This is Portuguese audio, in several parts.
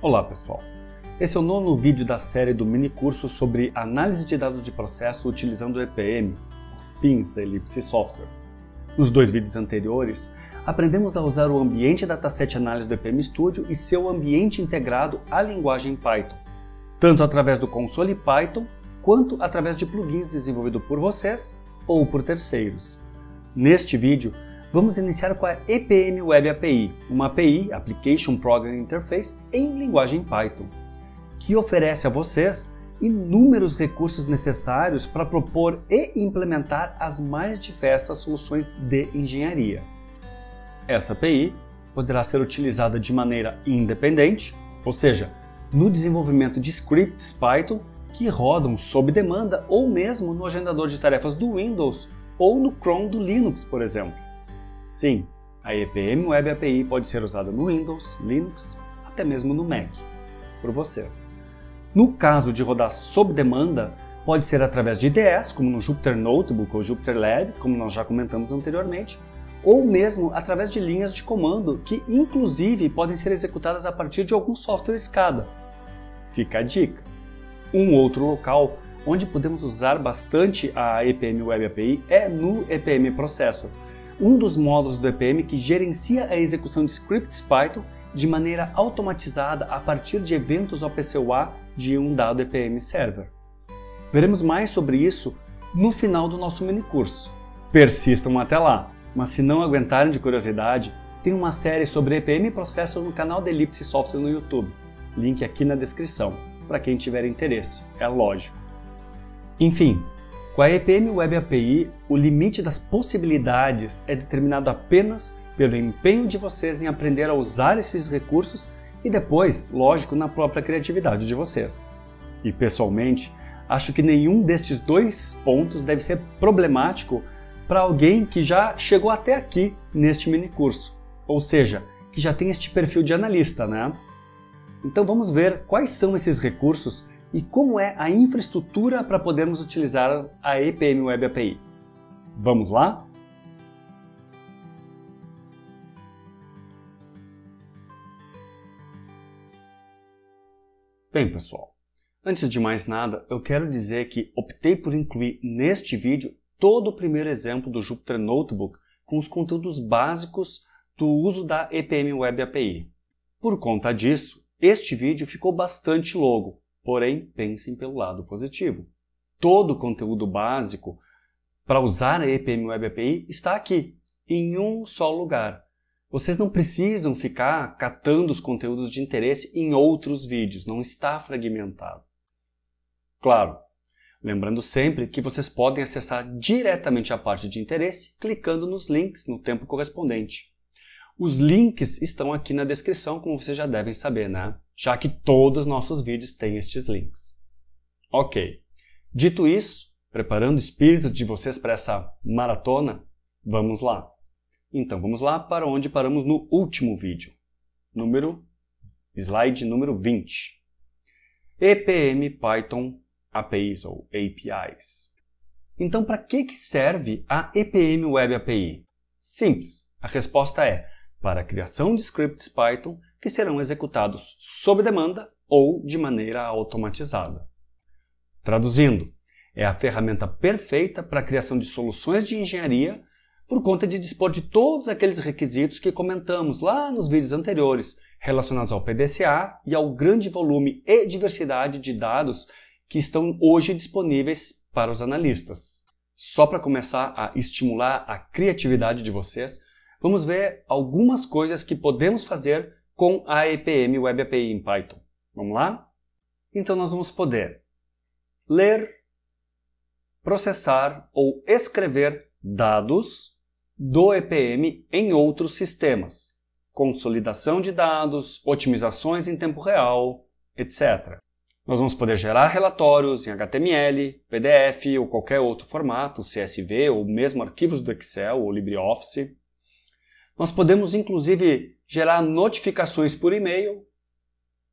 Olá pessoal, esse é o nono vídeo da série do mini curso sobre análise de dados de processo utilizando o EPM, PINS da Ellipse Software. Nos dois vídeos anteriores, aprendemos a usar o ambiente dataset análise do EPM Studio e seu ambiente integrado à linguagem Python, tanto através do console Python quanto através de plugins desenvolvidos por vocês ou por terceiros. Neste vídeo, Vamos iniciar com a EPM Web API, uma API, Application Program Interface, em linguagem Python, que oferece a vocês inúmeros recursos necessários para propor e implementar as mais diversas soluções de engenharia. Essa API poderá ser utilizada de maneira independente, ou seja, no desenvolvimento de scripts Python que rodam sob demanda ou mesmo no agendador de tarefas do Windows ou no Chrome do Linux, por exemplo. Sim, a EPM Web API pode ser usada no Windows, Linux, até mesmo no Mac, por vocês. No caso de rodar sob demanda, pode ser através de IDEs, como no Jupyter Notebook ou Jupyter Lab, como nós já comentamos anteriormente, ou mesmo através de linhas de comando que, inclusive, podem ser executadas a partir de algum software SCADA. Fica a dica! Um outro local onde podemos usar bastante a EPM Web API é no EPM Processor, um dos módulos do EPM que gerencia a execução de scripts Python de maneira automatizada a partir de eventos OPCUA de um dado EPM Server. Veremos mais sobre isso no final do nosso mini curso. Persistam até lá, mas se não aguentarem de curiosidade, tem uma série sobre EPM Processos no canal da Elipse Software no YouTube. Link aqui na descrição, para quem tiver interesse, é lógico. Enfim, com a EPM Web API, o limite das possibilidades é determinado apenas pelo empenho de vocês em aprender a usar esses recursos e depois, lógico, na própria criatividade de vocês. E pessoalmente, acho que nenhum destes dois pontos deve ser problemático para alguém que já chegou até aqui neste mini curso, ou seja, que já tem este perfil de analista, né? Então vamos ver quais são esses recursos e como é a infraestrutura para podermos utilizar a EPM Web API. Vamos lá? Bem, pessoal, antes de mais nada, eu quero dizer que optei por incluir neste vídeo todo o primeiro exemplo do Jupyter Notebook com os conteúdos básicos do uso da EPM Web API. Por conta disso, este vídeo ficou bastante longo, Porém, pensem pelo lado positivo. Todo o conteúdo básico para usar a EPM Web API está aqui, em um só lugar. Vocês não precisam ficar catando os conteúdos de interesse em outros vídeos, não está fragmentado. Claro, lembrando sempre que vocês podem acessar diretamente a parte de interesse clicando nos links no tempo correspondente. Os links estão aqui na descrição, como vocês já devem saber, né? já que todos nossos vídeos têm estes links. Ok, dito isso, preparando o espírito de vocês para essa maratona, vamos lá. Então vamos lá para onde paramos no último vídeo, número slide número 20. EPM Python APIs ou APIs. Então, para que, que serve a EPM Web API? Simples. A resposta é para a criação de scripts Python que serão executados sob demanda ou de maneira automatizada. Traduzindo, é a ferramenta perfeita para a criação de soluções de engenharia por conta de dispor de todos aqueles requisitos que comentamos lá nos vídeos anteriores relacionados ao PDCA e ao grande volume e diversidade de dados que estão hoje disponíveis para os analistas. Só para começar a estimular a criatividade de vocês, vamos ver algumas coisas que podemos fazer com a EPM Web API em Python. Vamos lá? Então nós vamos poder ler, processar ou escrever dados do EPM em outros sistemas, consolidação de dados, otimizações em tempo real, etc. Nós vamos poder gerar relatórios em HTML, PDF ou qualquer outro formato, CSV ou mesmo arquivos do Excel ou LibreOffice. Nós podemos, inclusive, gerar notificações por e-mail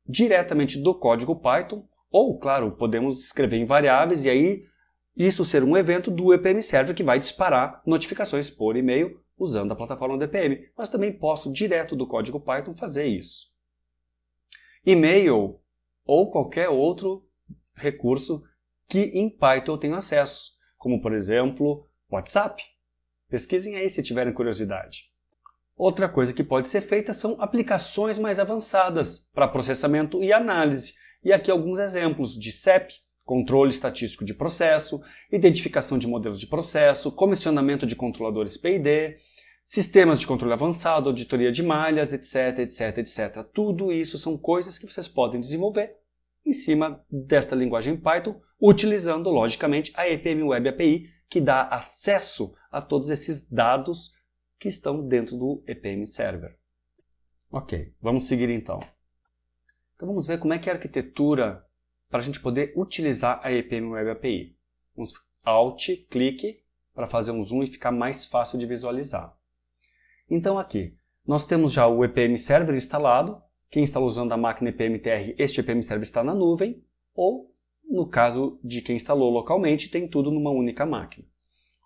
diretamente do código Python, ou, claro, podemos escrever em variáveis e aí isso ser um evento do EPM Server que vai disparar notificações por e-mail usando a plataforma do EPM, mas também posso, direto do código Python, fazer isso. E-mail ou qualquer outro recurso que em Python eu tenho acesso, como, por exemplo, WhatsApp. Pesquisem aí se tiverem curiosidade. Outra coisa que pode ser feita são aplicações mais avançadas para processamento e análise. E aqui alguns exemplos de CEP, controle estatístico de processo, identificação de modelos de processo, comissionamento de controladores P&D, sistemas de controle avançado, auditoria de malhas, etc, etc, etc. Tudo isso são coisas que vocês podem desenvolver em cima desta linguagem Python, utilizando, logicamente, a EPM Web API, que dá acesso a todos esses dados que estão dentro do EPM Server. Ok, vamos seguir então. Então vamos ver como é que é a arquitetura para a gente poder utilizar a EPM Web API. Vamos Alt, clique, para fazer um zoom e ficar mais fácil de visualizar. Então aqui, nós temos já o EPM Server instalado, quem está usando a máquina EPM TR, este EPM Server está na nuvem, ou, no caso de quem instalou localmente, tem tudo numa única máquina.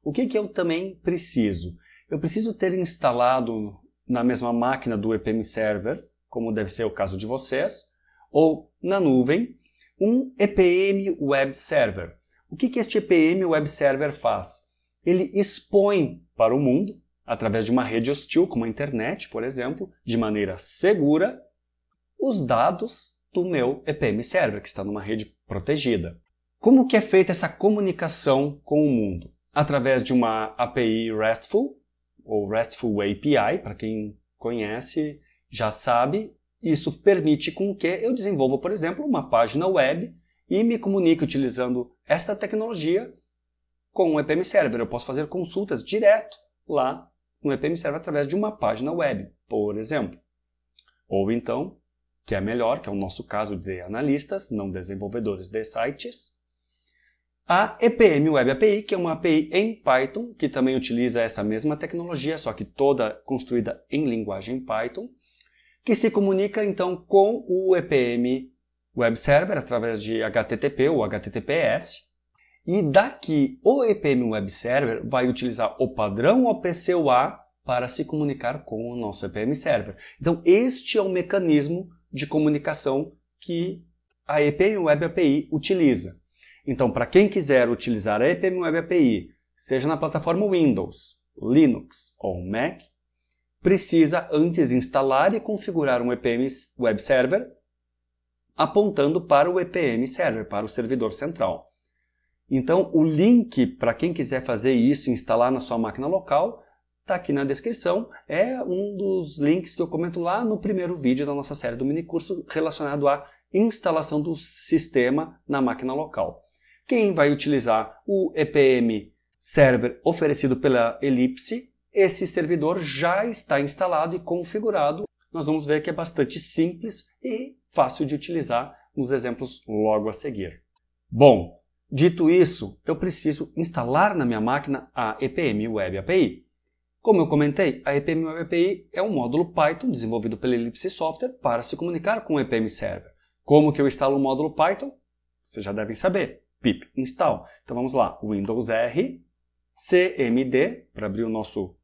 O que, que eu também preciso? eu preciso ter instalado na mesma máquina do EPM Server, como deve ser o caso de vocês, ou na nuvem, um EPM Web Server. O que, que este EPM Web Server faz? Ele expõe para o mundo, através de uma rede hostil, como a internet, por exemplo, de maneira segura, os dados do meu EPM Server, que está numa rede protegida. Como que é feita essa comunicação com o mundo? Através de uma API RESTful, ou RESTful API, para quem conhece, já sabe, isso permite com que eu desenvolva, por exemplo, uma página web e me comunique utilizando esta tecnologia com o EPM Server. Eu posso fazer consultas direto lá no EPM Server através de uma página web, por exemplo. Ou então, que é melhor, que é o nosso caso de analistas, não desenvolvedores de sites, a EPM Web API, que é uma API em Python, que também utiliza essa mesma tecnologia, só que toda construída em linguagem Python, que se comunica então com o EPM Web Server através de HTTP ou HTTPS. E daqui o EPM Web Server vai utilizar o padrão OPC-UA para se comunicar com o nosso EPM Server. Então este é o mecanismo de comunicação que a EPM Web API utiliza. Então, para quem quiser utilizar a EPM Web API, seja na plataforma Windows, Linux ou Mac, precisa antes instalar e configurar um EPM Web Server, apontando para o EPM Server, para o servidor central. Então, o link para quem quiser fazer isso e instalar na sua máquina local está aqui na descrição. É um dos links que eu comento lá no primeiro vídeo da nossa série do minicurso relacionado à instalação do sistema na máquina local quem vai utilizar o EPM server oferecido pela Ellipse, esse servidor já está instalado e configurado. Nós vamos ver que é bastante simples e fácil de utilizar nos exemplos logo a seguir. Bom, dito isso, eu preciso instalar na minha máquina a EPM Web API. Como eu comentei, a EPM Web API é um módulo Python desenvolvido pela Ellipse Software para se comunicar com o EPM Server. Como que eu instalo o módulo Python? Vocês já devem saber pip install. Então vamos lá, Windows R, CMD, para abrir o nosso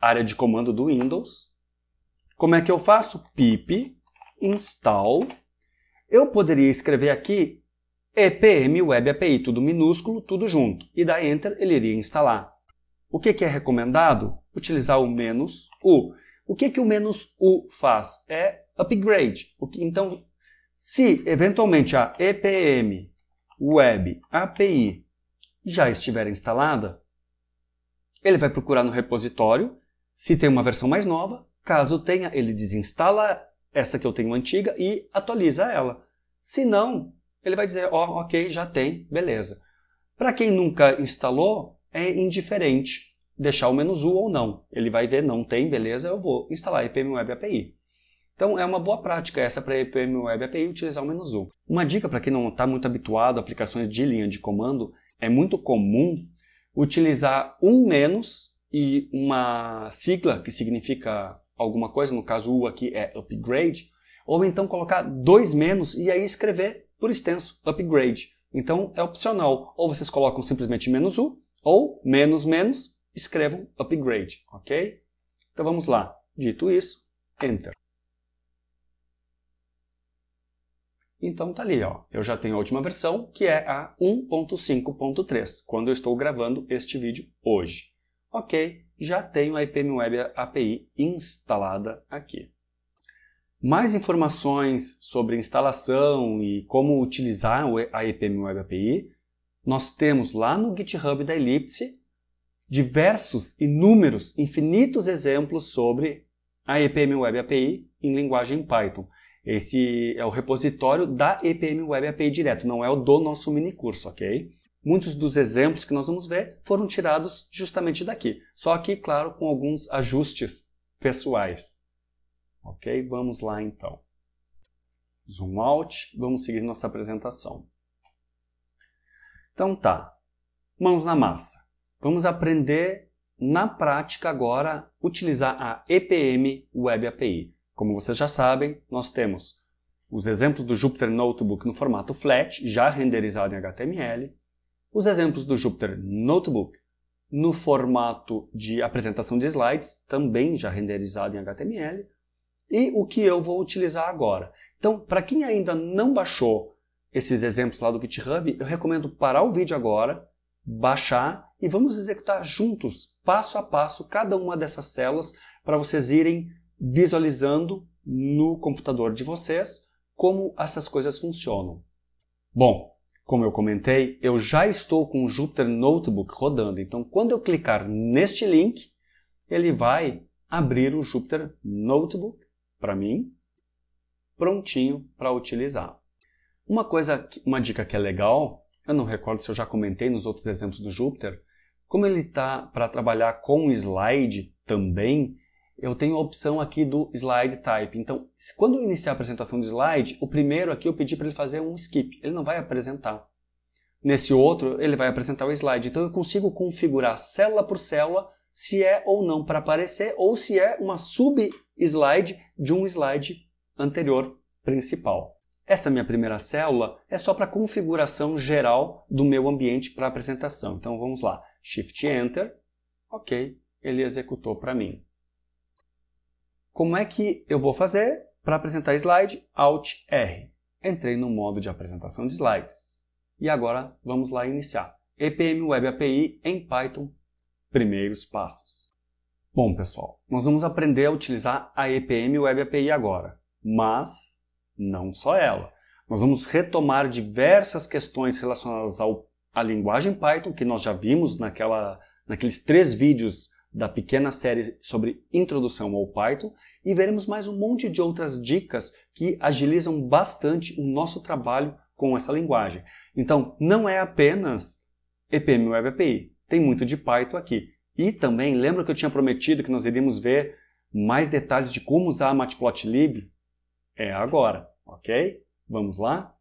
área de comando do Windows. Como é que eu faço? pip install. Eu poderia escrever aqui EPM Web API, tudo minúsculo, tudo junto, e dar enter, ele iria instalar. O que, que é recomendado? Utilizar o menos "-u". O que, que o menos "-u faz? É upgrade. Então, se eventualmente a EPM Web API já estiver instalada, ele vai procurar no repositório se tem uma versão mais nova. Caso tenha, ele desinstala essa que eu tenho antiga e atualiza ela. Se não, ele vai dizer, ó, oh, ok, já tem, beleza. Para quem nunca instalou, é indiferente deixar o menos "-u", ou não. Ele vai ver, não tem, beleza, eu vou instalar a IPM Web API. Então é uma boa prática essa para a EPM Web API utilizar o menos um. Uma dica para quem não está muito habituado a aplicações de linha de comando, é muito comum utilizar um menos e uma sigla que significa alguma coisa, no caso U aqui é upgrade, ou então colocar dois menos e aí escrever por extenso upgrade. Então é opcional, ou vocês colocam simplesmente menos U, ou menos menos, escrevam upgrade, ok? Então vamos lá, dito isso, enter. Então tá ali, ó. eu já tenho a última versão, que é a 1.5.3, quando eu estou gravando este vídeo hoje. Ok, já tenho a IPM Web API instalada aqui. Mais informações sobre instalação e como utilizar a IPM Web API, nós temos lá no GitHub da Elipse diversos, inúmeros, infinitos exemplos sobre a IPM Web API em linguagem Python. Esse é o repositório da EPM Web API direto, não é o do nosso mini curso, ok? Muitos dos exemplos que nós vamos ver foram tirados justamente daqui, só que, claro, com alguns ajustes pessoais. Ok? Vamos lá então. Zoom out, vamos seguir nossa apresentação. Então tá, mãos na massa. Vamos aprender na prática agora utilizar a EPM Web API. Como vocês já sabem, nós temos os exemplos do Jupyter Notebook no formato flat, já renderizado em HTML, os exemplos do Jupyter Notebook no formato de apresentação de slides, também já renderizado em HTML, e o que eu vou utilizar agora. Então, para quem ainda não baixou esses exemplos lá do GitHub, eu recomendo parar o vídeo agora, baixar e vamos executar juntos, passo a passo, cada uma dessas células para vocês irem visualizando no computador de vocês como essas coisas funcionam. Bom, como eu comentei, eu já estou com o Jupyter Notebook rodando, então quando eu clicar neste link, ele vai abrir o Jupyter Notebook para mim, prontinho para utilizar. Uma coisa, uma dica que é legal, eu não recordo se eu já comentei nos outros exemplos do Jupyter, como ele está para trabalhar com slide também, eu tenho a opção aqui do Slide Type. Então, quando eu iniciar a apresentação de slide, o primeiro aqui eu pedi para ele fazer um skip. Ele não vai apresentar. Nesse outro, ele vai apresentar o slide. Então, eu consigo configurar célula por célula se é ou não para aparecer ou se é uma sub-slide de um slide anterior principal. Essa minha primeira célula é só para configuração geral do meu ambiente para apresentação. Então, vamos lá. Shift Enter. Ok, ele executou para mim. Como é que eu vou fazer para apresentar slide? Alt R. Entrei no modo de apresentação de slides. E agora vamos lá iniciar. EPM Web API em Python, primeiros passos. Bom, pessoal, nós vamos aprender a utilizar a EPM Web API agora, mas não só ela. Nós vamos retomar diversas questões relacionadas ao, à linguagem Python, que nós já vimos naquela, naqueles três vídeos da pequena série sobre introdução ao Python e veremos mais um monte de outras dicas que agilizam bastante o nosso trabalho com essa linguagem. Então, não é apenas EPM Web API, tem muito de Python aqui. E também, lembra que eu tinha prometido que nós iríamos ver mais detalhes de como usar a Matplotlib? É agora, ok? Vamos lá?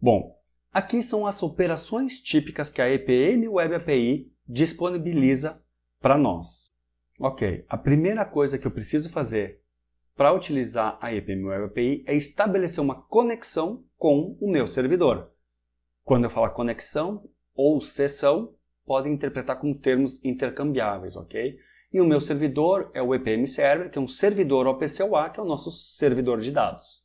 Bom, aqui são as operações típicas que a EPM Web API disponibiliza para nós. Ok, a primeira coisa que eu preciso fazer para utilizar a EPM Web API é estabelecer uma conexão com o meu servidor. Quando eu falar conexão ou sessão, podem interpretar como termos intercambiáveis, ok? E o meu servidor é o EPM Server, que é um servidor UA, que é o nosso servidor de dados.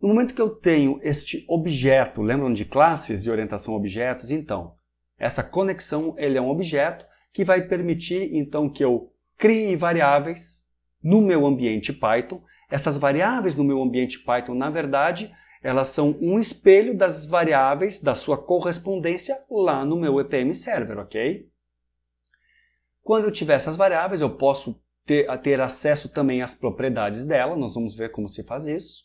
No momento que eu tenho este objeto, lembram de classes de orientação a objetos? Então, essa conexão ele é um objeto que vai permitir então que eu crie variáveis no meu ambiente Python. Essas variáveis no meu ambiente Python, na verdade, elas são um espelho das variáveis da sua correspondência lá no meu EPM Server, ok? Quando eu tiver essas variáveis, eu posso ter, ter acesso também às propriedades dela, nós vamos ver como se faz isso.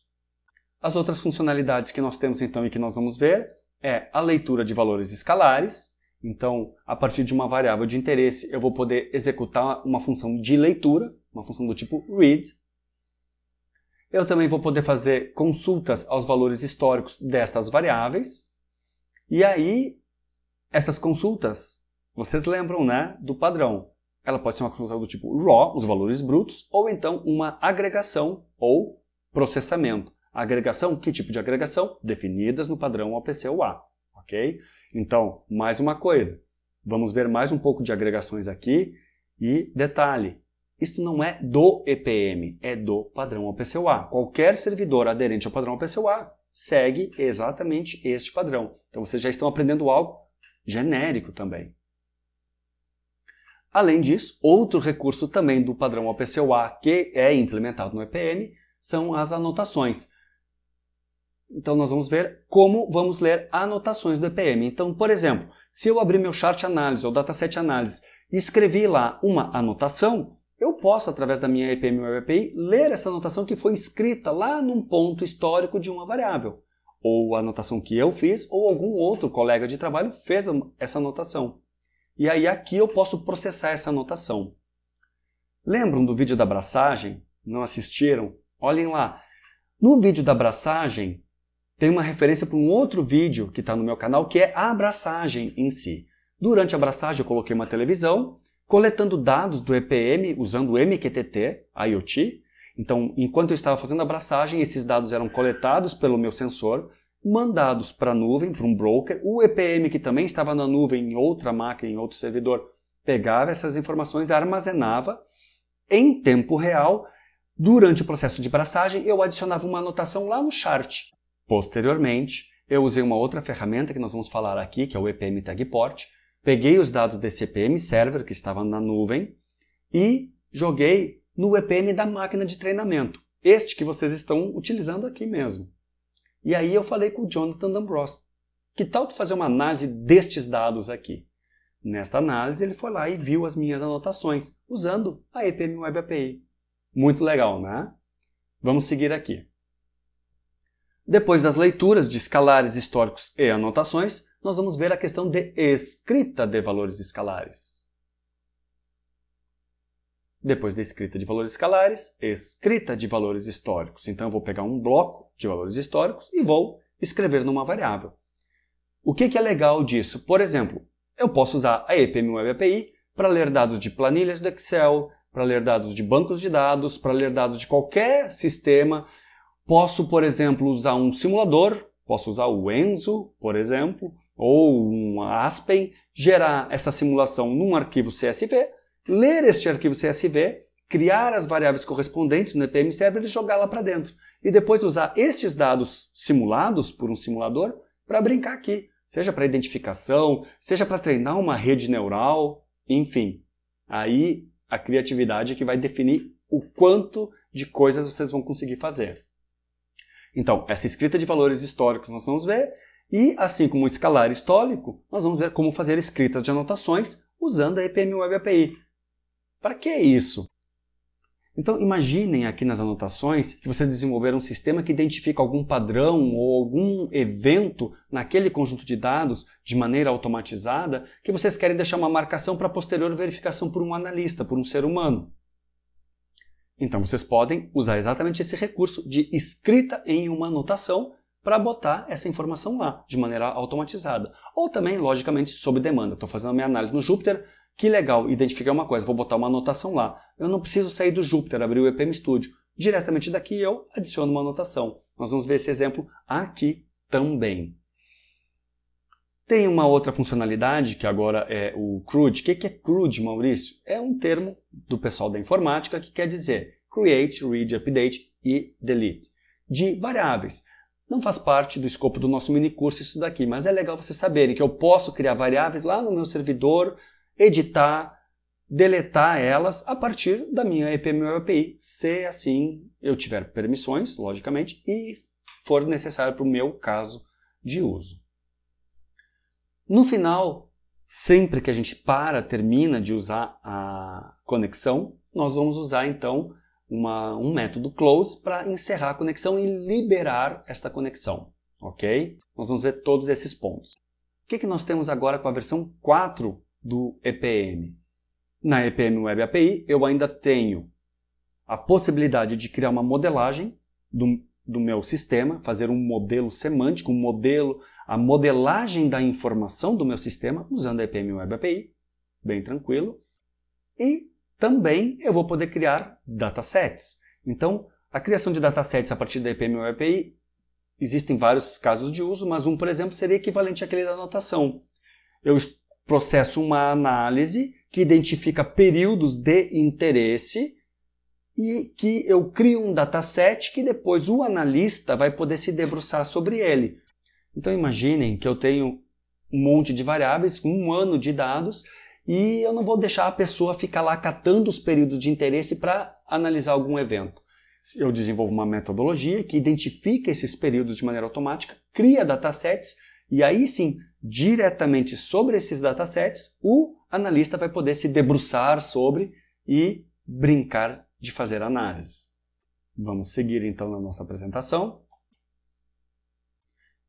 As outras funcionalidades que nós temos então e que nós vamos ver é a leitura de valores escalares, então, a partir de uma variável de interesse, eu vou poder executar uma função de leitura, uma função do tipo read. Eu também vou poder fazer consultas aos valores históricos destas variáveis. E aí, essas consultas, vocês lembram, né, do padrão. Ela pode ser uma consulta do tipo raw, os valores brutos, ou então uma agregação ou processamento. agregação, que tipo de agregação? Definidas no padrão OPC UA, ok? Então, mais uma coisa. Vamos ver mais um pouco de agregações aqui. E detalhe, isto não é do EPM, é do padrão OPCUA. Qualquer servidor aderente ao padrão OPCUA segue exatamente este padrão. Então vocês já estão aprendendo algo genérico também. Além disso, outro recurso também do padrão OPCUA que é implementado no EPM são as anotações. Então nós vamos ver como vamos ler anotações do EPM. Então, por exemplo, se eu abrir meu chart análise ou dataset análise e escrevi lá uma anotação, eu posso, através da minha EPM Web API, ler essa anotação que foi escrita lá num ponto histórico de uma variável. Ou a anotação que eu fiz, ou algum outro colega de trabalho fez essa anotação. E aí aqui eu posso processar essa anotação. Lembram do vídeo da abraçagem? Não assistiram? Olhem lá. No vídeo da abraçagem, tem uma referência para um outro vídeo que está no meu canal, que é a abraçagem em si. Durante a abraçagem eu coloquei uma televisão, coletando dados do EPM usando o MQTT, IoT. Então, enquanto eu estava fazendo a abraçagem, esses dados eram coletados pelo meu sensor, mandados para a nuvem, para um broker. O EPM, que também estava na nuvem, em outra máquina, em outro servidor, pegava essas informações, armazenava em tempo real. Durante o processo de braçagem, eu adicionava uma anotação lá no chart. Posteriormente, eu usei uma outra ferramenta que nós vamos falar aqui, que é o EPM Tagport. Peguei os dados desse EPM Server, que estava na nuvem, e joguei no EPM da máquina de treinamento, este que vocês estão utilizando aqui mesmo. E aí eu falei com o Jonathan D'Ambros, que tal tu fazer uma análise destes dados aqui? Nesta análise, ele foi lá e viu as minhas anotações, usando a EPM Web API. Muito legal, né? Vamos seguir aqui. Depois das leituras de escalares históricos e anotações, nós vamos ver a questão de escrita de valores escalares. Depois da escrita de valores escalares, escrita de valores históricos. Então eu vou pegar um bloco de valores históricos e vou escrever numa variável. O que é legal disso? Por exemplo, eu posso usar a EPM Web API para ler dados de planilhas do Excel, para ler dados de bancos de dados, para ler dados de qualquer sistema Posso, por exemplo, usar um simulador, posso usar o Enzo, por exemplo, ou um Aspen, gerar essa simulação num arquivo CSV, ler este arquivo CSV, criar as variáveis correspondentes no EPM Server e jogar lá para dentro. E depois usar estes dados simulados por um simulador para brincar aqui, seja para identificação, seja para treinar uma rede neural, enfim. Aí a criatividade é que vai definir o quanto de coisas vocês vão conseguir fazer. Então, essa escrita de valores históricos nós vamos ver, e assim como o escalar histórico, nós vamos ver como fazer escritas de anotações usando a EPM Web API. Para que isso? Então, imaginem aqui nas anotações que vocês desenvolveram um sistema que identifica algum padrão ou algum evento naquele conjunto de dados de maneira automatizada que vocês querem deixar uma marcação para posterior verificação por um analista, por um ser humano. Então vocês podem usar exatamente esse recurso de escrita em uma anotação para botar essa informação lá de maneira automatizada. Ou também, logicamente, sob demanda. Estou fazendo a minha análise no Jupyter, que legal, identificar uma coisa, vou botar uma anotação lá. Eu não preciso sair do Jupyter, abrir o EPM Studio. Diretamente daqui eu adiciono uma anotação. Nós vamos ver esse exemplo aqui também. Tem uma outra funcionalidade que agora é o CRUD. O que é CRUD, Maurício? É um termo do pessoal da informática que quer dizer create, read, update e delete de variáveis. Não faz parte do escopo do nosso mini curso isso daqui, mas é legal vocês saberem que eu posso criar variáveis lá no meu servidor, editar, deletar elas a partir da minha EPM API, se assim eu tiver permissões, logicamente, e for necessário para o meu caso de uso. No final, sempre que a gente para, termina de usar a conexão, nós vamos usar então uma, um método close para encerrar a conexão e liberar esta conexão, ok? Nós vamos ver todos esses pontos. O que, que nós temos agora com a versão 4 do EPM? Na EPM Web API, eu ainda tenho a possibilidade de criar uma modelagem do, do meu sistema, fazer um modelo semântico, um modelo a modelagem da informação do meu sistema usando a IPM Web API, bem tranquilo. E também eu vou poder criar datasets. Então, a criação de datasets a partir da IPM Web API, existem vários casos de uso, mas um, por exemplo, seria equivalente àquele da anotação. Eu processo uma análise que identifica períodos de interesse e que eu crio um dataset que depois o analista vai poder se debruçar sobre ele. Então imaginem que eu tenho um monte de variáveis, um ano de dados, e eu não vou deixar a pessoa ficar lá catando os períodos de interesse para analisar algum evento. Eu desenvolvo uma metodologia que identifica esses períodos de maneira automática, cria datasets e aí sim, diretamente sobre esses datasets, o analista vai poder se debruçar sobre e brincar de fazer análise. Vamos seguir então na nossa apresentação.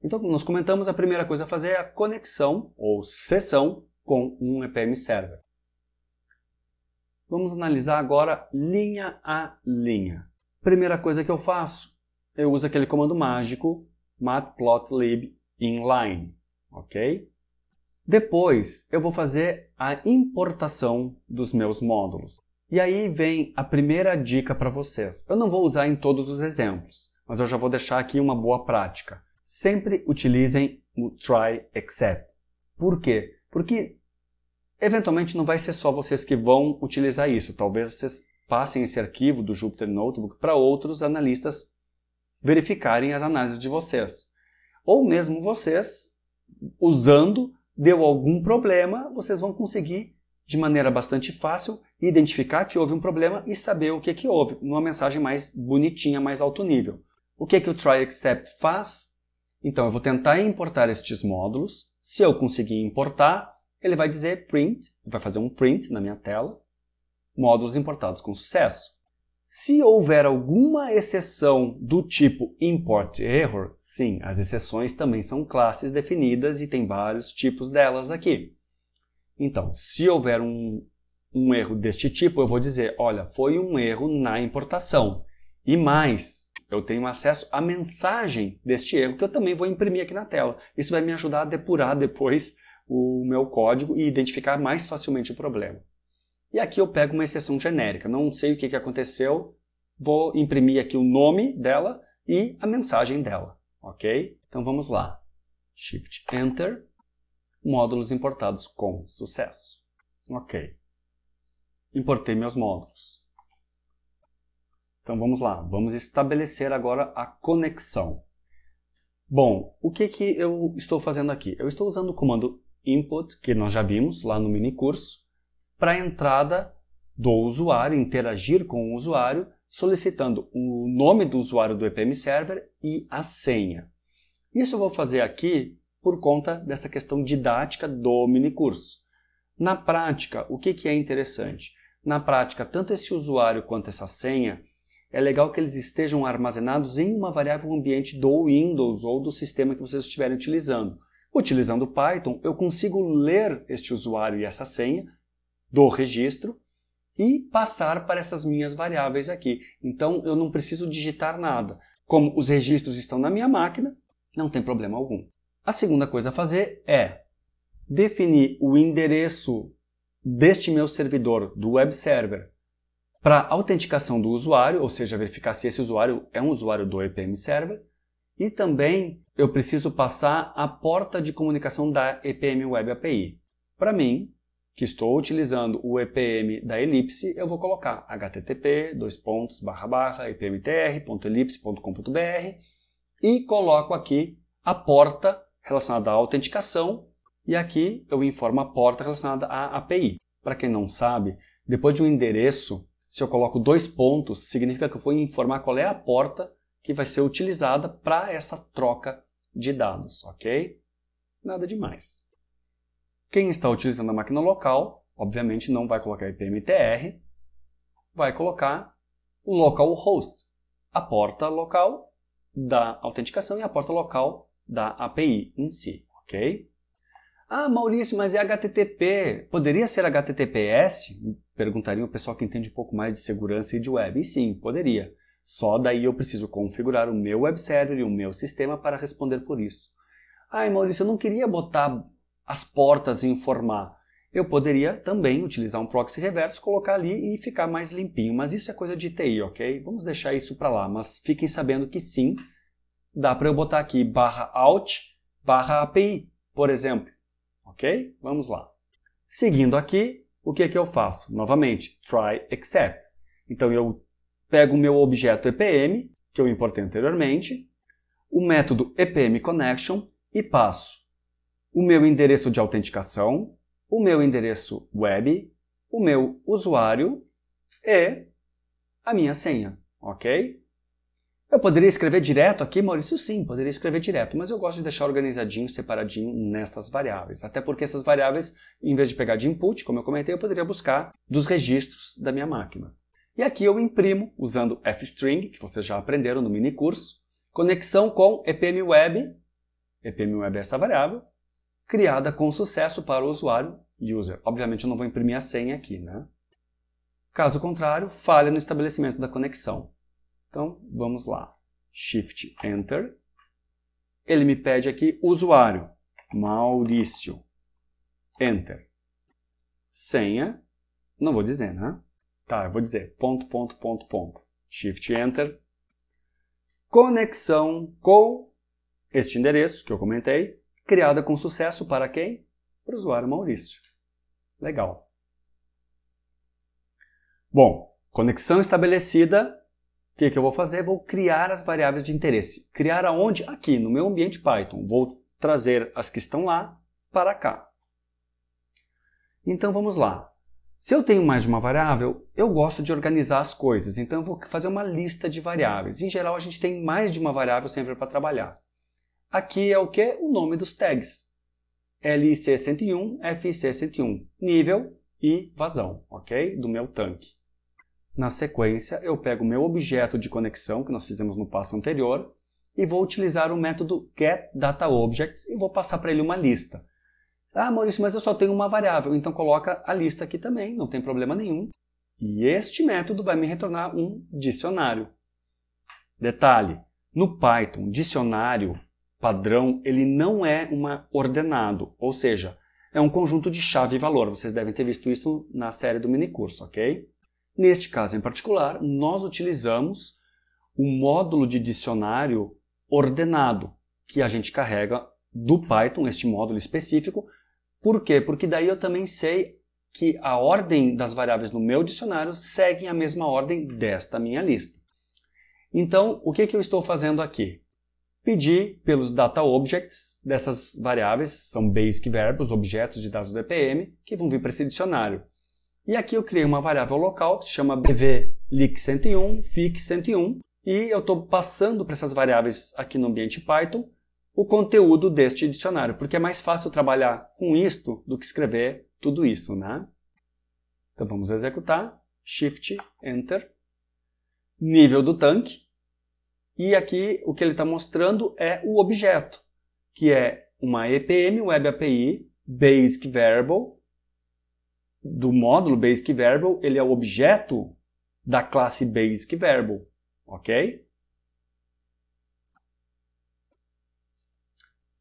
Então, nós comentamos a primeira coisa a fazer é a conexão ou sessão com um EPM Server. Vamos analisar agora linha a linha. Primeira coisa que eu faço, eu uso aquele comando mágico matplotlib inline, ok? Depois, eu vou fazer a importação dos meus módulos. E aí vem a primeira dica para vocês. Eu não vou usar em todos os exemplos, mas eu já vou deixar aqui uma boa prática sempre utilizem o try except. Por quê? Porque eventualmente não vai ser só vocês que vão utilizar isso. Talvez vocês passem esse arquivo do Jupyter Notebook para outros analistas verificarem as análises de vocês. Ou mesmo vocês, usando, deu algum problema, vocês vão conseguir de maneira bastante fácil identificar que houve um problema e saber o que, que houve, numa mensagem mais bonitinha, mais alto nível. O que, que o try except faz? Então eu vou tentar importar estes módulos. Se eu conseguir importar, ele vai dizer print, vai fazer um print na minha tela, módulos importados com sucesso. Se houver alguma exceção do tipo import error, sim, as exceções também são classes definidas e tem vários tipos delas aqui. Então, se houver um, um erro deste tipo, eu vou dizer, olha, foi um erro na importação. E mais, eu tenho acesso à mensagem deste erro, que eu também vou imprimir aqui na tela. Isso vai me ajudar a depurar depois o meu código e identificar mais facilmente o problema. E aqui eu pego uma exceção genérica, não sei o que, aconteceu, vou imprimir aqui o nome dela e a mensagem dela, ok? Então vamos lá, Shift Enter, módulos importados com sucesso. Ok, importei meus módulos. Então vamos lá, vamos estabelecer agora a conexão. Bom, o que, que eu estou fazendo aqui? Eu estou usando o comando input, que nós já vimos lá no mini curso, para a entrada do usuário, interagir com o usuário, solicitando o nome do usuário do EPM Server e a senha. Isso eu vou fazer aqui por conta dessa questão didática do mini curso. Na prática, o que, que é interessante? Na prática, tanto esse usuário quanto essa senha, é legal que eles estejam armazenados em uma variável ambiente do Windows ou do sistema que vocês estiverem utilizando. Utilizando Python, eu consigo ler este usuário e essa senha do registro e passar para essas minhas variáveis aqui. Então, eu não preciso digitar nada. Como os registros estão na minha máquina, não tem problema algum. A segunda coisa a fazer é definir o endereço deste meu servidor, do web server, para autenticação do usuário, ou seja, verificar se esse usuário é um usuário do EPM Server, e também eu preciso passar a porta de comunicação da EPM Web API. Para mim, que estou utilizando o EPM da Elipse, eu vou colocar http epmtr.elipse.com.br e coloco aqui a porta relacionada à autenticação e aqui eu informo a porta relacionada à API. Para quem não sabe, depois de um endereço, se eu coloco dois pontos, significa que eu vou informar qual é a porta que vai ser utilizada para essa troca de dados, ok? Nada demais. Quem está utilizando a máquina local, obviamente não vai colocar IPMTR, vai colocar o localhost, a porta local da autenticação e a porta local da API em si, ok? Ah, Maurício, mas é HTTP. Poderia ser HTTPS? Perguntaria o pessoal que entende um pouco mais de segurança e de web. E sim, poderia. Só daí eu preciso configurar o meu web server e o meu sistema para responder por isso. Ai, Maurício, eu não queria botar as portas e informar. Eu poderia também utilizar um proxy reverso, colocar ali e ficar mais limpinho, mas isso é coisa de TI, ok? Vamos deixar isso para lá, mas fiquem sabendo que sim, dá para eu botar aqui barra out barra API, por exemplo ok? Vamos lá. Seguindo aqui, o que é que eu faço? Novamente, try except. Então eu pego o meu objeto EPM, que eu importei anteriormente, o método EPM Connection e passo o meu endereço de autenticação, o meu endereço web, o meu usuário e a minha senha, ok? Eu poderia escrever direto aqui, Maurício? Sim, poderia escrever direto, mas eu gosto de deixar organizadinho, separadinho nestas variáveis. Até porque essas variáveis, em vez de pegar de input, como eu comentei, eu poderia buscar dos registros da minha máquina. E aqui eu imprimo, usando fstring, que vocês já aprenderam no mini curso, conexão com EPMWeb, EPMWeb é essa variável, criada com sucesso para o usuário, user. Obviamente eu não vou imprimir a senha aqui, né? Caso contrário, falha no estabelecimento da conexão. Então, vamos lá. Shift Enter. Ele me pede aqui usuário, Maurício. Enter. Senha, não vou dizer, né? Tá, eu vou dizer ponto, ponto, ponto, ponto. Shift Enter. Conexão com este endereço que eu comentei, criada com sucesso para quem? Para o usuário Maurício. Legal. Bom, conexão estabelecida que, que eu vou fazer? Vou criar as variáveis de interesse. Criar aonde? Aqui, no meu ambiente Python. Vou trazer as que estão lá para cá. Então vamos lá. Se eu tenho mais de uma variável, eu gosto de organizar as coisas, então eu vou fazer uma lista de variáveis. Em geral, a gente tem mais de uma variável sempre para trabalhar. Aqui é o que? O nome dos tags. LIC101, FIC101, nível e vazão, ok? Do meu tanque. Na sequência, eu pego meu objeto de conexão que nós fizemos no passo anterior e vou utilizar o método getDataObjects e vou passar para ele uma lista. Ah, Maurício, mas eu só tenho uma variável, então coloca a lista aqui também, não tem problema nenhum. E este método vai me retornar um dicionário. Detalhe, no Python, dicionário padrão, ele não é uma ordenado, ou seja, é um conjunto de chave e valor. Vocês devem ter visto isso na série do minicurso, ok? Neste caso em particular, nós utilizamos o módulo de dicionário ordenado, que a gente carrega do Python, este módulo específico. Por quê? Porque daí eu também sei que a ordem das variáveis no meu dicionário seguem a mesma ordem desta minha lista. Então, o que, que eu estou fazendo aqui? Pedi pelos data objects dessas variáveis, são basic verbs, objetos de dados do EPM, que vão vir para esse dicionário. E aqui eu criei uma variável local que se chama bvlic101, fix 101 e eu estou passando para essas variáveis aqui no ambiente Python o conteúdo deste dicionário, porque é mais fácil trabalhar com isto do que escrever tudo isso, né? Então vamos executar, Shift, Enter, nível do tanque, e aqui o que ele está mostrando é o objeto, que é uma EPM, Web API, Basic Variable, do módulo Basic Verbal, ele é o objeto da classe Basic Verbal, ok?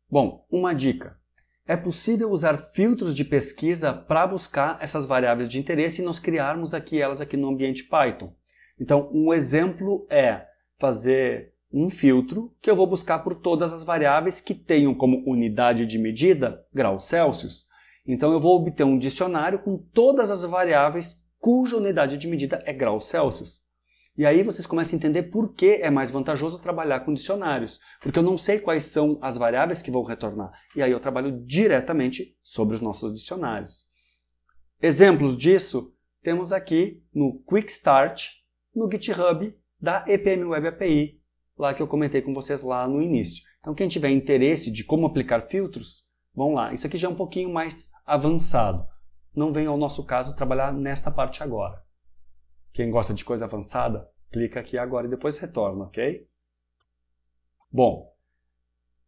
Bom, uma dica. É possível usar filtros de pesquisa para buscar essas variáveis de interesse e nós criarmos aqui elas aqui no ambiente Python. Então, um exemplo é fazer um filtro que eu vou buscar por todas as variáveis que tenham como unidade de medida graus Celsius. Então eu vou obter um dicionário com todas as variáveis cuja unidade de medida é graus Celsius. E aí vocês começam a entender por que é mais vantajoso trabalhar com dicionários, porque eu não sei quais são as variáveis que vão retornar. E aí eu trabalho diretamente sobre os nossos dicionários. Exemplos disso temos aqui no Quick Start, no GitHub da EPM Web API, lá que eu comentei com vocês lá no início. Então quem tiver interesse de como aplicar filtros, Vamos lá, isso aqui já é um pouquinho mais avançado. Não vem ao nosso caso trabalhar nesta parte agora. Quem gosta de coisa avançada, clica aqui agora e depois retorna, ok? Bom,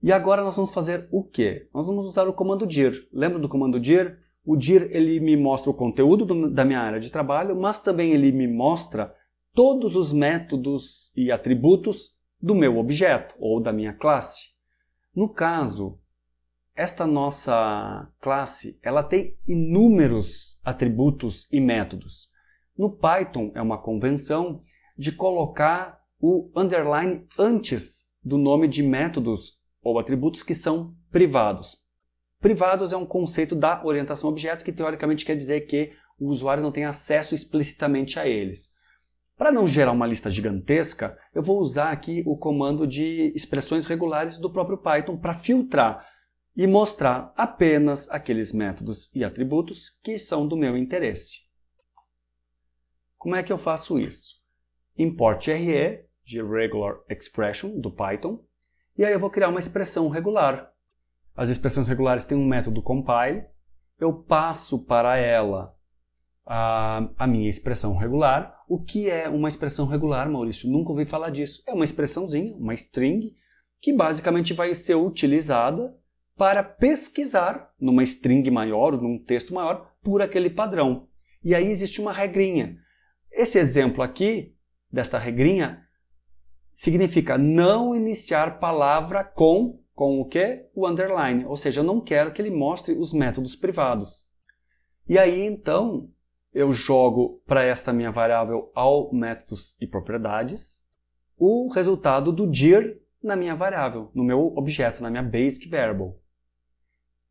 e agora nós vamos fazer o quê? Nós vamos usar o comando dir. Lembra do comando dir? O dir ele me mostra o conteúdo do, da minha área de trabalho, mas também ele me mostra todos os métodos e atributos do meu objeto ou da minha classe. No caso, esta nossa classe, ela tem inúmeros atributos e métodos. No Python é uma convenção de colocar o underline antes do nome de métodos ou atributos que são privados. Privados é um conceito da orientação objeto que teoricamente quer dizer que o usuário não tem acesso explicitamente a eles. Para não gerar uma lista gigantesca, eu vou usar aqui o comando de expressões regulares do próprio Python para filtrar e mostrar apenas aqueles métodos e atributos que são do meu interesse. Como é que eu faço isso? Import RE, de Regular Expression, do Python, e aí eu vou criar uma expressão regular. As expressões regulares têm um método compile, eu passo para ela a, a, minha expressão regular. O que é uma expressão regular, Maurício? Nunca ouvi falar disso. É uma expressãozinha, uma string, que basicamente vai ser utilizada para pesquisar numa string maior, num texto maior, por aquele padrão. E aí existe uma regrinha. Esse exemplo aqui, desta regrinha, significa não iniciar palavra com, com o quê? O underline, ou seja, eu não quero que ele mostre os métodos privados. E aí, então, eu jogo para esta minha variável ao métodos e propriedades o resultado do dir na minha variável, no meu objeto, na minha basic variable.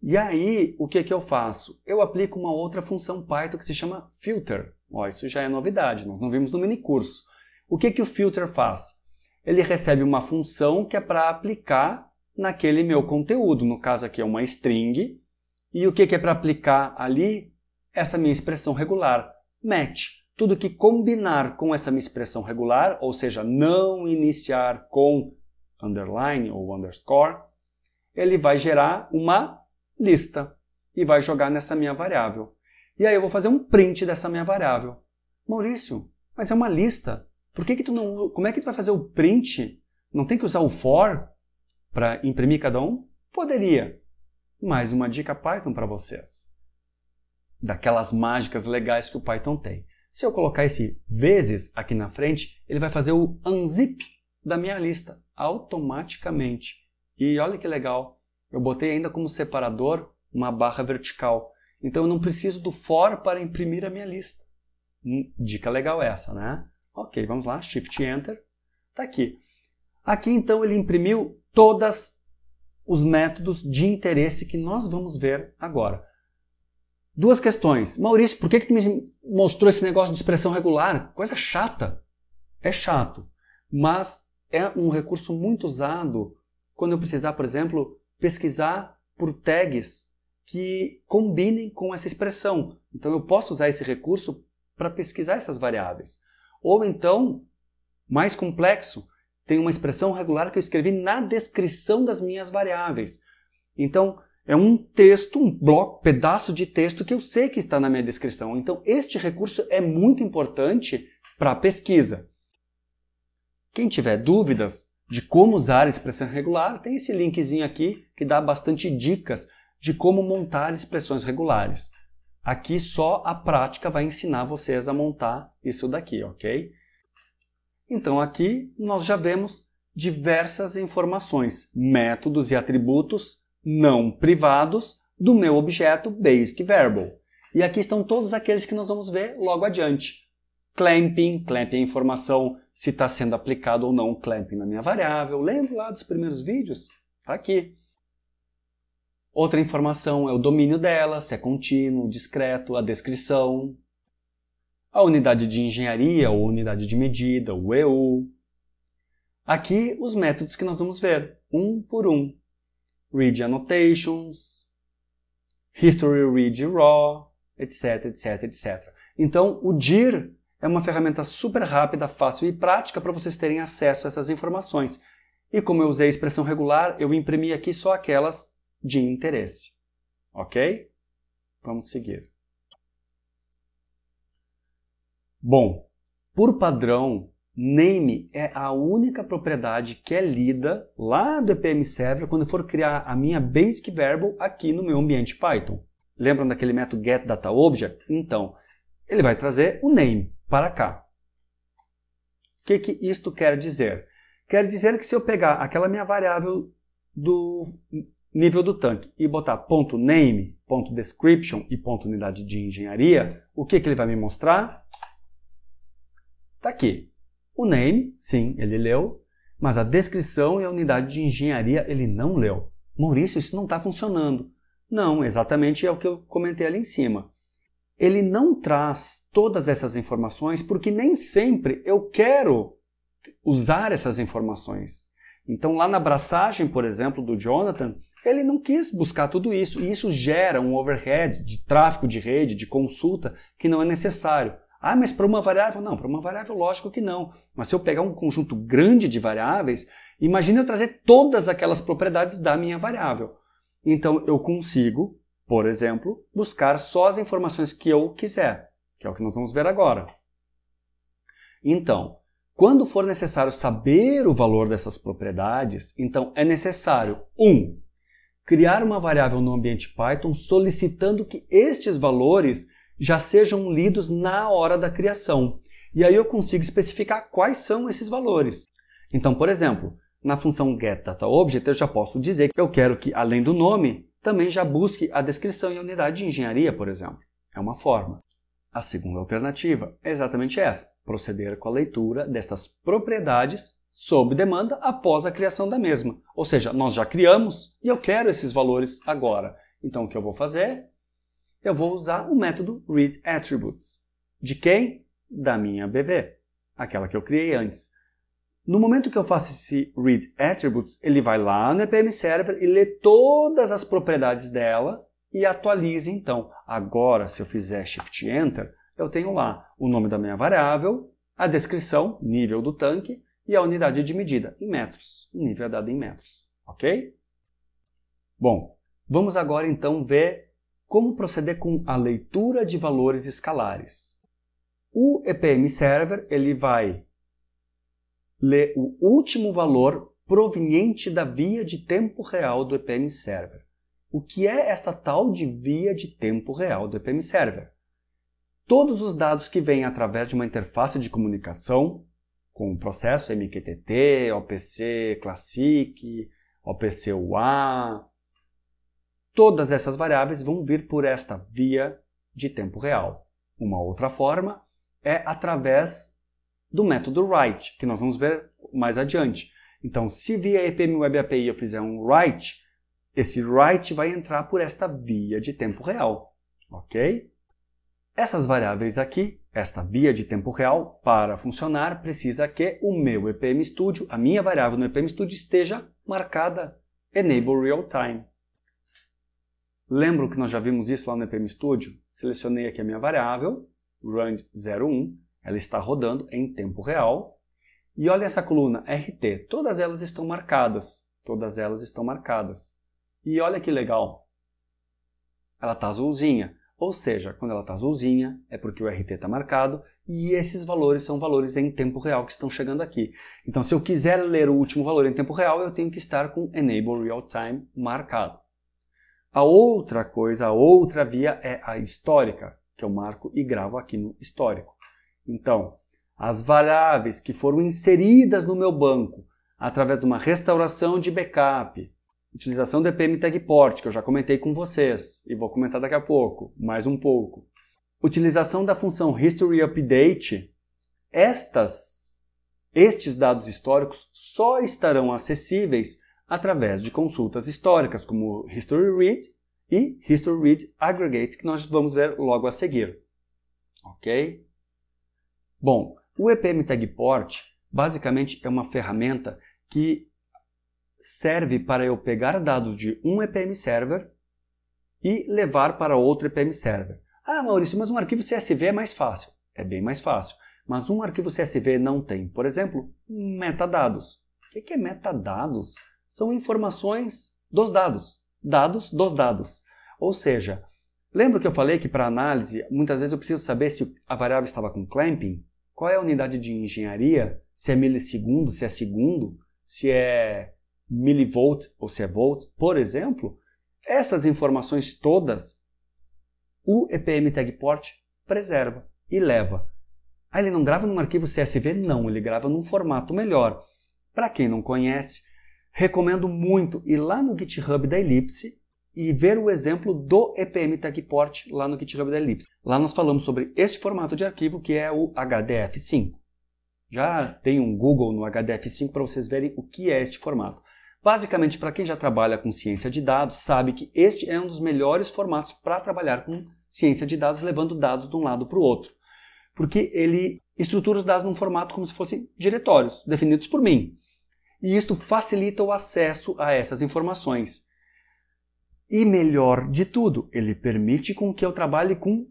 E aí, o que, é que eu faço? Eu aplico uma outra função Python que se chama filter. Ó, isso já é novidade, nós não vimos no mini curso. O que, é que o filter faz? Ele recebe uma função que é para aplicar naquele meu conteúdo. No caso aqui é uma string. E o que, é que é para aplicar ali? Essa minha expressão regular, match. Tudo que combinar com essa minha expressão regular, ou seja, não iniciar com underline ou underscore, ele vai gerar uma lista e vai jogar nessa minha variável. E aí eu vou fazer um print dessa minha variável. Maurício, mas é uma lista. Por que, que tu não, como é que tu vai fazer o print? Não tem que usar o for para imprimir cada um? Poderia. Mais uma dica Python para vocês. Daquelas mágicas legais que o Python tem. Se eu colocar esse vezes aqui na frente, ele vai fazer o unzip da minha lista automaticamente. E olha que legal, eu botei ainda como separador uma barra vertical. Então eu não preciso do for para imprimir a minha lista. Hum, dica legal essa, né? Ok, vamos lá, Shift Enter, tá aqui. Aqui então ele imprimiu todos os métodos de interesse que nós vamos ver agora. Duas questões. Maurício, por que, que tu me mostrou esse negócio de expressão regular? Coisa chata. É chato, mas é um recurso muito usado quando eu precisar, por exemplo, pesquisar por tags que combinem com essa expressão. Então eu posso usar esse recurso para pesquisar essas variáveis. Ou então, mais complexo, tem uma expressão regular que eu escrevi na descrição das minhas variáveis. Então, é um texto, um bloco, pedaço de texto que eu sei que está na minha descrição. Então, este recurso é muito importante para a pesquisa. Quem tiver dúvidas, de como usar expressão regular, tem esse linkzinho aqui que dá bastante dicas de como montar expressões regulares. Aqui só a prática vai ensinar vocês a montar isso daqui, ok? Então aqui nós já vemos diversas informações, métodos e atributos não privados do meu objeto Basic Verbal. E aqui estão todos aqueles que nós vamos ver logo adiante clamping, clamping é a informação se está sendo aplicado ou não o clamping na minha variável. Lembra lá dos primeiros vídeos? Está aqui. Outra informação é o domínio dela, se é contínuo, discreto, a descrição, a unidade de engenharia ou unidade de medida, o EU. Aqui os métodos que nós vamos ver, um por um. Read annotations, history read raw, etc, etc, etc. Então o dir é uma ferramenta super rápida, fácil e prática para vocês terem acesso a essas informações. E como eu usei a expressão regular, eu imprimi aqui só aquelas de interesse. Ok? Vamos seguir. Bom, por padrão, name é a única propriedade que é lida lá do EPM Server quando for criar a minha basic variable aqui no meu ambiente Python. Lembram daquele método getDataObject? Então, ele vai trazer o name para cá. O que, que isto quer dizer? Quer dizer que se eu pegar aquela minha variável do nível do tanque e botar ponto .name, ponto .description e ponto .unidade de engenharia, o que, que ele vai me mostrar? Está aqui. O name, sim, ele leu, mas a descrição e a unidade de engenharia ele não leu. Maurício, isso não está funcionando. Não, exatamente é o que eu comentei ali em cima ele não traz todas essas informações porque nem sempre eu quero usar essas informações. Então, lá na abraçagem, por exemplo, do Jonathan, ele não quis buscar tudo isso. E isso gera um overhead de tráfego de rede, de consulta, que não é necessário. Ah, mas para uma variável? Não, para uma variável, lógico que não. Mas se eu pegar um conjunto grande de variáveis, imagine eu trazer todas aquelas propriedades da minha variável. Então, eu consigo por exemplo, buscar só as informações que eu quiser, que é o que nós vamos ver agora. Então, quando for necessário saber o valor dessas propriedades, então é necessário 1. Um, criar uma variável no ambiente Python solicitando que estes valores já sejam lidos na hora da criação. E aí eu consigo especificar quais são esses valores. Então, por exemplo, na função getDataObject eu já posso dizer que eu quero que, além do nome, também já busque a descrição em unidade de engenharia, por exemplo. É uma forma. A segunda alternativa é exatamente essa: proceder com a leitura destas propriedades sob demanda após a criação da mesma. Ou seja, nós já criamos e eu quero esses valores agora. Então o que eu vou fazer? Eu vou usar o método readAttributes. De quem? Da minha BV, aquela que eu criei antes. No momento que eu faço esse read attributes, ele vai lá no EPM Server e lê todas as propriedades dela e atualiza então. Agora, se eu fizer Shift Enter, eu tenho lá o nome da minha variável, a descrição, nível do tanque e a unidade de medida, em metros. O nível é dado em metros, ok? Bom, vamos agora então ver como proceder com a leitura de valores escalares. O EPM Server ele vai lê o último valor proveniente da via de tempo real do EPM Server. O que é esta tal de via de tempo real do EPM Server? Todos os dados que vêm através de uma interface de comunicação, com o processo MQTT, OPC Classic, OPC UA, todas essas variáveis vão vir por esta via de tempo real. Uma outra forma é através do método write, que nós vamos ver mais adiante. Então, se via EPM Web API eu fizer um write, esse write vai entrar por esta via de tempo real, ok? Essas variáveis aqui, esta via de tempo real, para funcionar, precisa que o meu EPM Studio, a minha variável no EPM Studio, esteja marcada Enable Real Time. Lembro que nós já vimos isso lá no EPM Studio? Selecionei aqui a minha variável, run 01 ela está rodando em tempo real. E olha essa coluna RT, todas elas estão marcadas, todas elas estão marcadas. E olha que legal, ela está azulzinha, ou seja, quando ela está azulzinha é porque o RT está marcado e esses valores são valores em tempo real que estão chegando aqui. Então se eu quiser ler o último valor em tempo real, eu tenho que estar com Enable Real Time marcado. A outra coisa, a outra via é a histórica, que eu marco e gravo aqui no histórico. Então, as variáveis que foram inseridas no meu banco através de uma restauração de backup, utilização do EPM Tagport, que eu já comentei com vocês e vou comentar daqui a pouco, mais um pouco. Utilização da função History Update, estas, estes dados históricos só estarão acessíveis através de consultas históricas, como History Read e History Read Aggregate, que nós vamos ver logo a seguir. Ok? Bom, o EPM Tag Port basicamente é uma ferramenta que serve para eu pegar dados de um EPM Server e levar para outro EPM Server. Ah, Maurício, mas um arquivo CSV é mais fácil. É bem mais fácil. Mas um arquivo CSV não tem, por exemplo, metadados. O que é metadados? São informações dos dados. Dados dos dados. Ou seja, lembra que eu falei que para análise, muitas vezes eu preciso saber se a variável estava com clamping? Qual é a unidade de engenharia? Se é milissegundo, se é segundo, se é milivolt ou se é volt, por exemplo. Essas informações todas o EPM Tagport preserva e leva. Ah, ele não grava num arquivo CSV? Não, ele grava num formato melhor. Para quem não conhece, recomendo muito ir lá no GitHub da Elipse e ver o exemplo do EPM Tagport lá no GitHub da Ellipse. Lá nós falamos sobre este formato de arquivo que é o HDF5. Já tem um Google no HDF5 para vocês verem o que é este formato. Basicamente, para quem já trabalha com ciência de dados, sabe que este é um dos melhores formatos para trabalhar com ciência de dados, levando dados de um lado para o outro. Porque ele estrutura os dados num formato como se fossem diretórios, definidos por mim. E isto facilita o acesso a essas informações. E melhor de tudo, ele permite com que eu trabalhe com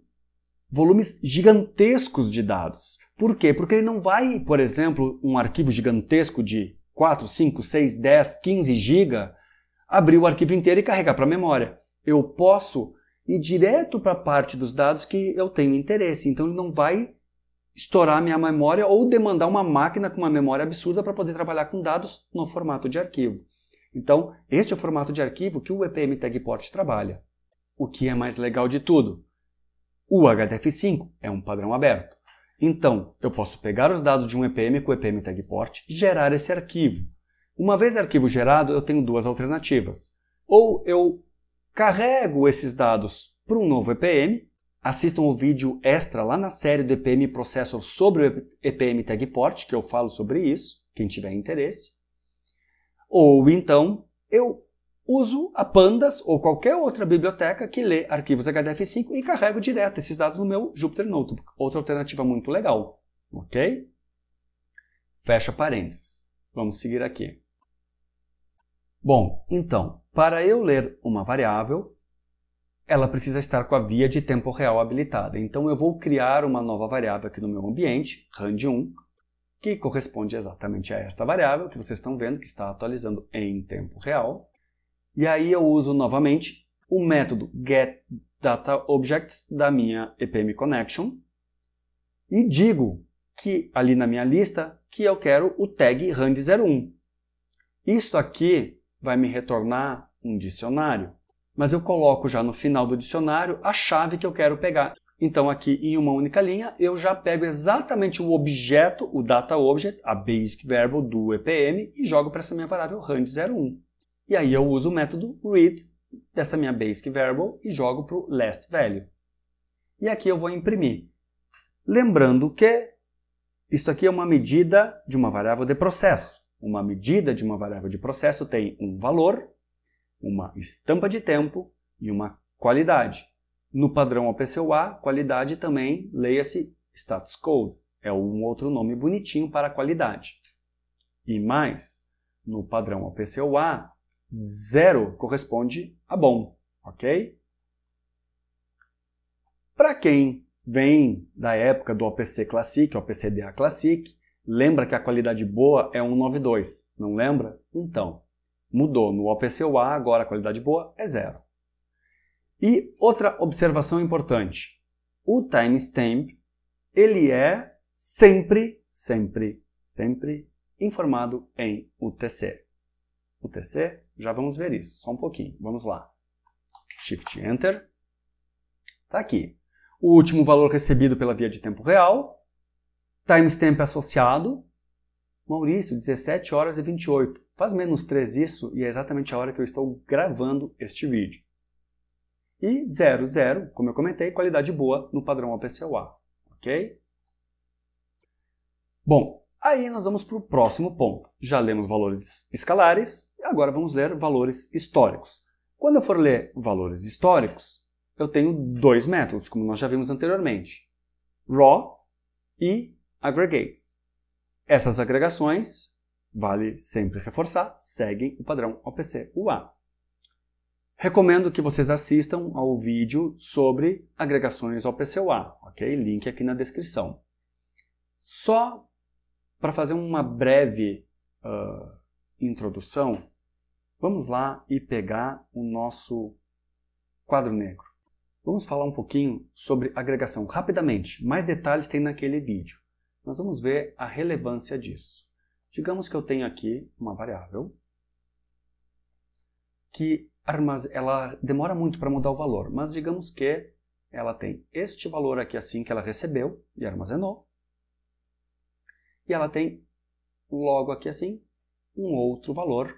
volumes gigantescos de dados. Por quê? Porque ele não vai, por exemplo, um arquivo gigantesco de 4, 5, 6, 10, 15 GB, abrir o arquivo inteiro e carregar para a memória. Eu posso ir direto para a parte dos dados que eu tenho interesse. Então ele não vai estourar minha memória ou demandar uma máquina com uma memória absurda para poder trabalhar com dados no formato de arquivo. Então, este é o formato de arquivo que o EPM Tagport trabalha. O que é mais legal de tudo? O HDF5 é um padrão aberto. Então, eu posso pegar os dados de um EPM com o EPM Tagport e gerar esse arquivo. Uma vez arquivo gerado, eu tenho duas alternativas. Ou eu carrego esses dados para um novo EPM, assistam o vídeo extra lá na série do EPM Processor sobre o EPM Tagport, que eu falo sobre isso, quem tiver interesse. Ou então eu uso a Pandas ou qualquer outra biblioteca que lê arquivos HDF5 e carrego direto esses dados no meu Jupyter Notebook. Outra alternativa muito legal, ok? Fecha parênteses. Vamos seguir aqui. Bom, então, para eu ler uma variável, ela precisa estar com a via de tempo real habilitada. Então eu vou criar uma nova variável aqui no meu ambiente, rand1, que corresponde exatamente a esta variável que vocês estão vendo que está atualizando em tempo real. E aí eu uso novamente o método getDataObjects da minha EPM Connection e digo que ali na minha lista que eu quero o tag rand01. Isso aqui vai me retornar um dicionário, mas eu coloco já no final do dicionário a chave que eu quero pegar. Então aqui em uma única linha eu já pego exatamente o objeto, o data object, a basic variable do EPM e jogo para essa minha variável rand01. E aí eu uso o método read dessa minha basic variable e jogo para o last value. E aqui eu vou imprimir. Lembrando que isto aqui é uma medida de uma variável de processo. Uma medida de uma variável de processo tem um valor, uma estampa de tempo e uma qualidade. No padrão OPCUA, qualidade também, leia-se status code, é um outro nome bonitinho para qualidade. E mais, no padrão OPCUA, zero corresponde a bom, ok? Para quem vem da época do OPC Classic, OPCDA Classic, lembra que a qualidade boa é 192, não lembra? Então, mudou. No OPCUA, agora a qualidade boa é zero. E outra observação importante, o timestamp ele é sempre, sempre, sempre informado em UTC. UTC, já vamos ver isso, só um pouquinho, vamos lá. Shift Enter, está aqui. O último valor recebido pela via de tempo real, timestamp associado, Maurício, 17 horas e 28. Faz menos 3 isso e é exatamente a hora que eu estou gravando este vídeo. E 0, 0, como eu comentei, qualidade boa no padrão OPCOA, ok? Bom, aí nós vamos para o próximo ponto. Já lemos valores escalares, agora vamos ler valores históricos. Quando eu for ler valores históricos, eu tenho dois métodos, como nós já vimos anteriormente, raw e aggregates. Essas agregações, vale sempre reforçar, seguem o padrão OPC-UA. Recomendo que vocês assistam ao vídeo sobre agregações PCOA, ok? Link aqui na descrição. Só para fazer uma breve uh, introdução, vamos lá e pegar o nosso quadro negro. Vamos falar um pouquinho sobre agregação rapidamente. Mais detalhes tem naquele vídeo. Nós vamos ver a relevância disso. Digamos que eu tenho aqui uma variável que ah, ela demora muito para mudar o valor, mas digamos que ela tem este valor aqui assim que ela recebeu e armazenou, e ela tem logo aqui assim um outro valor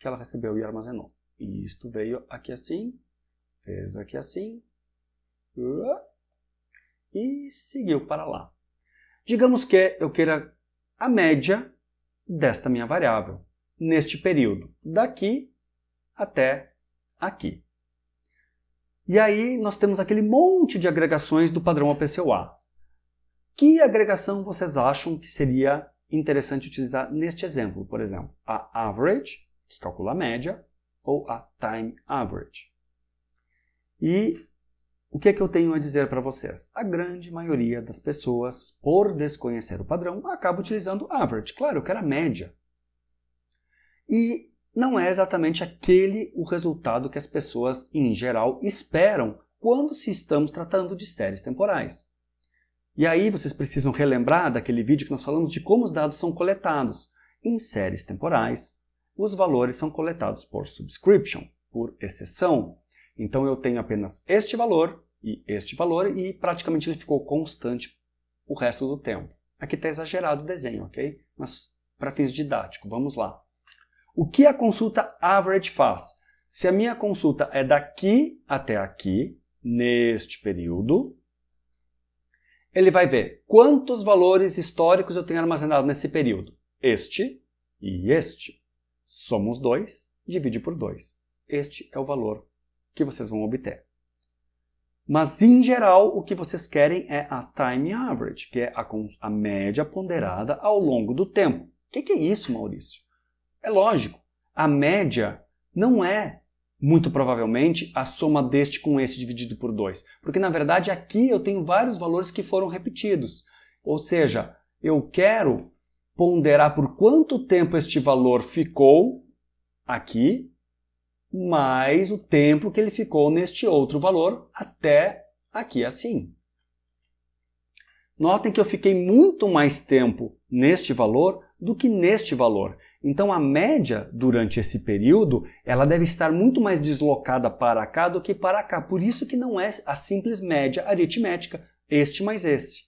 que ela recebeu e armazenou. E isto veio aqui assim, fez aqui assim, e seguiu para lá. Digamos que eu queira a média desta minha variável neste período, daqui até aqui. E aí nós temos aquele monte de agregações do padrão OPCOA. Que agregação vocês acham que seria interessante utilizar neste exemplo? Por exemplo, a average, que calcula a média, ou a time average. E o que é que eu tenho a dizer para vocês? A grande maioria das pessoas, por desconhecer o padrão, acaba utilizando average. Claro, eu quero a média. E não é exatamente aquele o resultado que as pessoas, em geral, esperam quando se estamos tratando de séries temporais. E aí vocês precisam relembrar daquele vídeo que nós falamos de como os dados são coletados. Em séries temporais, os valores são coletados por subscription, por exceção. Então eu tenho apenas este valor e este valor e praticamente ele ficou constante o resto do tempo. Aqui está exagerado o desenho, ok? Mas para fins didáticos, vamos lá. O que a consulta average faz? Se a minha consulta é daqui até aqui, neste período, ele vai ver quantos valores históricos eu tenho armazenado nesse período. Este e este. Somos dois, divide por dois. Este é o valor que vocês vão obter. Mas, em geral, o que vocês querem é a time average, que é a, a média ponderada ao longo do tempo. O que, que é isso, Maurício? É lógico, a média não é muito provavelmente a soma deste com esse dividido por 2, porque na verdade aqui eu tenho vários valores que foram repetidos. Ou seja, eu quero ponderar por quanto tempo este valor ficou aqui, mais o tempo que ele ficou neste outro valor até aqui assim. Notem que eu fiquei muito mais tempo neste valor do que neste valor. Então a média durante esse período, ela deve estar muito mais deslocada para cá do que para cá. Por isso que não é a simples média aritmética, este mais esse.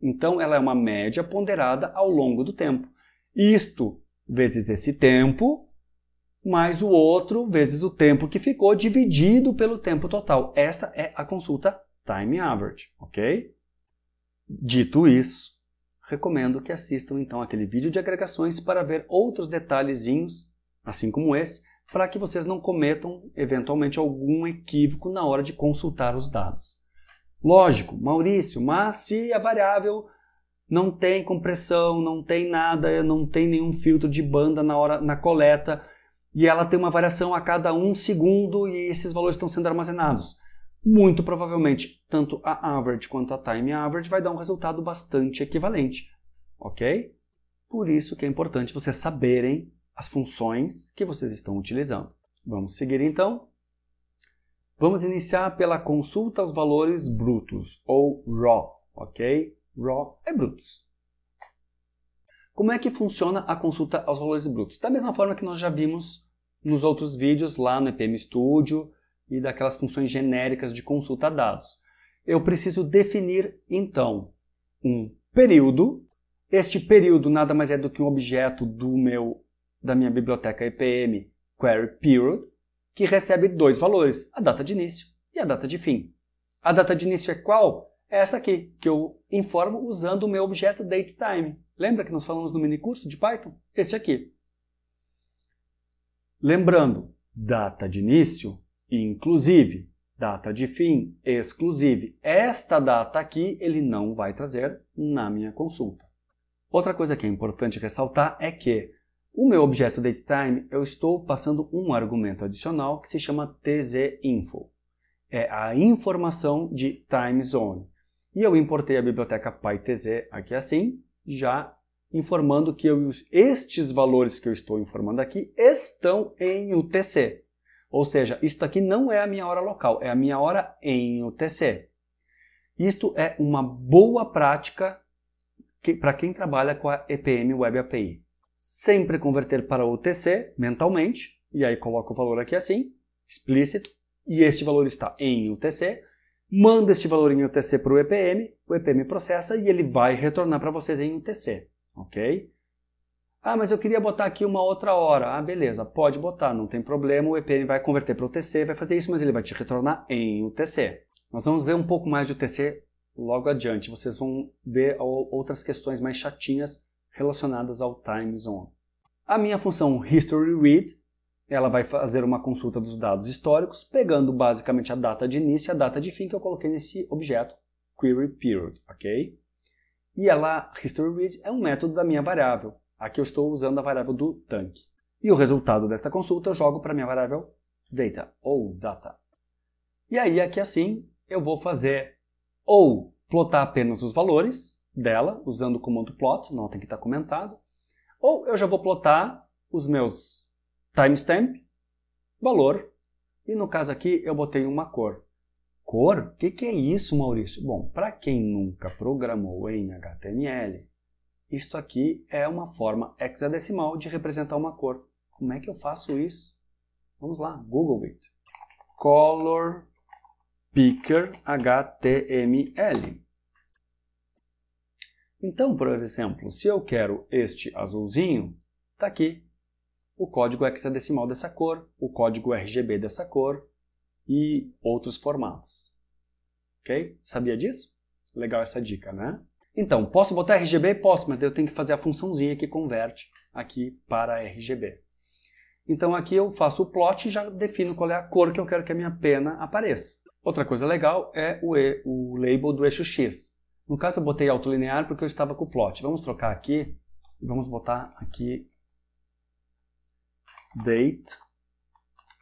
Então ela é uma média ponderada ao longo do tempo. Isto vezes esse tempo, mais o outro vezes o tempo que ficou dividido pelo tempo total. Esta é a consulta time average, ok? Dito isso, recomendo que assistam então aquele vídeo de agregações para ver outros detalhezinhos, assim como esse, para que vocês não cometam eventualmente algum equívoco na hora de consultar os dados. Lógico, Maurício, mas se a variável não tem compressão, não tem nada, não tem nenhum filtro de banda na hora na coleta e ela tem uma variação a cada um segundo e esses valores estão sendo armazenados muito provavelmente tanto a average quanto a time average vai dar um resultado bastante equivalente, ok? Por isso que é importante vocês saberem as funções que vocês estão utilizando. Vamos seguir então. Vamos iniciar pela consulta aos valores brutos, ou raw, ok? Raw é brutos. Como é que funciona a consulta aos valores brutos? Da mesma forma que nós já vimos nos outros vídeos lá no EPM Studio, e daquelas funções genéricas de consulta a dados. Eu preciso definir, então, um período. Este período nada mais é do que um objeto do meu, da minha biblioteca EPM, query period, que recebe dois valores, a data de início e a data de fim. A data de início é qual? É essa aqui, que eu informo usando o meu objeto DateTime. Lembra que nós falamos no minicurso de Python? esse aqui. Lembrando, data de início inclusive, data de fim, exclusive. Esta data aqui ele não vai trazer na minha consulta. Outra coisa que é importante ressaltar é que o meu objeto DateTime eu estou passando um argumento adicional que se chama tzinfo. É a informação de time zone. E eu importei a biblioteca PyTZ aqui assim, já informando que eu, estes valores que eu estou informando aqui estão em UTC. Ou seja, isto aqui não é a minha hora local, é a minha hora em UTC. Isto é uma boa prática que, para quem trabalha com a EPM Web API. Sempre converter para UTC mentalmente, e aí coloca o valor aqui assim, explícito, e este valor está em UTC, manda este valor em UTC para o EPM, o EPM processa e ele vai retornar para vocês em UTC, ok? Ah, mas eu queria botar aqui uma outra hora. Ah, beleza, pode botar, não tem problema. O EPM vai converter para o UTC, vai fazer isso, mas ele vai te retornar em UTC. Nós vamos ver um pouco mais de UTC logo adiante. Vocês vão ver outras questões mais chatinhas relacionadas ao time zone. A minha função history read, ela vai fazer uma consulta dos dados históricos, pegando basicamente a data de início e a data de fim que eu coloquei nesse objeto query period, ok? E ela history read é um método da minha variável Aqui eu estou usando a variável do tanque. E o resultado desta consulta eu jogo para minha variável data ou data. E aí aqui assim eu vou fazer ou plotar apenas os valores dela usando o comando plot, não tem que estar tá comentado, ou eu já vou plotar os meus timestamp, valor, e no caso aqui eu botei uma cor. Cor? O que, que é isso, Maurício? Bom, para quem nunca programou em HTML, isto aqui é uma forma hexadecimal de representar uma cor. Como é que eu faço isso? Vamos lá, Google it. Color Picker HTML. Então, por exemplo, se eu quero este azulzinho, está aqui o código hexadecimal dessa cor, o código RGB dessa cor e outros formatos. Ok? Sabia disso? Legal essa dica, né? Então, posso botar RGB? Posso, mas eu tenho que fazer a funçãozinha que converte aqui para RGB. Então aqui eu faço o plot e já defino qual é a cor que eu quero que a minha pena apareça. Outra coisa legal é o, e, o label do eixo X. No caso eu botei autolinear porque eu estava com o plot. Vamos trocar aqui e vamos botar aqui date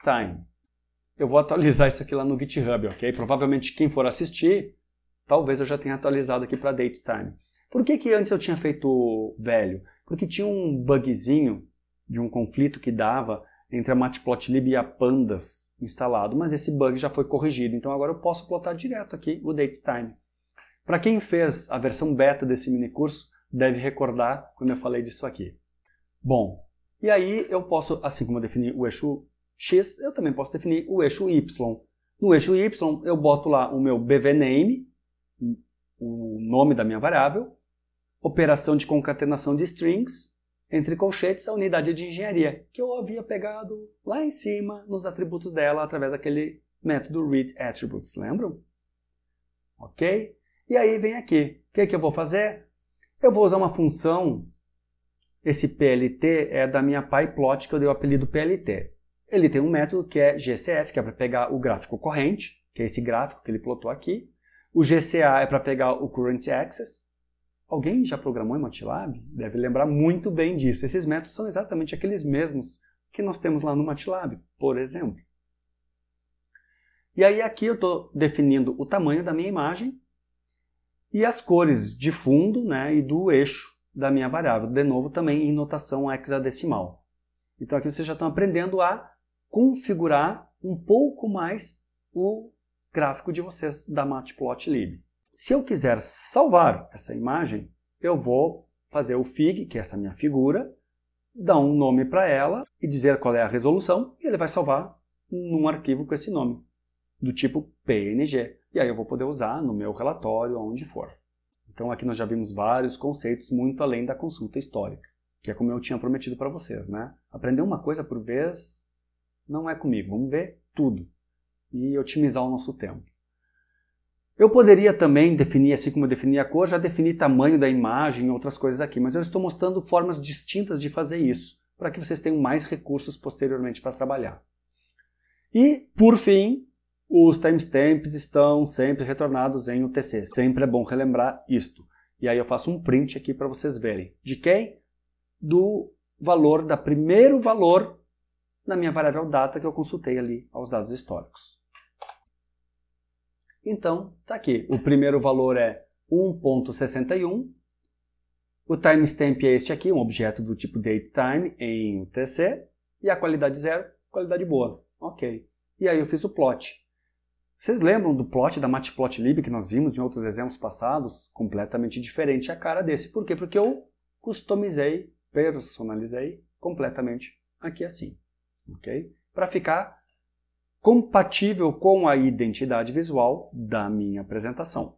time. Eu vou atualizar isso aqui lá no GitHub, ok? Provavelmente quem for assistir Talvez eu já tenha atualizado aqui para date time. Por que, que antes eu tinha feito velho? Porque tinha um bugzinho de um conflito que dava entre a Matplotlib e a Pandas instalado, mas esse bug já foi corrigido, então agora eu posso plotar direto aqui o date time. Para quem fez a versão beta desse mini curso, deve recordar quando eu falei disso aqui. Bom, e aí eu posso, assim como eu defini o eixo X, eu também posso definir o eixo Y. No eixo Y eu boto lá o meu bvname, o nome da minha variável, operação de concatenação de strings entre colchetes, a unidade de engenharia, que eu havia pegado lá em cima nos atributos dela através daquele método read attributes, lembram? Ok? E aí vem aqui. O que, é que eu vou fazer? Eu vou usar uma função. Esse PLT é da minha PyPlot, que eu dei o apelido PLT. Ele tem um método que é GCF, que é para pegar o gráfico corrente, que é esse gráfico que ele plotou aqui, o GCA é para pegar o Current Access. Alguém já programou em MATLAB? Deve lembrar muito bem disso. Esses métodos são exatamente aqueles mesmos que nós temos lá no MATLAB, por exemplo. E aí aqui eu estou definindo o tamanho da minha imagem e as cores de fundo né, e do eixo da minha variável. De novo, também em notação hexadecimal. Então aqui vocês já estão aprendendo a configurar um pouco mais o gráfico de vocês da matplotlib. Se eu quiser salvar essa imagem, eu vou fazer o fig, que é essa minha figura, dar um nome para ela e dizer qual é a resolução, e ele vai salvar num arquivo com esse nome, do tipo PNG. E aí eu vou poder usar no meu relatório, aonde for. Então aqui nós já vimos vários conceitos muito além da consulta histórica, que é como eu tinha prometido para vocês, né? Aprender uma coisa por vez não é comigo, vamos ver tudo e otimizar o nosso tempo. Eu poderia também definir, assim como eu defini a cor, já definir tamanho da imagem e outras coisas aqui, mas eu estou mostrando formas distintas de fazer isso, para que vocês tenham mais recursos posteriormente para trabalhar. E, por fim, os timestamps estão sempre retornados em UTC. Sempre é bom relembrar isto. E aí eu faço um print aqui para vocês verem. De quem? Do valor, da primeiro valor na minha variável data que eu consultei ali aos dados históricos. Então, tá aqui. O primeiro valor é 1.61. O timestamp é este aqui, um objeto do tipo datetime em UTC. E a qualidade zero, qualidade boa. Ok. E aí eu fiz o plot. Vocês lembram do plot da matplotlib que nós vimos em outros exemplos passados? Completamente diferente a cara desse. Por quê? Porque eu customizei, personalizei completamente aqui assim. Ok? Para ficar compatível com a identidade visual da minha apresentação.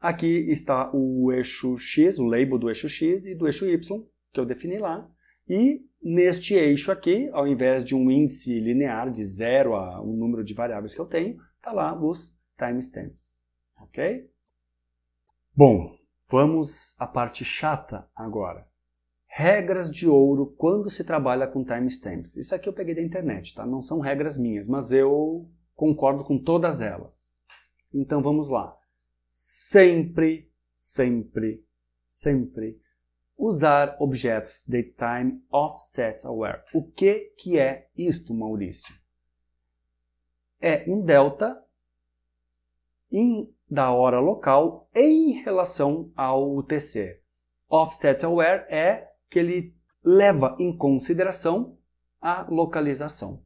Aqui está o eixo X, o label do eixo X e do eixo Y, que eu defini lá. E neste eixo aqui, ao invés de um índice linear de zero a um número de variáveis que eu tenho, está lá os timestamps, ok? Bom, vamos à parte chata agora regras de ouro quando se trabalha com timestamps. Isso aqui eu peguei da internet, tá? Não são regras minhas, mas eu concordo com todas elas. Então vamos lá. Sempre, sempre, sempre usar objetos de time offset aware. O que que é isto, Maurício? É um delta em, da hora local em relação ao UTC. Offset aware é que ele leva em consideração a localização.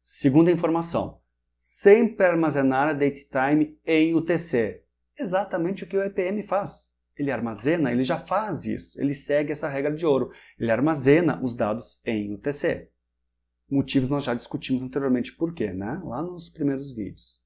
Segunda informação, sempre armazenar a date time em UTC. Exatamente o que o EPM faz. Ele armazena, ele já faz isso, ele segue essa regra de ouro. Ele armazena os dados em UTC. Motivos nós já discutimos anteriormente por quê, né? Lá nos primeiros vídeos.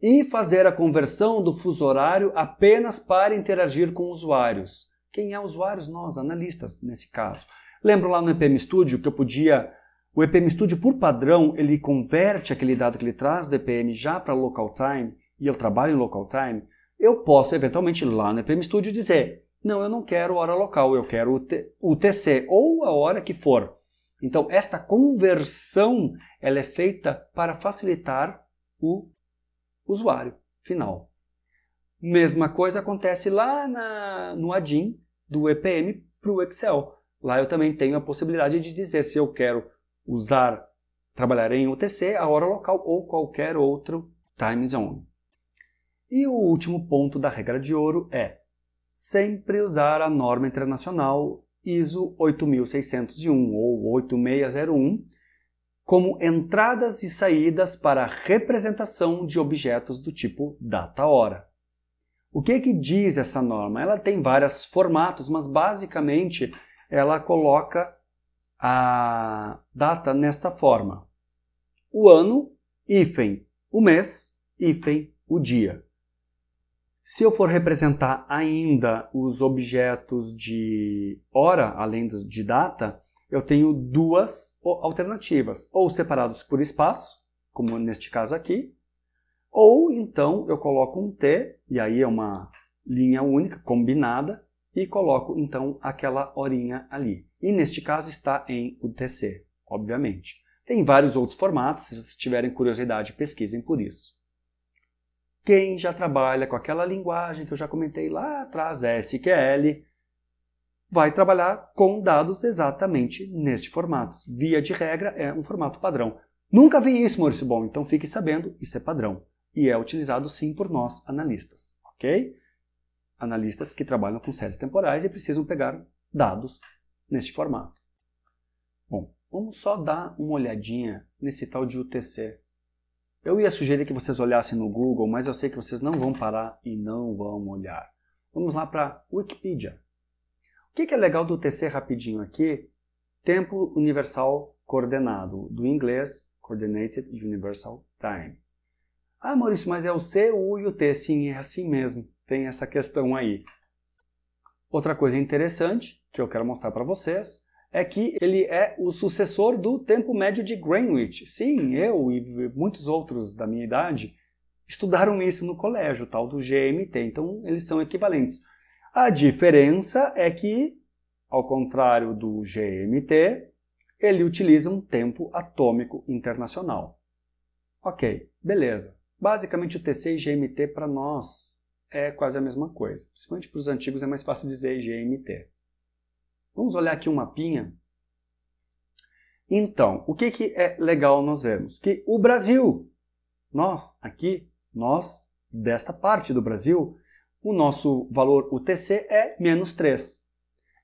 E fazer a conversão do fuso horário apenas para interagir com usuários. Quem é usuários? Nós, analistas, nesse caso. Lembro lá no EPM Studio que eu podia... O EPM Studio, por padrão, ele converte aquele dado que ele traz do EPM já para local time, e eu trabalho em local time, eu posso, eventualmente, lá no EPM Studio dizer não, eu não quero hora local, eu quero UTC, ou a hora que for. Então, esta conversão ela é feita para facilitar o usuário final. Mesma coisa acontece lá na, no ADIN, do EPM para o Excel. Lá eu também tenho a possibilidade de dizer se eu quero usar, trabalhar em UTC, a hora local ou qualquer outro time zone. E o último ponto da regra de ouro é sempre usar a norma internacional ISO 8601 ou 8601 como entradas e saídas para representação de objetos do tipo data-hora. O que que diz essa norma? Ela tem vários formatos, mas basicamente ela coloca a data nesta forma. O ano, hífen, o mês, hífen, o dia. Se eu for representar ainda os objetos de hora, além de data, eu tenho duas alternativas, ou separados por espaço, como neste caso aqui, ou então eu coloco um T, e aí é uma linha única, combinada, e coloco então aquela horinha ali. E neste caso está em UTC, obviamente. Tem vários outros formatos, se vocês tiverem curiosidade, pesquisem por isso. Quem já trabalha com aquela linguagem que eu já comentei lá atrás, é SQL, vai trabalhar com dados exatamente neste formato. Via de regra, é um formato padrão. Nunca vi isso, Maurício Bom, então fique sabendo, isso é padrão e é utilizado sim por nós, analistas, ok? Analistas que trabalham com séries temporais e precisam pegar dados neste formato. Bom, vamos só dar uma olhadinha nesse tal de UTC. Eu ia sugerir que vocês olhassem no Google, mas eu sei que vocês não vão parar e não vão olhar. Vamos lá para Wikipedia. O que é legal do UTC rapidinho aqui? Tempo Universal Coordenado, do inglês Coordinated Universal Time. Ah, Maurício, mas é o C, o U e o T. Sim, é assim mesmo. Tem essa questão aí. Outra coisa interessante que eu quero mostrar para vocês é que ele é o sucessor do tempo médio de Greenwich. Sim, eu e muitos outros da minha idade estudaram isso no colégio, tal do GMT. Então, eles são equivalentes. A diferença é que, ao contrário do GMT, ele utiliza um tempo atômico internacional. Ok, beleza. Basicamente, o TC e GMT para nós é quase a mesma coisa. Principalmente para os antigos é mais fácil dizer GMT. Vamos olhar aqui um mapinha. Então, o que, que é legal nós vermos? Que o Brasil, nós aqui, nós desta parte do Brasil, o nosso valor UTC é menos 3.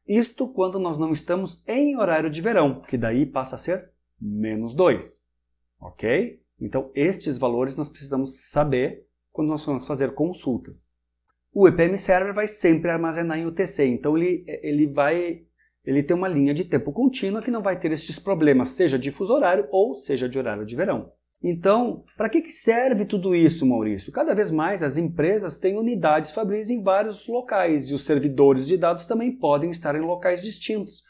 Isto quando nós não estamos em horário de verão, que daí passa a ser menos 2. Ok? Então, estes valores nós precisamos saber quando nós vamos fazer consultas. O EPM Server vai sempre armazenar em UTC, então ele, ele vai ele tem uma linha de tempo contínua que não vai ter estes problemas, seja de fuso horário ou seja de horário de verão. Então, para que, que serve tudo isso, Maurício? Cada vez mais as empresas têm unidades fabris em vários locais e os servidores de dados também podem estar em locais distintos.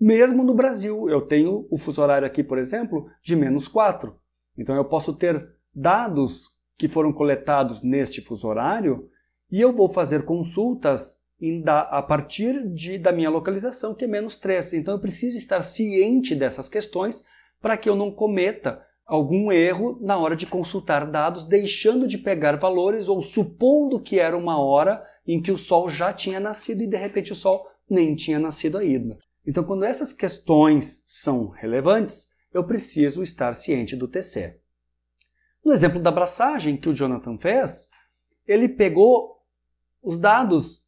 Mesmo no Brasil, eu tenho o fuso horário aqui, por exemplo, de menos 4. Então eu posso ter dados que foram coletados neste fuso horário e eu vou fazer consultas a partir de, da minha localização, que é menos 3. Então eu preciso estar ciente dessas questões para que eu não cometa algum erro na hora de consultar dados, deixando de pegar valores ou supondo que era uma hora em que o Sol já tinha nascido e de repente o Sol nem tinha nascido ainda. Então, quando essas questões são relevantes, eu preciso estar ciente do TC. No exemplo da abraçagem que o Jonathan fez, ele pegou os dados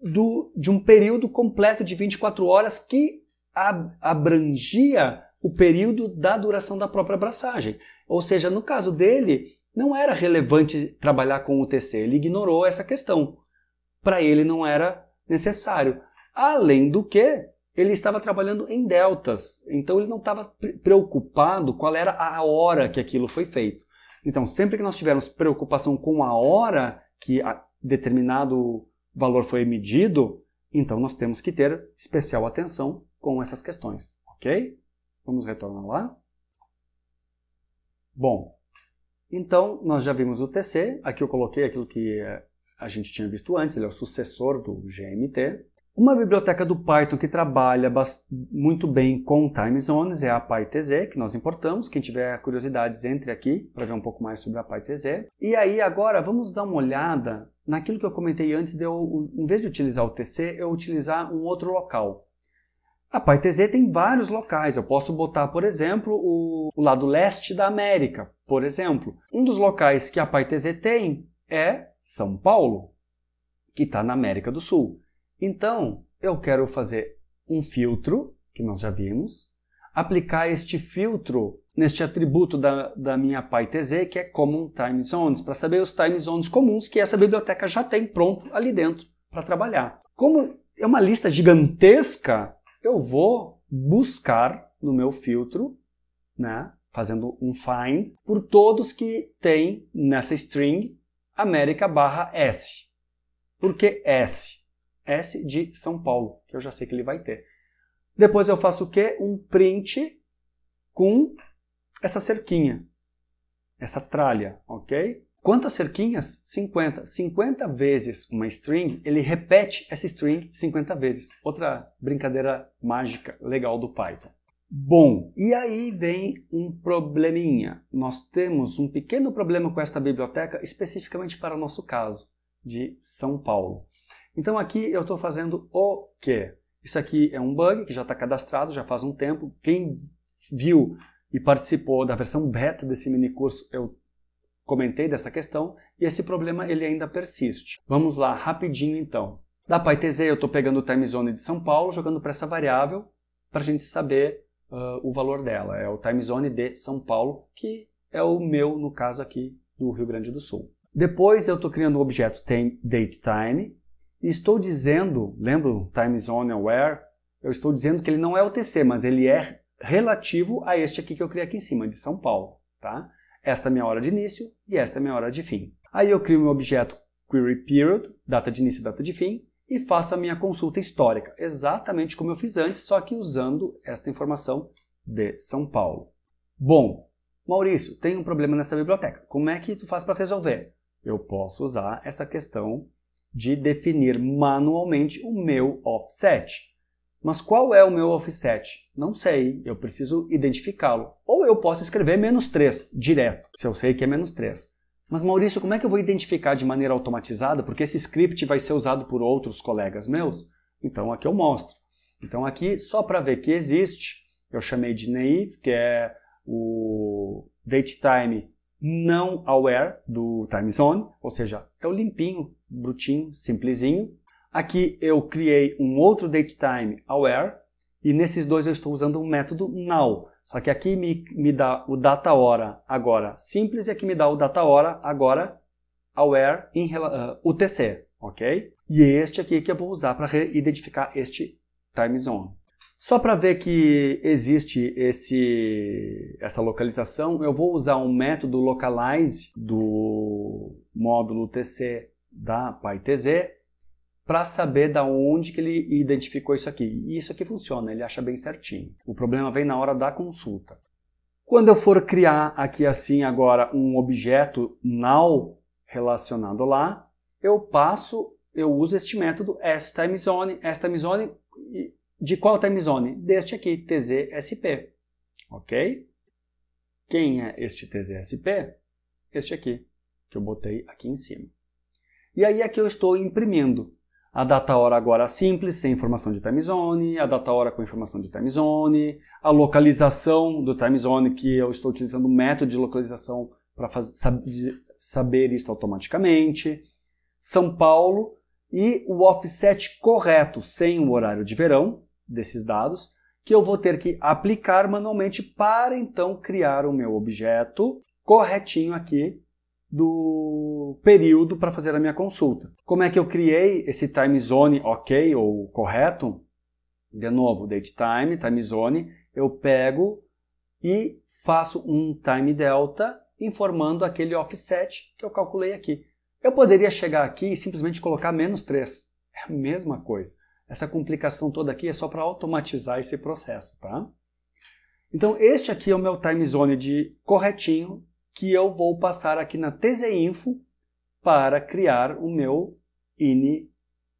do, de um período completo de 24 horas que abrangia o período da duração da própria abraçagem. Ou seja, no caso dele, não era relevante trabalhar com o TC, ele ignorou essa questão. Para ele não era necessário. Além do que, ele estava trabalhando em deltas, então ele não estava preocupado qual era a hora que aquilo foi feito. Então, sempre que nós tivermos preocupação com a hora que a determinado valor foi medido, então nós temos que ter especial atenção com essas questões, ok? Vamos retornar lá. Bom, então nós já vimos o TC, aqui eu coloquei aquilo que eh, a gente tinha visto antes, ele é o sucessor do GMT, uma biblioteca do Python que trabalha muito bem com time zones é a PyTZ, que nós importamos. Quem tiver curiosidades, entre aqui para ver um pouco mais sobre a PyTZ. E aí agora vamos dar uma olhada naquilo que eu comentei antes de eu, em vez de utilizar o TC, eu utilizar um outro local. A PyTZ tem vários locais. Eu posso botar, por exemplo, o, o lado leste da América, por exemplo. Um dos locais que a PyTZ tem é São Paulo, que está na América do Sul. Então, eu quero fazer um filtro, que nós já vimos, aplicar este filtro neste atributo da, da minha PyTZ, que é Common Time Zones, para saber os time zones comuns que essa biblioteca já tem pronto ali dentro para trabalhar. Como é uma lista gigantesca, eu vou buscar no meu filtro, né, fazendo um find, por todos que tem nessa string América barra S. Por que S? S de São Paulo, que eu já sei que ele vai ter. Depois eu faço o quê? Um print com essa cerquinha, essa tralha, ok? Quantas cerquinhas? 50. 50 vezes uma string, ele repete essa string 50 vezes. Outra brincadeira mágica legal do Python. Bom, e aí vem um probleminha. Nós temos um pequeno problema com esta biblioteca, especificamente para o nosso caso, de São Paulo. Então aqui eu estou fazendo o que? Isso aqui é um bug que já está cadastrado, já faz um tempo. Quem viu e participou da versão beta desse mini curso, eu comentei dessa questão e esse problema ele ainda persiste. Vamos lá rapidinho então. Da PyTZ eu estou pegando o time zone de São Paulo, jogando para essa variável para a gente saber uh, o valor dela. É o time zone de São Paulo, que é o meu, no caso aqui, do Rio Grande do Sul. Depois eu estou criando o objeto tem DateTime, e estou dizendo, lembro time zone aware, eu estou dizendo que ele não é OTC, mas ele é relativo a este aqui que eu criei aqui em cima, de São Paulo, tá? Esta é a minha hora de início e esta é a minha hora de fim. Aí eu crio meu objeto query period, data de início, data de fim, e faço a minha consulta histórica, exatamente como eu fiz antes, só que usando esta informação de São Paulo. Bom, Maurício, tem um problema nessa biblioteca. Como é que tu faz para resolver? Eu posso usar essa questão de definir manualmente o meu offset. Mas qual é o meu offset? Não sei, eu preciso identificá-lo. Ou eu posso escrever menos 3 direto, se eu sei que é menos 3. Mas Maurício, como é que eu vou identificar de maneira automatizada? Porque esse script vai ser usado por outros colegas meus. Então aqui eu mostro. Então aqui, só para ver que existe, eu chamei de naive, que é o date time não aware do time zone, ou seja, é o limpinho, brutinho, simplesinho. Aqui eu criei um outro date time aware e nesses dois eu estou usando um método now. Só que aqui me, me dá o data hora agora simples e aqui me dá o data hora agora aware em uh, UTC, ok? E este aqui que eu vou usar para identificar este time zone. Só para ver que existe esse, essa localização, eu vou usar um método localize do módulo TC da PyTZ para saber da onde que ele identificou isso aqui. E isso aqui funciona, ele acha bem certinho. O problema vem na hora da consulta. Quando eu for criar aqui assim agora um objeto null relacionado lá, eu passo, eu uso este método sTimeZone, sTimeZone de qual time zone? Deste aqui, TZSP. Ok? Quem é este TZSP? Este aqui, que eu botei aqui em cima. E aí aqui é eu estou imprimindo a data hora agora simples, sem informação de time zone, a data hora com informação de time zone, a localização do time zone, que eu estou utilizando o método de localização para sab saber isso automaticamente, São Paulo e o offset correto, sem o horário de verão, desses dados que eu vou ter que aplicar manualmente para então criar o meu objeto corretinho aqui do período para fazer a minha consulta. Como é que eu criei esse time zone ok ou correto? De novo, date time, time zone, eu pego e faço um time delta informando aquele offset que eu calculei aqui. Eu poderia chegar aqui e simplesmente colocar menos 3. É a mesma coisa. Essa complicação toda aqui é só para automatizar esse processo, tá? Então este aqui é o meu time zone de corretinho que eu vou passar aqui na tzinfo para criar o meu in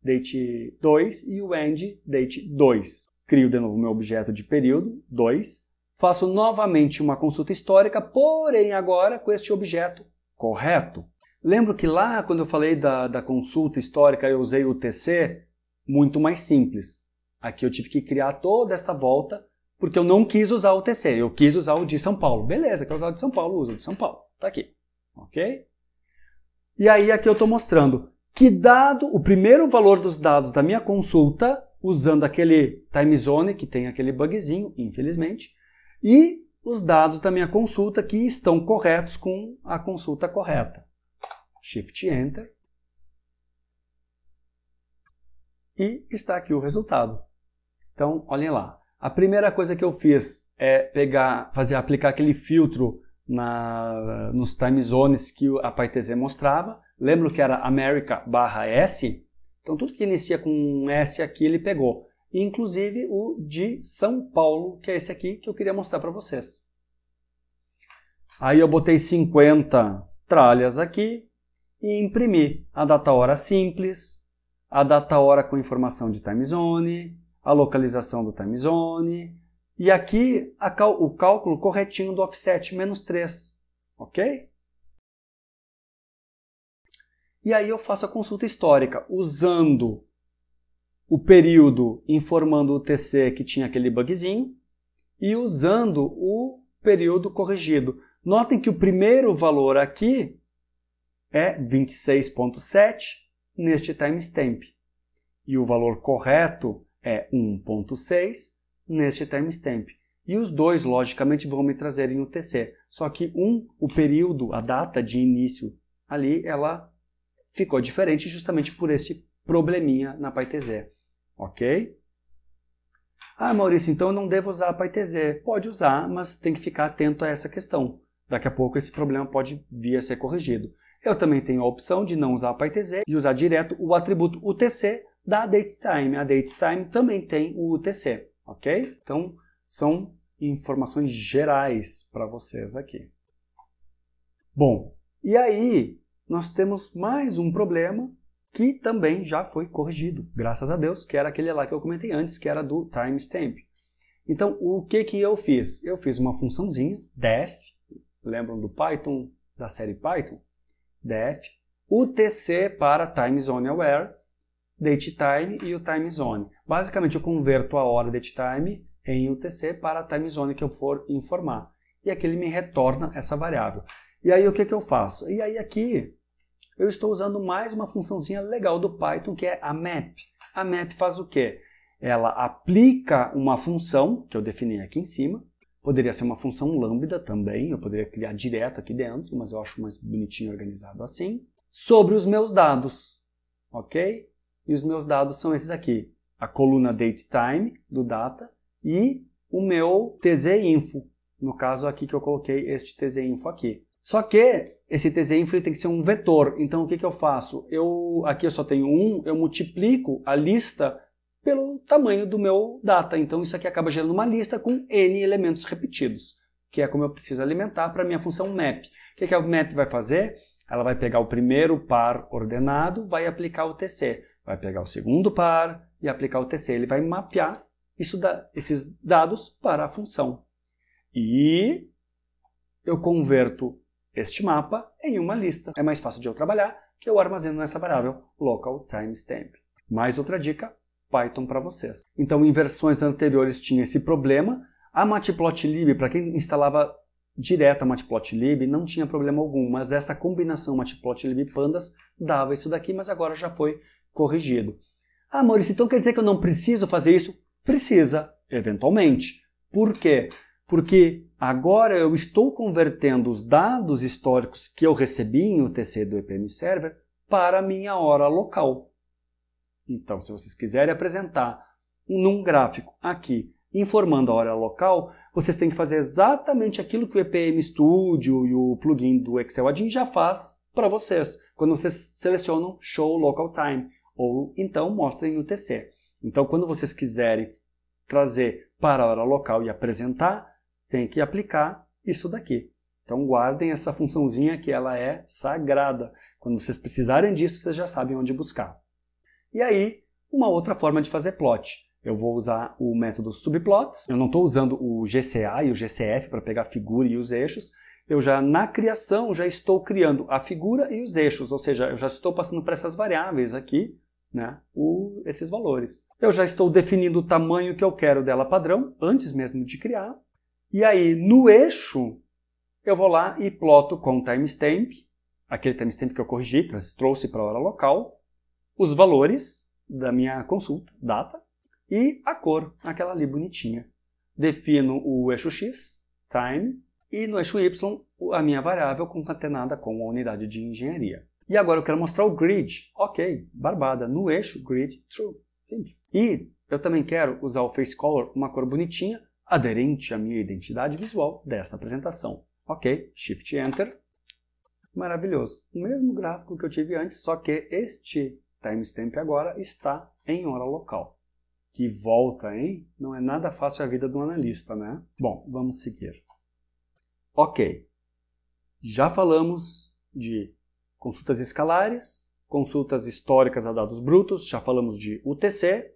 date 2 e o end date 2. Crio de novo meu objeto de período 2, faço novamente uma consulta histórica, porém agora com este objeto correto. Lembro que lá quando eu falei da, da consulta histórica eu usei o TC muito mais simples. Aqui eu tive que criar toda esta volta porque eu não quis usar o TC, eu quis usar o de São Paulo. Beleza, quer usar o de São Paulo, usa o de São Paulo. Tá aqui, ok? E aí aqui eu estou mostrando que dado, o primeiro valor dos dados da minha consulta, usando aquele time zone que tem aquele bugzinho, infelizmente, e os dados da minha consulta que estão corretos com a consulta correta. Shift Enter E está aqui o resultado. Então, olhem lá. A primeira coisa que eu fiz é pegar, fazer aplicar aquele filtro na, nos time zones que a PyTZ mostrava. Lembro que era América barra S. Então, tudo que inicia com um S aqui, ele pegou. Inclusive o de São Paulo, que é esse aqui que eu queria mostrar para vocês. Aí eu botei 50 tralhas aqui e imprimi a data hora simples, a data hora com informação de time zone, a localização do time zone, e aqui o cálculo corretinho do offset, menos 3, ok? E aí eu faço a consulta histórica, usando o período informando o TC que tinha aquele bugzinho e usando o período corrigido. Notem que o primeiro valor aqui é 26.7 neste timestamp. E o valor correto é 1.6 neste timestamp. E os dois, logicamente, vão me trazer em UTC. Só que um, o período, a data de início ali, ela ficou diferente justamente por este probleminha na PyTZ. Ok? Ah, Maurício, então eu não devo usar a PyTZ. Pode usar, mas tem que ficar atento a essa questão. Daqui a pouco esse problema pode vir a ser corrigido. Eu também tenho a opção de não usar o PyTZ e usar direto o atributo UTC da DateTime. A DateTime também tem o UTC, ok? Então, são informações gerais para vocês aqui. Bom, e aí nós temos mais um problema que também já foi corrigido, graças a Deus, que era aquele lá que eu comentei antes, que era do timestamp. Então, o que, que eu fiz? Eu fiz uma funçãozinha, def, lembram do Python, da série Python? def, UTC para time zone aware, date time e o time zone. Basicamente eu converto a hora date time em UTC para a time zone que eu for informar. E aqui ele me retorna essa variável. E aí o que, que eu faço? E aí aqui eu estou usando mais uma funçãozinha legal do Python que é a map. A map faz o quê? Ela aplica uma função que eu defini aqui em cima Poderia ser uma função lambda também, eu poderia criar direto aqui dentro, mas eu acho mais bonitinho organizado assim. Sobre os meus dados, ok? E os meus dados são esses aqui. A coluna DateTime do data e o meu TZInfo, no caso aqui que eu coloquei este TZInfo aqui. Só que esse TZInfo tem que ser um vetor, então o que, que eu faço? Eu Aqui eu só tenho um, eu multiplico a lista pelo tamanho do meu data. Então isso aqui acaba gerando uma lista com n elementos repetidos, que é como eu preciso alimentar para a minha função map. O que, que a map vai fazer? Ela vai pegar o primeiro par ordenado, vai aplicar o TC. Vai pegar o segundo par e aplicar o TC. Ele vai mapear isso da, esses dados para a função. E eu converto este mapa em uma lista. É mais fácil de eu trabalhar que eu armazeno nessa variável local timestamp. Mais outra dica, Python para vocês. Então, em versões anteriores tinha esse problema. A Matplotlib, para quem instalava direto a Matplotlib, não tinha problema algum, mas essa combinação Matplotlib pandas dava isso daqui, mas agora já foi corrigido. Ah, Maurício, então quer dizer que eu não preciso fazer isso? Precisa, eventualmente. Por quê? Porque agora eu estou convertendo os dados históricos que eu recebi em UTC do EPM Server para a minha hora local. Então, se vocês quiserem apresentar num gráfico aqui, informando a hora local, vocês têm que fazer exatamente aquilo que o EPM Studio e o plugin do Excel Admin já faz para vocês, quando vocês selecionam Show Local Time, ou então mostrem o TC. Então, quando vocês quiserem trazer para a hora local e apresentar, tem que aplicar isso daqui. Então guardem essa funçãozinha que ela é sagrada. Quando vocês precisarem disso, vocês já sabem onde buscar. E aí, uma outra forma de fazer plot. Eu vou usar o método subplots. Eu não estou usando o GCA e o GCF para pegar a figura e os eixos. Eu já, na criação, já estou criando a figura e os eixos, ou seja, eu já estou passando para essas variáveis aqui, né, o, esses valores. Eu já estou definindo o tamanho que eu quero dela padrão, antes mesmo de criar. E aí, no eixo, eu vou lá e ploto com o timestamp, aquele timestamp que eu corrigi, trouxe para a hora local, os valores da minha consulta, data, e a cor, aquela ali bonitinha. Defino o eixo X, time, e no eixo Y a minha variável concatenada com a unidade de engenharia. E agora eu quero mostrar o grid. Ok, barbada. No eixo, grid, true. Simples. E eu também quero usar o face color, uma cor bonitinha, aderente à minha identidade visual desta apresentação. Ok, shift enter. Maravilhoso. O mesmo gráfico que eu tive antes, só que este timestamp agora está em hora local. Que volta em não é nada fácil a vida do analista, né? Bom, vamos seguir. Ok, já falamos de consultas escalares, consultas históricas a dados brutos, já falamos de UTC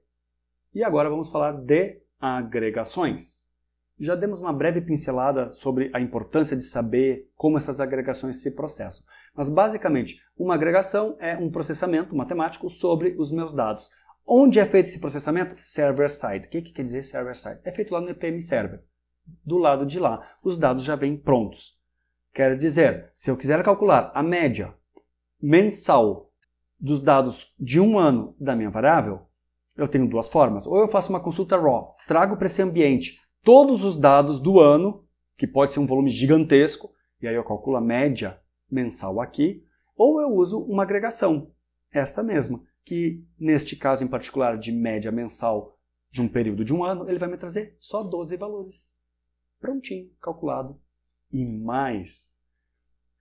e agora vamos falar de agregações. Já demos uma breve pincelada sobre a importância de saber como essas agregações se processam. Mas basicamente, uma agregação é um processamento matemático sobre os meus dados. Onde é feito esse processamento? Server-side. O que, que quer dizer server-side? É feito lá no EPM Server. Do lado de lá, os dados já vêm prontos. Quer dizer, se eu quiser calcular a média mensal dos dados de um ano da minha variável, eu tenho duas formas. Ou eu faço uma consulta raw, trago para esse ambiente, todos os dados do ano, que pode ser um volume gigantesco, e aí eu calculo a média mensal aqui, ou eu uso uma agregação, esta mesma, que neste caso em particular de média mensal de um período de um ano, ele vai me trazer só 12 valores. Prontinho, calculado. E mais,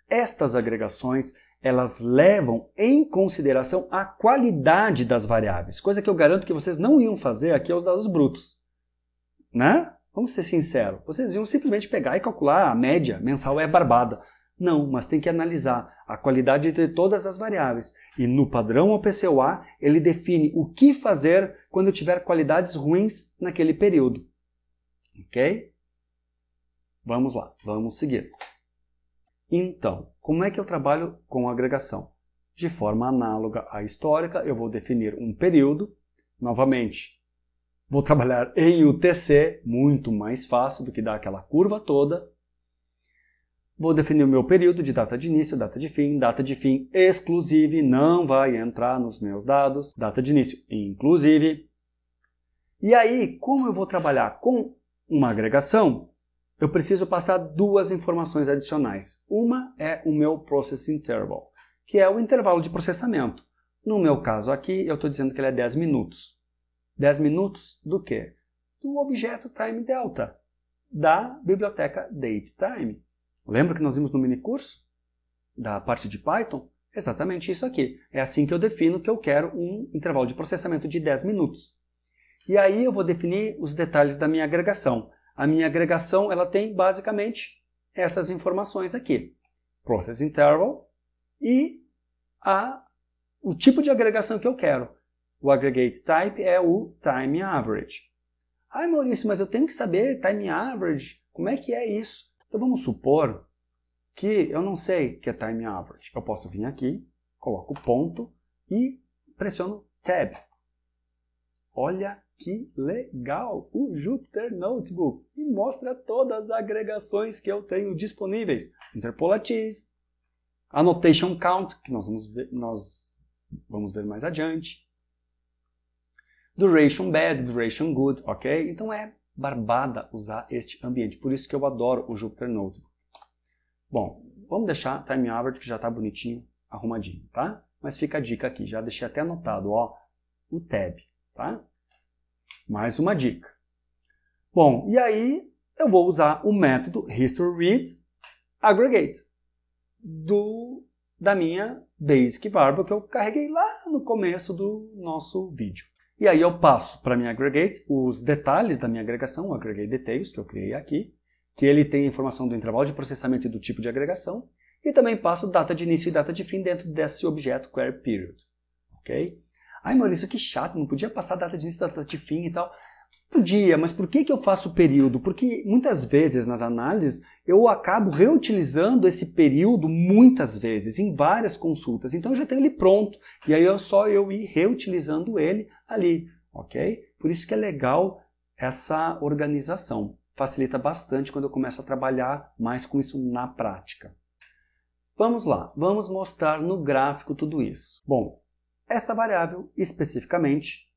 estas agregações elas levam em consideração a qualidade das variáveis, coisa que eu garanto que vocês não iam fazer aqui aos dados brutos, né? Vamos ser sinceros, vocês iam simplesmente pegar e calcular a média mensal é barbada. Não, mas tem que analisar a qualidade de todas as variáveis. E no padrão OPCOA, ele define o que fazer quando tiver qualidades ruins naquele período. Ok? Vamos lá, vamos seguir. Então, como é que eu trabalho com agregação? De forma análoga à histórica, eu vou definir um período, novamente, vou trabalhar em UTC, muito mais fácil do que dar aquela curva toda. Vou definir o meu período de data de início, data de fim, data de fim exclusive, não vai entrar nos meus dados, data de início inclusive. E aí, como eu vou trabalhar com uma agregação, eu preciso passar duas informações adicionais. Uma é o meu processing interval, que é o intervalo de processamento. No meu caso aqui, eu estou dizendo que ele é 10 minutos. 10 minutos do quê? Do objeto time delta da biblioteca DateTime. Lembra que nós vimos no minicurso da parte de Python? Exatamente isso aqui. É assim que eu defino que eu quero um intervalo de processamento de 10 minutos. E aí eu vou definir os detalhes da minha agregação. A minha agregação ela tem basicamente essas informações aqui. Process Interval e a, o tipo de agregação que eu quero. O aggregate type é o time average. Ai, Maurício, mas eu tenho que saber time average. Como é que é isso? Então vamos supor que eu não sei que é time average. Eu posso vir aqui, coloco o ponto e pressiono tab. Olha que legal! O Jupyter Notebook e mostra todas as agregações que eu tenho disponíveis. Interpolative, annotation count, que nós vamos ver, nós vamos ver mais adiante, Duration bad, duration good, ok? Então é barbada usar este ambiente, por isso que eu adoro o Jupyter Notebook. Bom, vamos deixar time average que já está bonitinho, arrumadinho, tá? Mas fica a dica aqui, já deixei até anotado, ó, o tab, tá? Mais uma dica. Bom, e aí eu vou usar o método historyReadAggregate do, da minha basic variable que eu carreguei lá no começo do nosso vídeo. E aí eu passo para minha aggregate os detalhes da minha agregação, o aggregate details que eu criei aqui, que ele tem a informação do intervalo de processamento e do tipo de agregação, e também passo data de início e data de fim dentro desse objeto query period, ok? Ai, Maurício, que chato, não podia passar data de início, e data de fim e tal um dia, mas por que, que eu faço o período? Porque muitas vezes nas análises eu acabo reutilizando esse período muitas vezes, em várias consultas. Então eu já tenho ele pronto. E aí é só eu ir reutilizando ele ali, ok? Por isso que é legal essa organização. Facilita bastante quando eu começo a trabalhar mais com isso na prática. Vamos lá, vamos mostrar no gráfico tudo isso. Bom, esta variável especificamente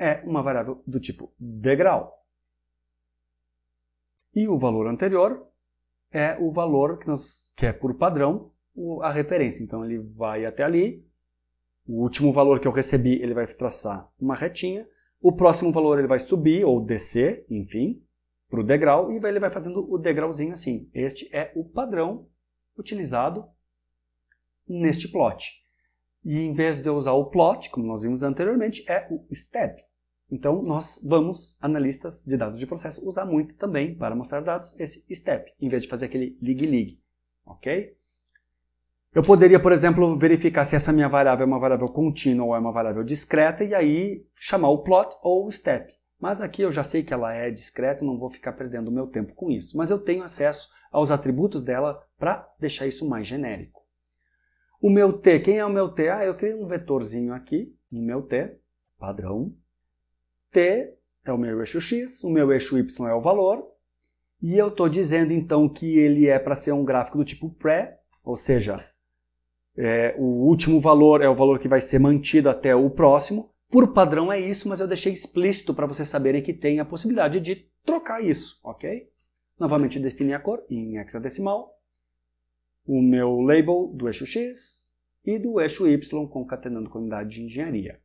é uma variável do tipo degrau. E o valor anterior é o valor que, nós, que é por padrão a referência. Então ele vai até ali, o último valor que eu recebi ele vai traçar uma retinha, o próximo valor ele vai subir ou descer, enfim, para o degrau e ele vai fazendo o degrauzinho assim. Este é o padrão utilizado neste plot. E em vez de eu usar o plot, como nós vimos anteriormente, é o step. Então, nós vamos, analistas de dados de processo, usar muito também para mostrar dados esse step, em vez de fazer aquele ligue-ligue, ok? Eu poderia, por exemplo, verificar se essa minha variável é uma variável contínua ou é uma variável discreta e aí chamar o plot ou o step. Mas aqui eu já sei que ela é discreta, não vou ficar perdendo meu tempo com isso. Mas eu tenho acesso aos atributos dela para deixar isso mais genérico. O meu t, quem é o meu t? Ah, eu criei um vetorzinho aqui, no meu t, padrão, T é o meu eixo X, o meu eixo Y é o valor, e eu estou dizendo então que ele é para ser um gráfico do tipo pré, ou seja, é, o último valor é o valor que vai ser mantido até o próximo. Por padrão é isso, mas eu deixei explícito para vocês saberem que tem a possibilidade de trocar isso, ok? Novamente definir a cor em hexadecimal, o meu label do eixo X e do eixo Y concatenando com a unidade de engenharia.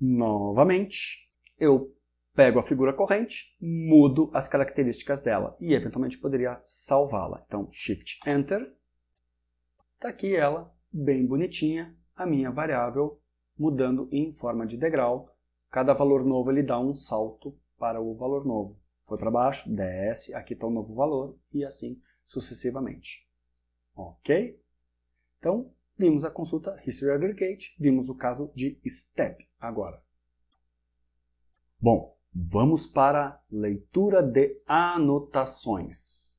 Novamente, eu pego a figura corrente, mudo as características dela e eventualmente poderia salvá-la. Então, Shift Enter, está aqui ela, bem bonitinha, a minha variável mudando em forma de degrau. Cada valor novo ele dá um salto para o valor novo. Foi para baixo, desce, aqui está o novo valor e assim sucessivamente. Ok? Então, vimos a consulta History Aggregate, vimos o caso de STEP agora. Bom, vamos para leitura de anotações.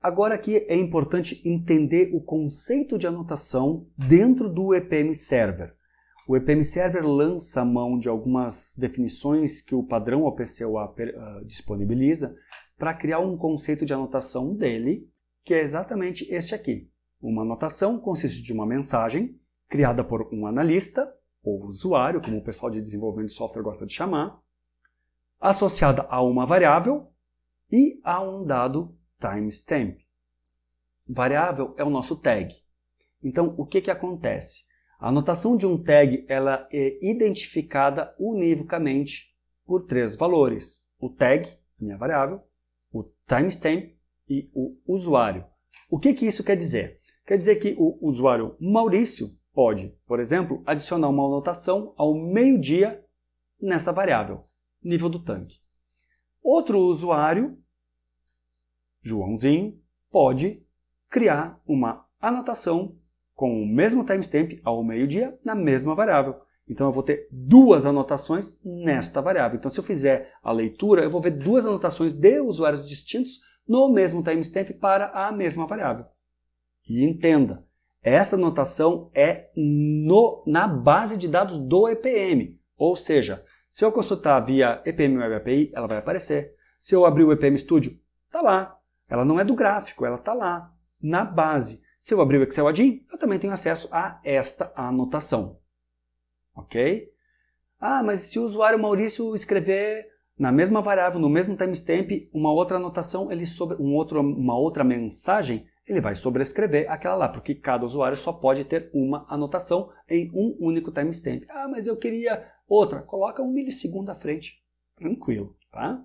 Agora aqui é importante entender o conceito de anotação dentro do EPM Server. O EPM Server lança mão de algumas definições que o padrão OPCUA ah, disponibiliza para criar um conceito de anotação dele, que é exatamente este aqui. Uma anotação consiste de uma mensagem criada por um analista ou usuário, como o pessoal de desenvolvimento de software gosta de chamar, associada a uma variável e a um dado timestamp. Variável é o nosso tag. Então, o que, que acontece? A anotação de um tag ela é identificada univocamente por três valores: o tag, minha variável, o timestamp e o usuário. O que, que isso quer dizer? Quer dizer que o usuário Maurício Pode, por exemplo, adicionar uma anotação ao meio-dia nessa variável, nível do tanque. Outro usuário, Joãozinho, pode criar uma anotação com o mesmo timestamp ao meio-dia na mesma variável. Então eu vou ter duas anotações nesta variável. Então se eu fizer a leitura, eu vou ver duas anotações de usuários distintos no mesmo timestamp para a mesma variável. E entenda, esta anotação é no, na base de dados do EPM, ou seja, se eu consultar via EPM Web API, ela vai aparecer. Se eu abrir o EPM Studio, tá lá. Ela não é do gráfico, ela tá lá, na base. Se eu abrir o Excel Adin, eu também tenho acesso a esta anotação. Ok? Ah, mas se o usuário Maurício escrever na mesma variável, no mesmo timestamp, uma outra anotação, ele sobre, um outro, uma outra mensagem, ele vai sobrescrever aquela lá, porque cada usuário só pode ter uma anotação em um único timestamp. Ah, mas eu queria outra. Coloca um milissegundo à frente. Tranquilo, tá?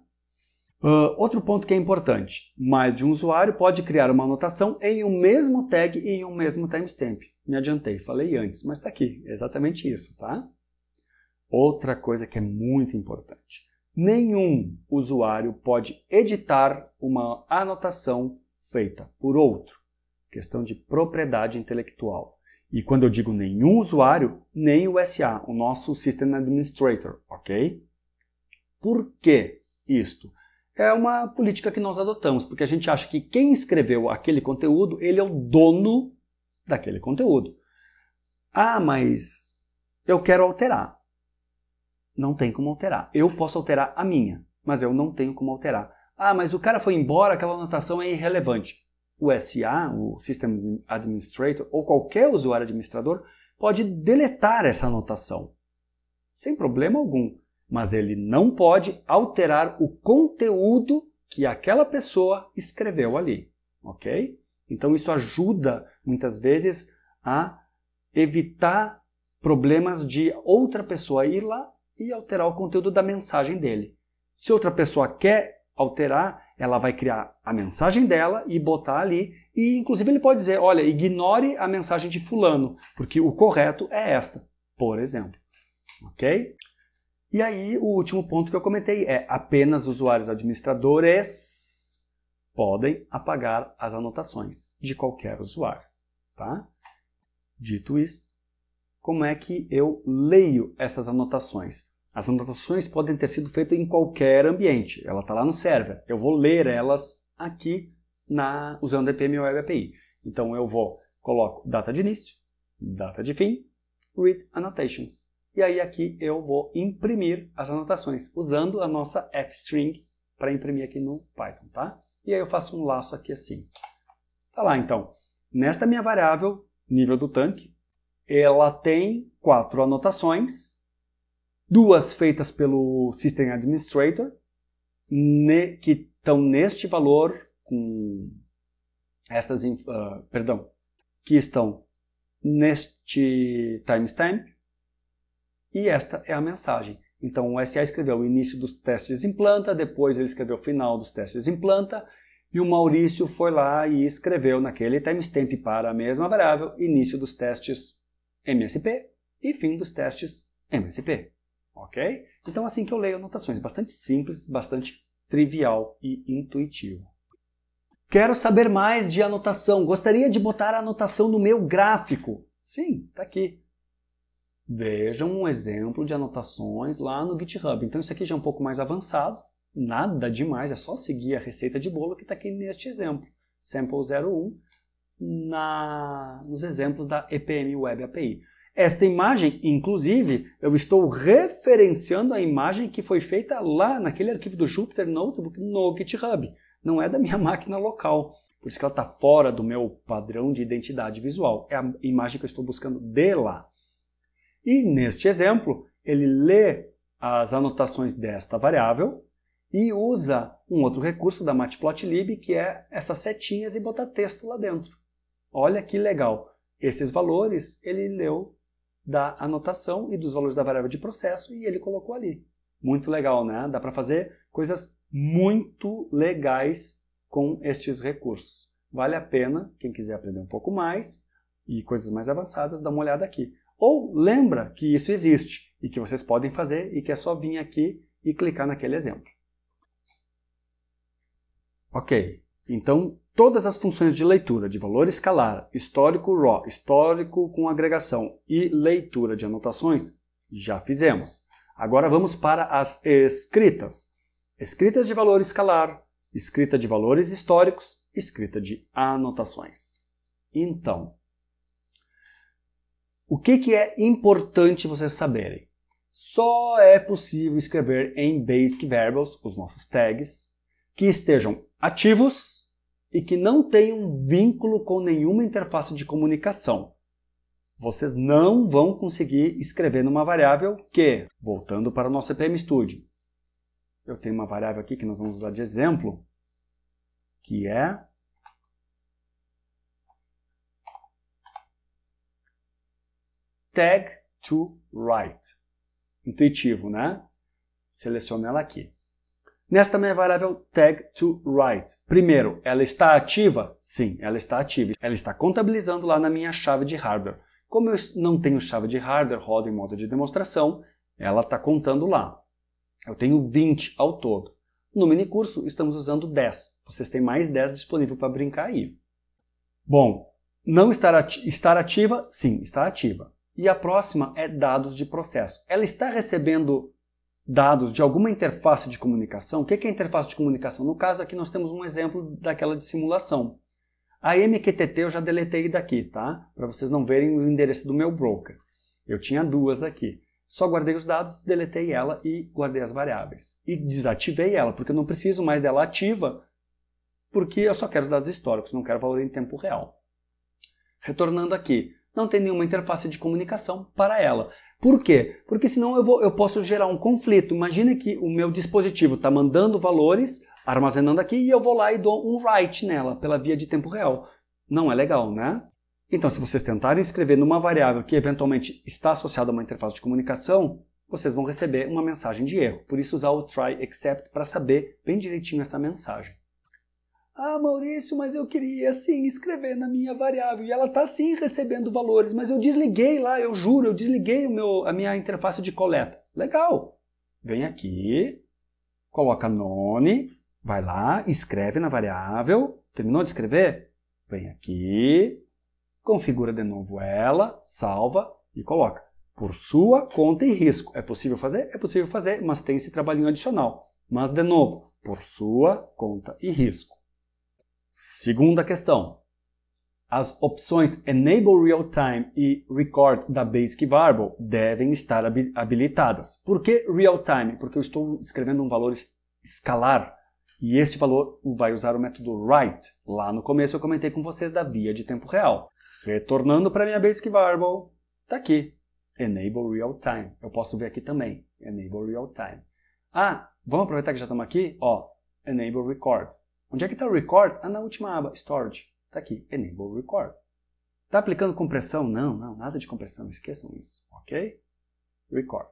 Uh, outro ponto que é importante, mais de um usuário pode criar uma anotação em um mesmo tag e em um mesmo timestamp. Me adiantei, falei antes, mas está aqui, é exatamente isso, tá? Outra coisa que é muito importante, nenhum usuário pode editar uma anotação feita por outro. Questão de propriedade intelectual. E quando eu digo nenhum usuário, nem o SA, o nosso System Administrator, ok? Por que isto? É uma política que nós adotamos, porque a gente acha que quem escreveu aquele conteúdo, ele é o dono daquele conteúdo. Ah, mas eu quero alterar. Não tem como alterar. Eu posso alterar a minha, mas eu não tenho como alterar ah, mas o cara foi embora, aquela anotação é irrelevante. O SA, o System Administrator, ou qualquer usuário administrador, pode deletar essa anotação, sem problema algum. Mas ele não pode alterar o conteúdo que aquela pessoa escreveu ali, ok? Então isso ajuda muitas vezes a evitar problemas de outra pessoa ir lá e alterar o conteúdo da mensagem dele. Se outra pessoa quer alterar, ela vai criar a mensagem dela e botar ali. E inclusive ele pode dizer: olha, ignore a mensagem de Fulano, porque o correto é esta, por exemplo. Ok? E aí, o último ponto que eu comentei é: apenas usuários administradores podem apagar as anotações de qualquer usuário. Tá? Dito isso, como é que eu leio essas anotações? As anotações podem ter sido feitas em qualquer ambiente. Ela está lá no server. Eu vou ler elas aqui na, usando a EPM Web API. Então eu vou, coloco data de início, data de fim, read annotations. E aí aqui eu vou imprimir as anotações usando a nossa fstring para imprimir aqui no Python, tá? E aí eu faço um laço aqui assim. Tá lá então. Nesta minha variável, nível do tanque, ela tem quatro anotações duas feitas pelo System Administrator, ne, que estão neste valor, com estas, uh, perdão, que estão neste timestamp, e esta é a mensagem. Então o SA escreveu o início dos testes em planta, depois ele escreveu o final dos testes em planta, e o Maurício foi lá e escreveu naquele timestamp para a mesma variável início dos testes MSP e fim dos testes MSP ok? Então assim que eu leio anotações, bastante simples, bastante trivial e intuitivo. Quero saber mais de anotação. Gostaria de botar a anotação no meu gráfico. Sim, está aqui. Vejam um exemplo de anotações lá no GitHub. Então isso aqui já é um pouco mais avançado, nada demais, é só seguir a receita de bolo que está aqui neste exemplo, sample 01, na, nos exemplos da EPM Web API. Esta imagem, inclusive, eu estou referenciando a imagem que foi feita lá naquele arquivo do Jupyter Notebook no GitHub. Não é da minha máquina local. Por isso que ela está fora do meu padrão de identidade visual. É a imagem que eu estou buscando de lá. E neste exemplo, ele lê as anotações desta variável e usa um outro recurso da Matplotlib, que é essas setinhas e botar texto lá dentro. Olha que legal! esses valores, ele leu da anotação e dos valores da variável de processo e ele colocou ali. Muito legal, né? Dá para fazer coisas muito legais com estes recursos. Vale a pena, quem quiser aprender um pouco mais e coisas mais avançadas, dá uma olhada aqui. Ou lembra que isso existe e que vocês podem fazer e que é só vir aqui e clicar naquele exemplo. Ok, então Todas as funções de leitura de valor escalar, histórico raw, histórico com agregação e leitura de anotações já fizemos. Agora vamos para as escritas. Escritas de valor escalar, escrita de valores históricos, escrita de anotações. Então, o que, que é importante vocês saberem? Só é possível escrever em Basic Verbals, os nossos tags, que estejam ativos e que não tenham vínculo com nenhuma interface de comunicação. Vocês não vão conseguir escrever numa variável que, voltando para o nosso EPM Studio, eu tenho uma variável aqui que nós vamos usar de exemplo, que é tag to write. Intuitivo, né? Seleciona ela aqui nesta minha é variável tag to write Primeiro, ela está ativa? Sim, ela está ativa. Ela está contabilizando lá na minha chave de hardware. Como eu não tenho chave de hardware, roda em modo de demonstração, ela está contando lá. Eu tenho 20 ao todo. No mini curso estamos usando 10. Vocês têm mais 10 disponível para brincar aí. Bom, não estar, ati estar ativa? Sim, está ativa. E a próxima é dados de processo. Ela está recebendo dados de alguma interface de comunicação. O que é interface de comunicação? No caso aqui nós temos um exemplo daquela de simulação. A MQTT eu já deletei daqui, tá? Para vocês não verem o endereço do meu broker. Eu tinha duas aqui. Só guardei os dados, deletei ela e guardei as variáveis. E desativei ela, porque eu não preciso mais dela ativa, porque eu só quero os dados históricos, não quero valor em tempo real. Retornando aqui, não tem nenhuma interface de comunicação para ela. Por quê? Porque senão eu, vou, eu posso gerar um conflito. Imagina que o meu dispositivo está mandando valores, armazenando aqui, e eu vou lá e dou um write nela pela via de tempo real. Não é legal, né? Então, se vocês tentarem escrever numa variável que eventualmente está associada a uma interface de comunicação, vocês vão receber uma mensagem de erro. Por isso, usar o try except para saber bem direitinho essa mensagem. Ah, Maurício, mas eu queria sim escrever na minha variável e ela está sim recebendo valores, mas eu desliguei lá, eu juro, eu desliguei o meu, a minha interface de coleta. Legal. Vem aqui, coloca none, vai lá, escreve na variável. Terminou de escrever? Vem aqui, configura de novo ela, salva e coloca. Por sua conta e risco. É possível fazer? É possível fazer, mas tem esse trabalhinho adicional. Mas, de novo, por sua conta e risco. Segunda questão. As opções Enable Real Time e Record da Basic Variable devem estar habilitadas. Por que Real Time? Porque eu estou escrevendo um valor escalar e este valor vai usar o método write. Lá no começo eu comentei com vocês da via de tempo real. Retornando para minha Basic Variable, está aqui. Enable Real Time. Eu posso ver aqui também. Enable Real Time. Ah, vamos aproveitar que já estamos aqui. Ó, Enable Record. Onde é que está o record? Ah, na última aba, storage. Está aqui, enable record. Está aplicando compressão? Não, não, nada de compressão, esqueçam isso, ok? Record.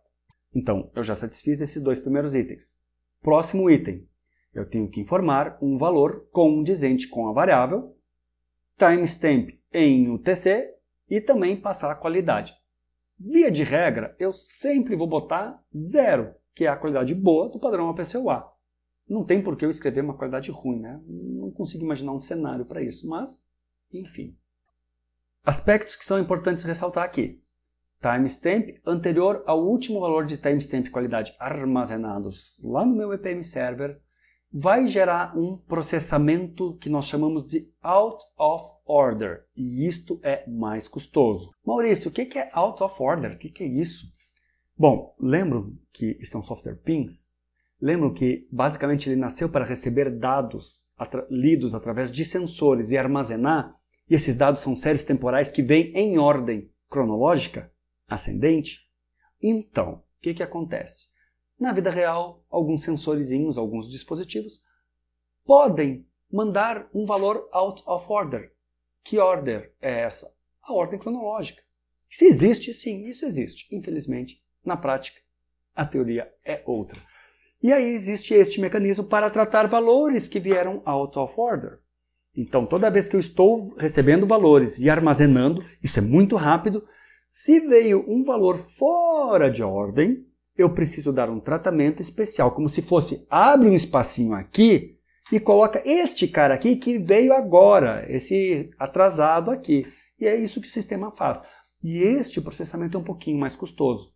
Então, eu já satisfiz esses dois primeiros itens. Próximo item, eu tenho que informar um valor condizente com a variável, timestamp em UTC e também passar a qualidade. Via de regra, eu sempre vou botar zero, que é a qualidade boa do padrão APCUA não tem por que eu escrever uma qualidade ruim, né? Não consigo imaginar um cenário para isso, mas, enfim. Aspectos que são importantes ressaltar aqui. Timestamp anterior ao último valor de timestamp qualidade armazenados lá no meu EPM Server vai gerar um processamento que nós chamamos de out of order, e isto é mais custoso. Maurício, o que é out of order? O que é isso? Bom, lembro que estão é um software PINS Lembram que basicamente ele nasceu para receber dados atra lidos através de sensores e armazenar, e esses dados são séries temporais que vêm em ordem cronológica, ascendente. Então, o que, que acontece? Na vida real, alguns sensorizinhos, alguns dispositivos, podem mandar um valor out of order. Que order é essa? A ordem cronológica. Se existe, sim, isso existe. Infelizmente, na prática, a teoria é outra. E aí existe este mecanismo para tratar valores que vieram out of order. Então, toda vez que eu estou recebendo valores e armazenando, isso é muito rápido, se veio um valor fora de ordem, eu preciso dar um tratamento especial, como se fosse abre um espacinho aqui e coloca este cara aqui que veio agora, esse atrasado aqui. E é isso que o sistema faz. E este processamento é um pouquinho mais custoso.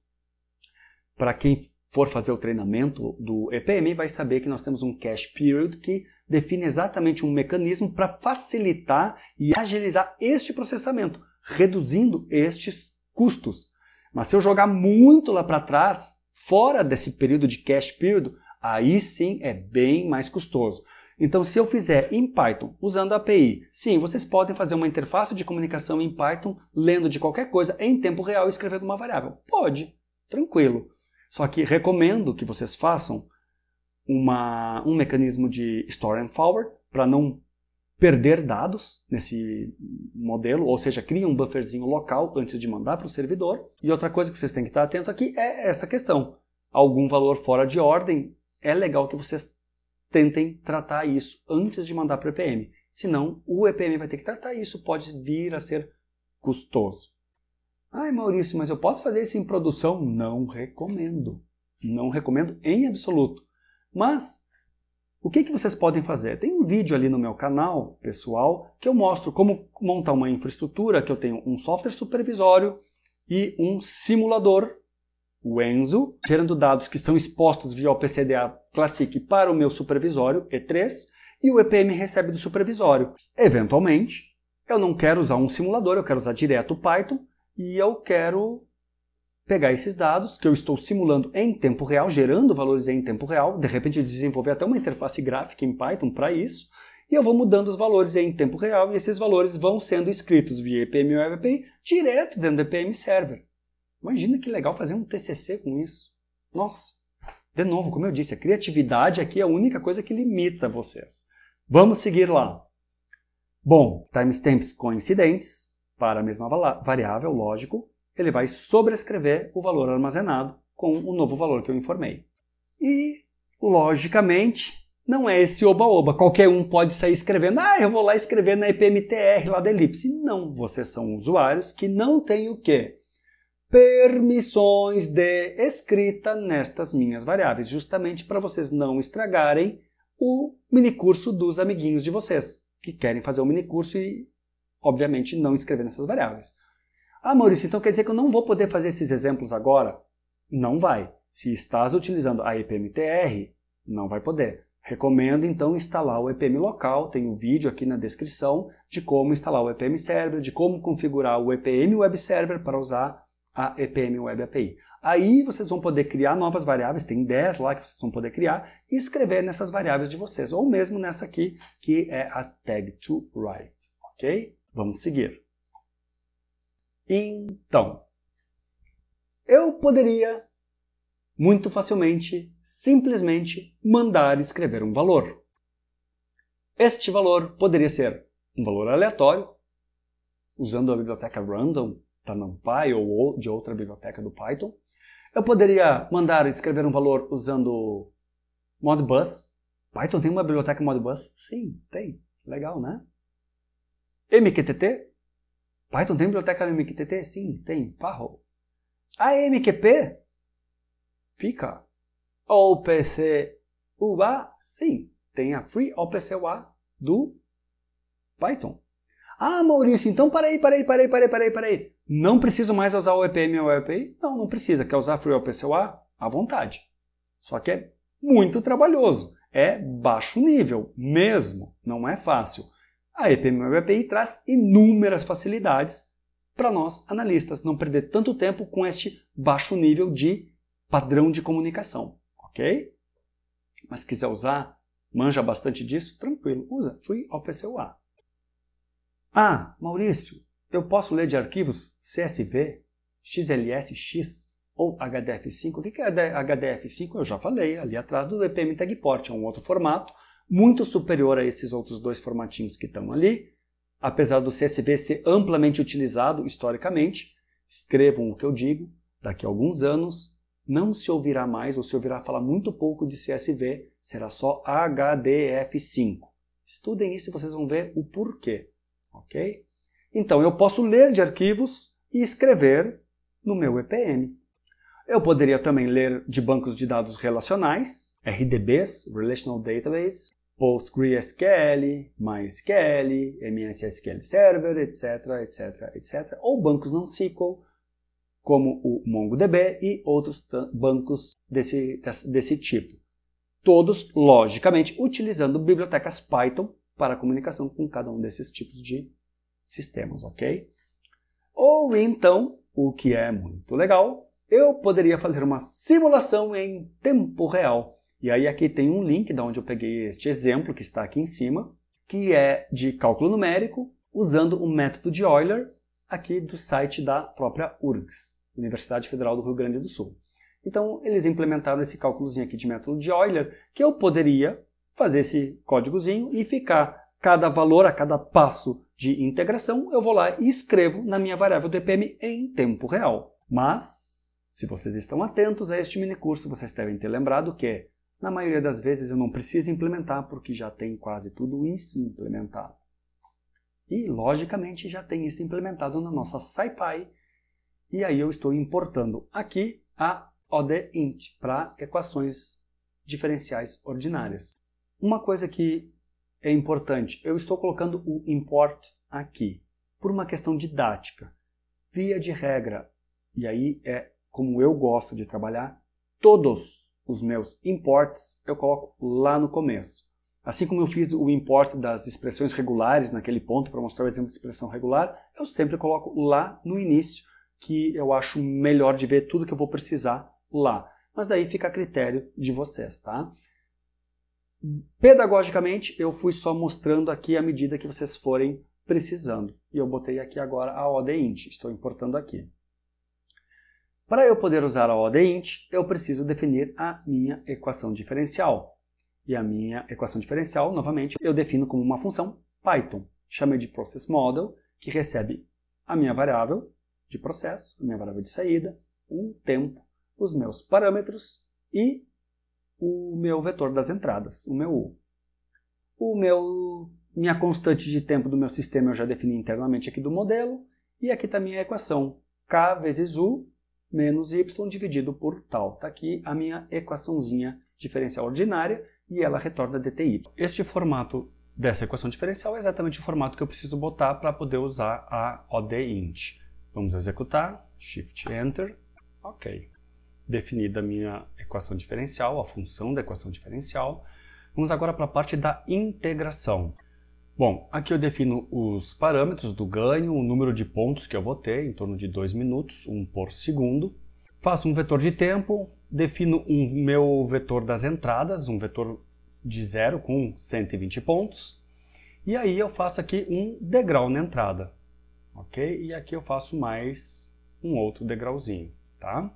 Para quem for fazer o treinamento do EPMI vai saber que nós temos um cash period que define exatamente um mecanismo para facilitar e agilizar este processamento, reduzindo estes custos. Mas se eu jogar muito lá para trás, fora desse período de cash period, aí sim é bem mais custoso. Então, se eu fizer em Python usando a API, sim, vocês podem fazer uma interface de comunicação em Python, lendo de qualquer coisa em tempo real escrevendo uma variável. Pode, tranquilo. Só que recomendo que vocês façam uma, um mecanismo de store and forward para não perder dados nesse modelo, ou seja, criem um bufferzinho local antes de mandar para o servidor. E outra coisa que vocês têm que estar atento aqui é essa questão. Algum valor fora de ordem, é legal que vocês tentem tratar isso antes de mandar para o EPM. Senão, o EPM vai ter que tratar isso, pode vir a ser custoso. Ai, Maurício, mas eu posso fazer isso em produção? Não recomendo. Não recomendo em absoluto. Mas o que, que vocês podem fazer? Tem um vídeo ali no meu canal pessoal que eu mostro como montar uma infraestrutura, que eu tenho um software supervisório e um simulador, o Enzo, gerando dados que são expostos via o PCDA Classic para o meu supervisório, E3, e o EPM recebe do supervisório. Eventualmente, eu não quero usar um simulador, eu quero usar direto o Python, e eu quero pegar esses dados que eu estou simulando em tempo real, gerando valores em tempo real, de repente eu desenvolver até uma interface gráfica em Python para isso, e eu vou mudando os valores em tempo real, e esses valores vão sendo escritos via EPM ou API direto dentro do EPM Server. Imagina que legal fazer um TCC com isso. Nossa! De novo, como eu disse, a criatividade aqui é a única coisa que limita vocês. Vamos seguir lá. Bom, timestamps coincidentes, para a mesma variável, lógico, ele vai sobrescrever o valor armazenado com o novo valor que eu informei. E, logicamente, não é esse oba-oba. Qualquer um pode sair escrevendo, ah, eu vou lá escrever na IPMTR lá da elipse. Não, vocês são usuários que não têm o quê? Permissões de escrita nestas minhas variáveis, justamente para vocês não estragarem o minicurso dos amiguinhos de vocês, que querem fazer o um minicurso e obviamente, não escrevendo essas variáveis. Ah, Maurício, então quer dizer que eu não vou poder fazer esses exemplos agora? Não vai. Se estás utilizando a EPMTR, não vai poder. Recomendo então instalar o EPM local, tem um vídeo aqui na descrição de como instalar o EPM Server, de como configurar o EPM Web Server para usar a EPM Web API. Aí vocês vão poder criar novas variáveis, tem 10 lá que vocês vão poder criar e escrever nessas variáveis de vocês, ou mesmo nessa aqui, que é a tag to write, ok? Vamos seguir. Então, eu poderia muito facilmente simplesmente mandar escrever um valor. Este valor poderia ser um valor aleatório, usando a biblioteca random da tá NumPy ou de outra biblioteca do Python. Eu poderia mandar escrever um valor usando Modbus. Python tem uma biblioteca Modbus? Sim, tem. Legal, né? MQTT? Python tem biblioteca MQTT? Sim, tem. Parro. AMQP? Pica. OPCUA? Sim, tem a Free OPCUA do Python. Ah, Maurício, então peraí, peraí, peraí, peraí, parei, parei. Não preciso mais usar o EPM ou o EPI? Não, não precisa. Quer usar Free OPCUA? À vontade. Só que é muito trabalhoso. É baixo nível mesmo. Não é fácil. A EPM API traz inúmeras facilidades para nós analistas não perder tanto tempo com este baixo nível de padrão de comunicação, ok? Mas se quiser usar, manja bastante disso, tranquilo, usa. Fui ao PCUA. Ah, Maurício, eu posso ler de arquivos CSV, XLSX ou HDF5? O que é HDF5? Eu já falei ali atrás do EPM Tagport, é um outro formato muito superior a esses outros dois formatinhos que estão ali, apesar do CSV ser amplamente utilizado historicamente, escrevam o que eu digo, daqui a alguns anos não se ouvirá mais, ou se ouvirá falar muito pouco de CSV, será só HDF5. Estudem isso e vocês vão ver o porquê, ok? Então, eu posso ler de arquivos e escrever no meu EPM. Eu poderia também ler de bancos de dados relacionais, RDBs, Relational Databases, PostgreSQL, MySQL, MSSQL Server, etc, etc, etc, ou bancos não SQL, como o MongoDB e outros bancos desse, desse tipo. Todos, logicamente, utilizando bibliotecas Python para comunicação com cada um desses tipos de sistemas, ok? Ou então, o que é muito legal, eu poderia fazer uma simulação em tempo real e aí aqui tem um link da onde eu peguei este exemplo que está aqui em cima, que é de cálculo numérico usando o método de Euler aqui do site da própria URGS, Universidade Federal do Rio Grande do Sul. Então eles implementaram esse cálculozinho aqui de método de Euler, que eu poderia fazer esse códigozinho e ficar cada valor, a cada passo de integração, eu vou lá e escrevo na minha variável do EPM em tempo real. Mas, se vocês estão atentos a este minicurso, vocês devem ter lembrado que é na maioria das vezes eu não preciso implementar porque já tem quase tudo isso implementado. E, logicamente, já tem isso implementado na nossa SciPy. E aí eu estou importando aqui a ODEINT para equações diferenciais ordinárias. Uma coisa que é importante, eu estou colocando o import aqui por uma questão didática. Via de regra, e aí é como eu gosto de trabalhar, todos os meus imports, eu coloco lá no começo. Assim como eu fiz o import das expressões regulares naquele ponto para mostrar o exemplo de expressão regular, eu sempre coloco lá no início, que eu acho melhor de ver tudo que eu vou precisar lá. Mas daí fica a critério de vocês, tá? Pedagogicamente, eu fui só mostrando aqui à medida que vocês forem precisando. E eu botei aqui agora a ODINT, estou importando aqui. Para eu poder usar a ODINT, eu preciso definir a minha equação diferencial. E a minha equação diferencial, novamente, eu defino como uma função Python. Chamei de process model, que recebe a minha variável de processo, a minha variável de saída, um tempo, os meus parâmetros e o meu vetor das entradas, o meu U. O meu, minha constante de tempo do meu sistema eu já defini internamente aqui do modelo, e aqui está a minha equação, k vezes u menos y dividido por tal. Está aqui a minha equaçãozinha diferencial ordinária e ela retorna dty. Este formato dessa equação diferencial é exatamente o formato que eu preciso botar para poder usar a ODINT. Vamos executar, Shift Enter, ok. Definida a minha equação diferencial, a função da equação diferencial. Vamos agora para a parte da integração. Bom, aqui eu defino os parâmetros do ganho, o número de pontos que eu vou ter, em torno de 2 minutos, um por segundo. Faço um vetor de tempo, defino o um, meu vetor das entradas, um vetor de zero com 120 pontos. E aí eu faço aqui um degrau na entrada, ok? E aqui eu faço mais um outro degrauzinho, tá?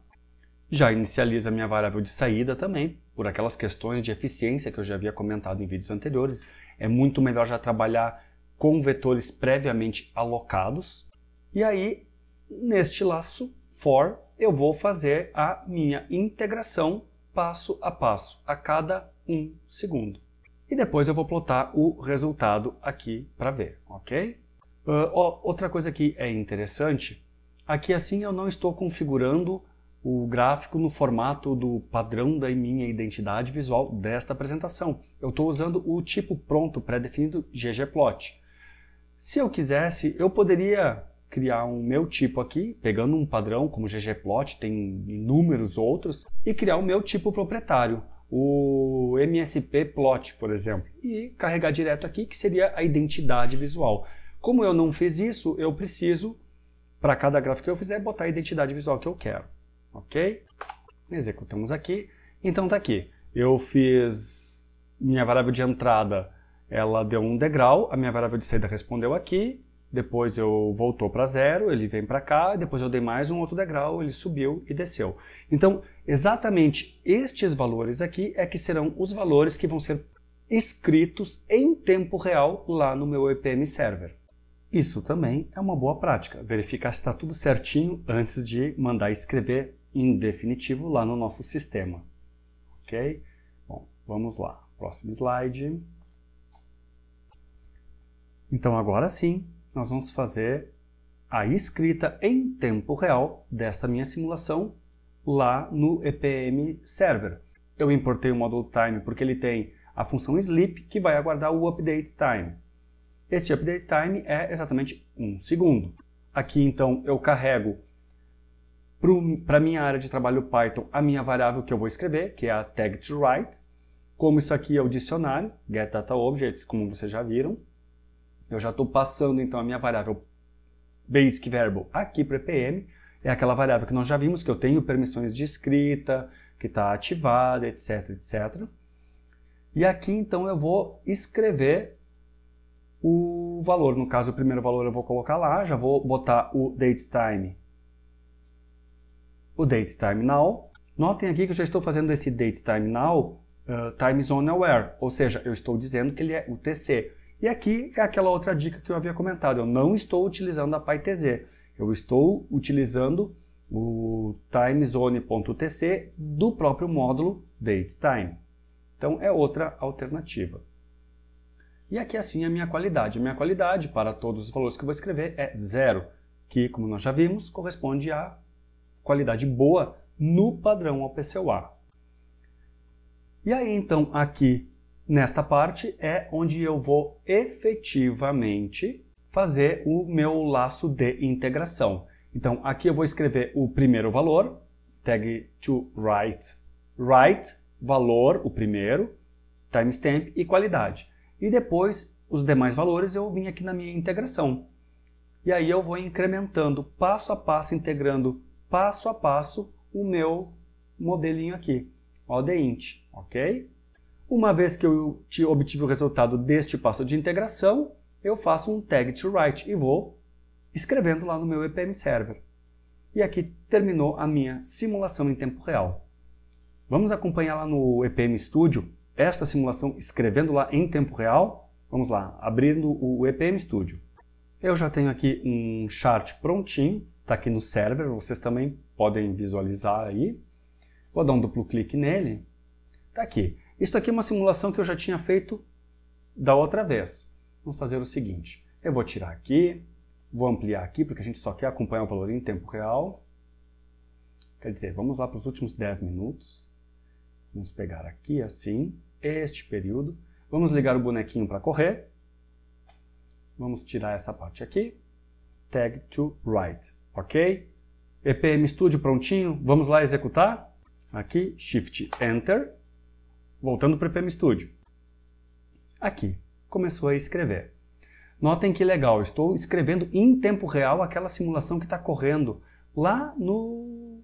Já inicializa a minha variável de saída também, por aquelas questões de eficiência que eu já havia comentado em vídeos anteriores é muito melhor já trabalhar com vetores previamente alocados. E aí, neste laço for, eu vou fazer a minha integração passo a passo, a cada um segundo. E depois eu vou plotar o resultado aqui para ver, ok? Uh, outra coisa que é interessante, aqui assim eu não estou configurando o gráfico no formato do padrão da minha identidade visual desta apresentação. Eu estou usando o tipo pronto pré-definido ggplot. Se eu quisesse, eu poderia criar um meu tipo aqui, pegando um padrão como ggplot, tem inúmeros outros, e criar o meu tipo proprietário, o msp_plot, por exemplo, e carregar direto aqui, que seria a identidade visual. Como eu não fiz isso, eu preciso, para cada gráfico que eu fizer, botar a identidade visual que eu quero ok? Executamos aqui. Então está aqui. Eu fiz minha variável de entrada, ela deu um degrau, a minha variável de saída respondeu aqui, depois eu voltou para zero, ele vem para cá, depois eu dei mais um outro degrau, ele subiu e desceu. Então, exatamente estes valores aqui é que serão os valores que vão ser escritos em tempo real lá no meu EPM Server. Isso também é uma boa prática, verificar se está tudo certinho antes de mandar escrever em definitivo lá no nosso sistema. Ok? Bom, vamos lá. Próximo slide. Então agora sim, nós vamos fazer a escrita em tempo real desta minha simulação lá no EPM Server. Eu importei o módulo time porque ele tem a função sleep que vai aguardar o update time. Este update time é exatamente um segundo. Aqui então eu carrego para a minha área de trabalho Python a minha variável que eu vou escrever, que é a tag to write. Como isso aqui é o dicionário, getDataObjects, como vocês já viram, eu já estou passando então a minha variável basic aqui para o EPM, é aquela variável que nós já vimos, que eu tenho permissões de escrita, que está ativada, etc, etc. E aqui então eu vou escrever o valor. No caso, o primeiro valor eu vou colocar lá, já vou botar o DateTime, o DateTime Now. Notem aqui que eu já estou fazendo esse DateTime Now uh, Time Zone Aware, ou seja, eu estou dizendo que ele é UTC. E aqui é aquela outra dica que eu havia comentado, eu não estou utilizando a PyTZ, eu estou utilizando o timezone.utc do próprio módulo DateTime. Então é outra alternativa. E aqui é assim a minha qualidade. A minha qualidade para todos os valores que eu vou escrever é zero, que, como nós já vimos, corresponde à qualidade boa no padrão OPCUA. E aí então aqui nesta parte é onde eu vou efetivamente fazer o meu laço de integração. Então aqui eu vou escrever o primeiro valor, tag to write, write valor, o primeiro, timestamp e qualidade. E depois, os demais valores eu vim aqui na minha integração. E aí eu vou incrementando passo a passo, integrando passo a passo o meu modelinho aqui, ODINT, int, ok? Uma vez que eu obtive o resultado deste passo de integração, eu faço um tag to write e vou escrevendo lá no meu EPM Server. E aqui terminou a minha simulação em tempo real. Vamos acompanhar lá no EPM Studio esta simulação escrevendo lá em tempo real. Vamos lá, abrindo o EPM Studio. Eu já tenho aqui um chart prontinho, está aqui no server, vocês também podem visualizar aí. Vou dar um duplo clique nele. Está aqui. Isso aqui é uma simulação que eu já tinha feito da outra vez. Vamos fazer o seguinte, eu vou tirar aqui, vou ampliar aqui, porque a gente só quer acompanhar o valor em tempo real. Quer dizer, vamos lá para os últimos 10 minutos. Vamos pegar aqui assim este período. Vamos ligar o bonequinho para correr. Vamos tirar essa parte aqui. Tag to right, ok? EPM Studio prontinho, vamos lá executar? Aqui, Shift Enter, voltando para o EPM Studio. Aqui, começou a escrever. Notem que legal, estou escrevendo em tempo real aquela simulação que está correndo lá no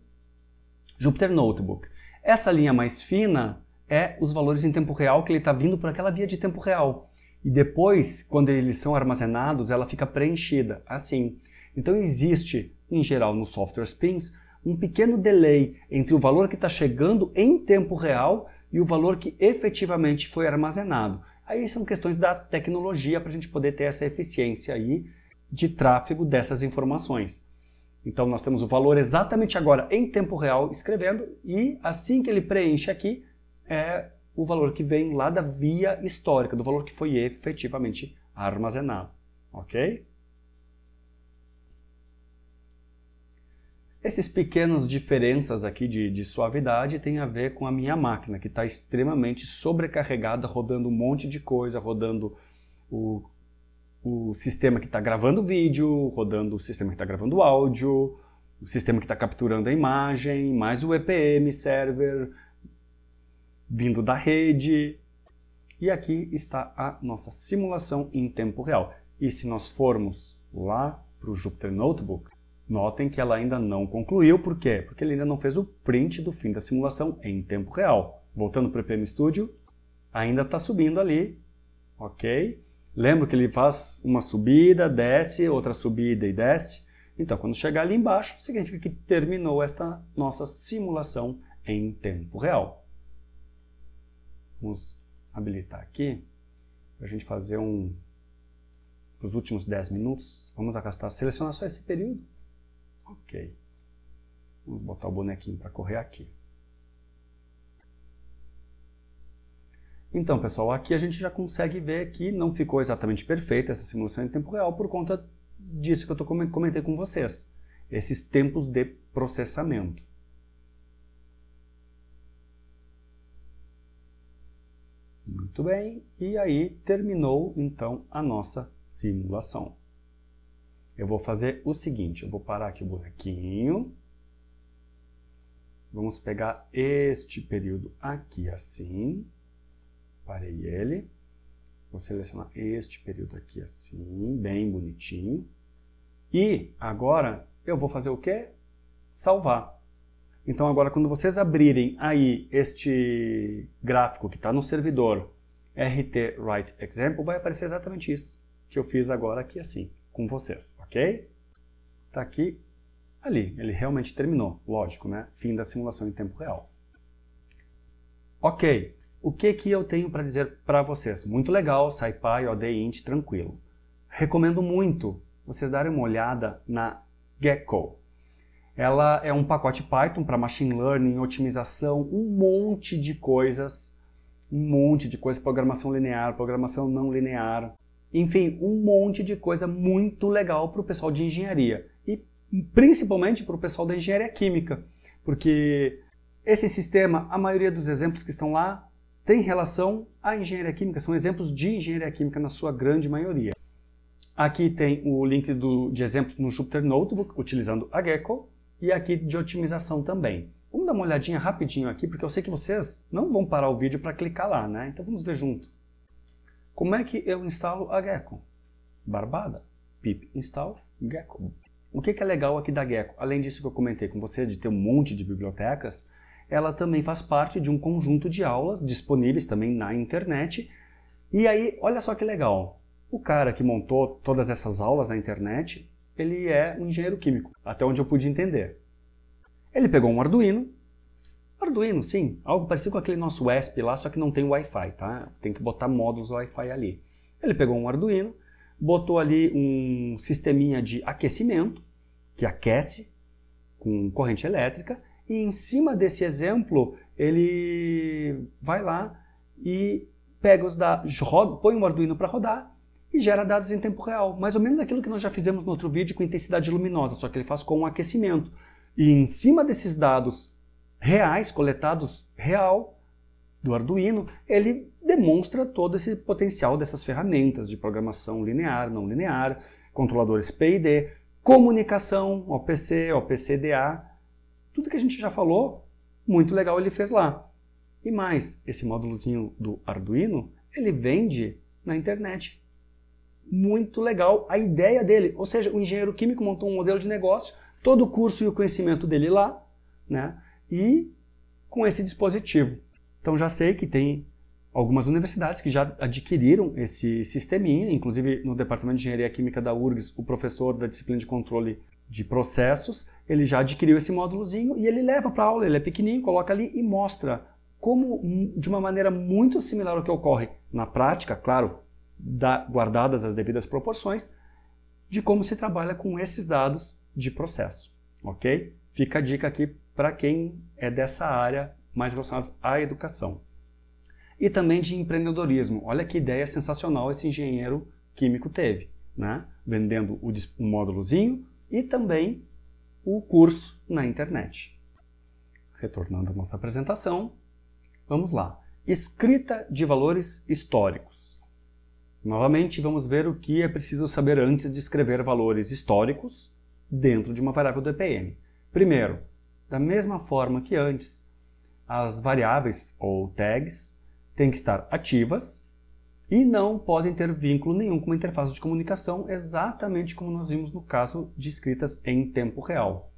Jupyter Notebook. Essa linha mais fina é os valores em tempo real que ele está vindo por aquela via de tempo real. E depois, quando eles são armazenados, ela fica preenchida, assim. Então existe, em geral, nos softwares PINs, um pequeno delay entre o valor que está chegando em tempo real e o valor que efetivamente foi armazenado. Aí são questões da tecnologia para a gente poder ter essa eficiência aí de tráfego dessas informações. Então nós temos o valor exatamente agora em tempo real escrevendo e assim que ele preenche aqui, é o valor que vem lá da via histórica, do valor que foi efetivamente armazenado, ok? Essas pequenas diferenças aqui de, de suavidade tem a ver com a minha máquina, que está extremamente sobrecarregada, rodando um monte de coisa, rodando o, o sistema que está gravando vídeo, rodando o sistema que está gravando áudio, o sistema que está capturando a imagem, mais o EPM server, vindo da rede. E aqui está a nossa simulação em tempo real. E se nós formos lá para o Jupyter Notebook, notem que ela ainda não concluiu. Por quê? Porque ele ainda não fez o print do fim da simulação em tempo real. Voltando para o EPM Studio, ainda está subindo ali, ok? Lembra que ele faz uma subida, desce, outra subida e desce? Então, quando chegar ali embaixo, significa que terminou esta nossa simulação em tempo real. Vamos habilitar aqui para a gente fazer um para os últimos 10 minutos. Vamos arrastar, selecionar só esse período. Ok. Vamos botar o bonequinho para correr aqui. Então, pessoal, aqui a gente já consegue ver que não ficou exatamente perfeita essa simulação em tempo real por conta disso que eu tô, comentei com vocês. Esses tempos de processamento. Muito bem, e aí terminou então a nossa simulação. Eu vou fazer o seguinte, eu vou parar aqui o bonequinho. Vamos pegar este período aqui assim. Parei ele. Vou selecionar este período aqui assim, bem bonitinho. E agora eu vou fazer o que Salvar. Então agora quando vocês abrirem aí este gráfico que está no servidor RT Write Example, vai aparecer exatamente isso que eu fiz agora aqui assim, com vocês, ok? Está aqui, ali, ele realmente terminou, lógico, né? Fim da simulação em tempo real. Ok, o que, que eu tenho para dizer para vocês? Muito legal, SciPy, OD Int, tranquilo. Recomendo muito vocês darem uma olhada na Gecko, ela é um pacote Python para machine learning, otimização, um monte de coisas, um monte de coisa, programação linear, programação não linear, enfim, um monte de coisa muito legal para o pessoal de engenharia e principalmente para o pessoal da engenharia química, porque esse sistema, a maioria dos exemplos que estão lá tem relação à engenharia química, são exemplos de engenharia química na sua grande maioria. Aqui tem o link do, de exemplos no Jupyter Notebook, utilizando a Gecko e aqui de otimização também. Vamos dar uma olhadinha rapidinho aqui, porque eu sei que vocês não vão parar o vídeo para clicar lá, né? Então vamos ver junto. Como é que eu instalo a Gecko? Barbada. Pip install Gecko. O que, é legal aqui da Gecko? Além disso que eu comentei com vocês, de ter um monte de bibliotecas, ela também faz parte de um conjunto de aulas disponíveis também na internet. E aí, olha só que legal. O cara que montou todas essas aulas na internet, ele é um engenheiro químico, até onde eu pude entender. Ele pegou um Arduino, Arduino, sim, algo parecido com aquele nosso ESP lá, só que não tem Wi-Fi, tá? Tem que botar módulos Wi-Fi ali. Ele pegou um Arduino, botou ali um sisteminha de aquecimento, que aquece com corrente elétrica, e em cima desse exemplo, ele vai lá e pega os da, põe um Arduino para rodar e gera dados em tempo real, mais ou menos aquilo que nós já fizemos no outro vídeo com intensidade luminosa, só que ele faz com um aquecimento. E em cima desses dados reais, coletados real, do Arduino, ele demonstra todo esse potencial dessas ferramentas de programação linear, não linear, controladores PID, comunicação, OPC, OPCDA, tudo que a gente já falou, muito legal ele fez lá. E mais, esse módulozinho do Arduino, ele vende na internet muito legal a ideia dele. Ou seja, o engenheiro químico montou um modelo de negócio, todo o curso e o conhecimento dele lá, né? E com esse dispositivo. Então já sei que tem algumas universidades que já adquiriram esse sisteminha, inclusive no departamento de engenharia química da URGS, o professor da disciplina de controle de processos, ele já adquiriu esse módulozinho e ele leva para aula, ele é pequenininho, coloca ali e mostra como hum, de uma maneira muito similar ao que ocorre na prática, claro, da, guardadas as devidas proporções, de como se trabalha com esses dados de processo, ok? Fica a dica aqui para quem é dessa área mais relacionada à educação. E também de empreendedorismo. Olha que ideia sensacional esse engenheiro químico teve, né? Vendendo o, o módulozinho e também o curso na internet. Retornando à nossa apresentação, vamos lá. Escrita de valores históricos. Novamente, vamos ver o que é preciso saber antes de escrever valores históricos dentro de uma variável do EPM. Primeiro, da mesma forma que antes, as variáveis ou tags têm que estar ativas e não podem ter vínculo nenhum com a interface de comunicação, exatamente como nós vimos no caso de escritas em tempo real.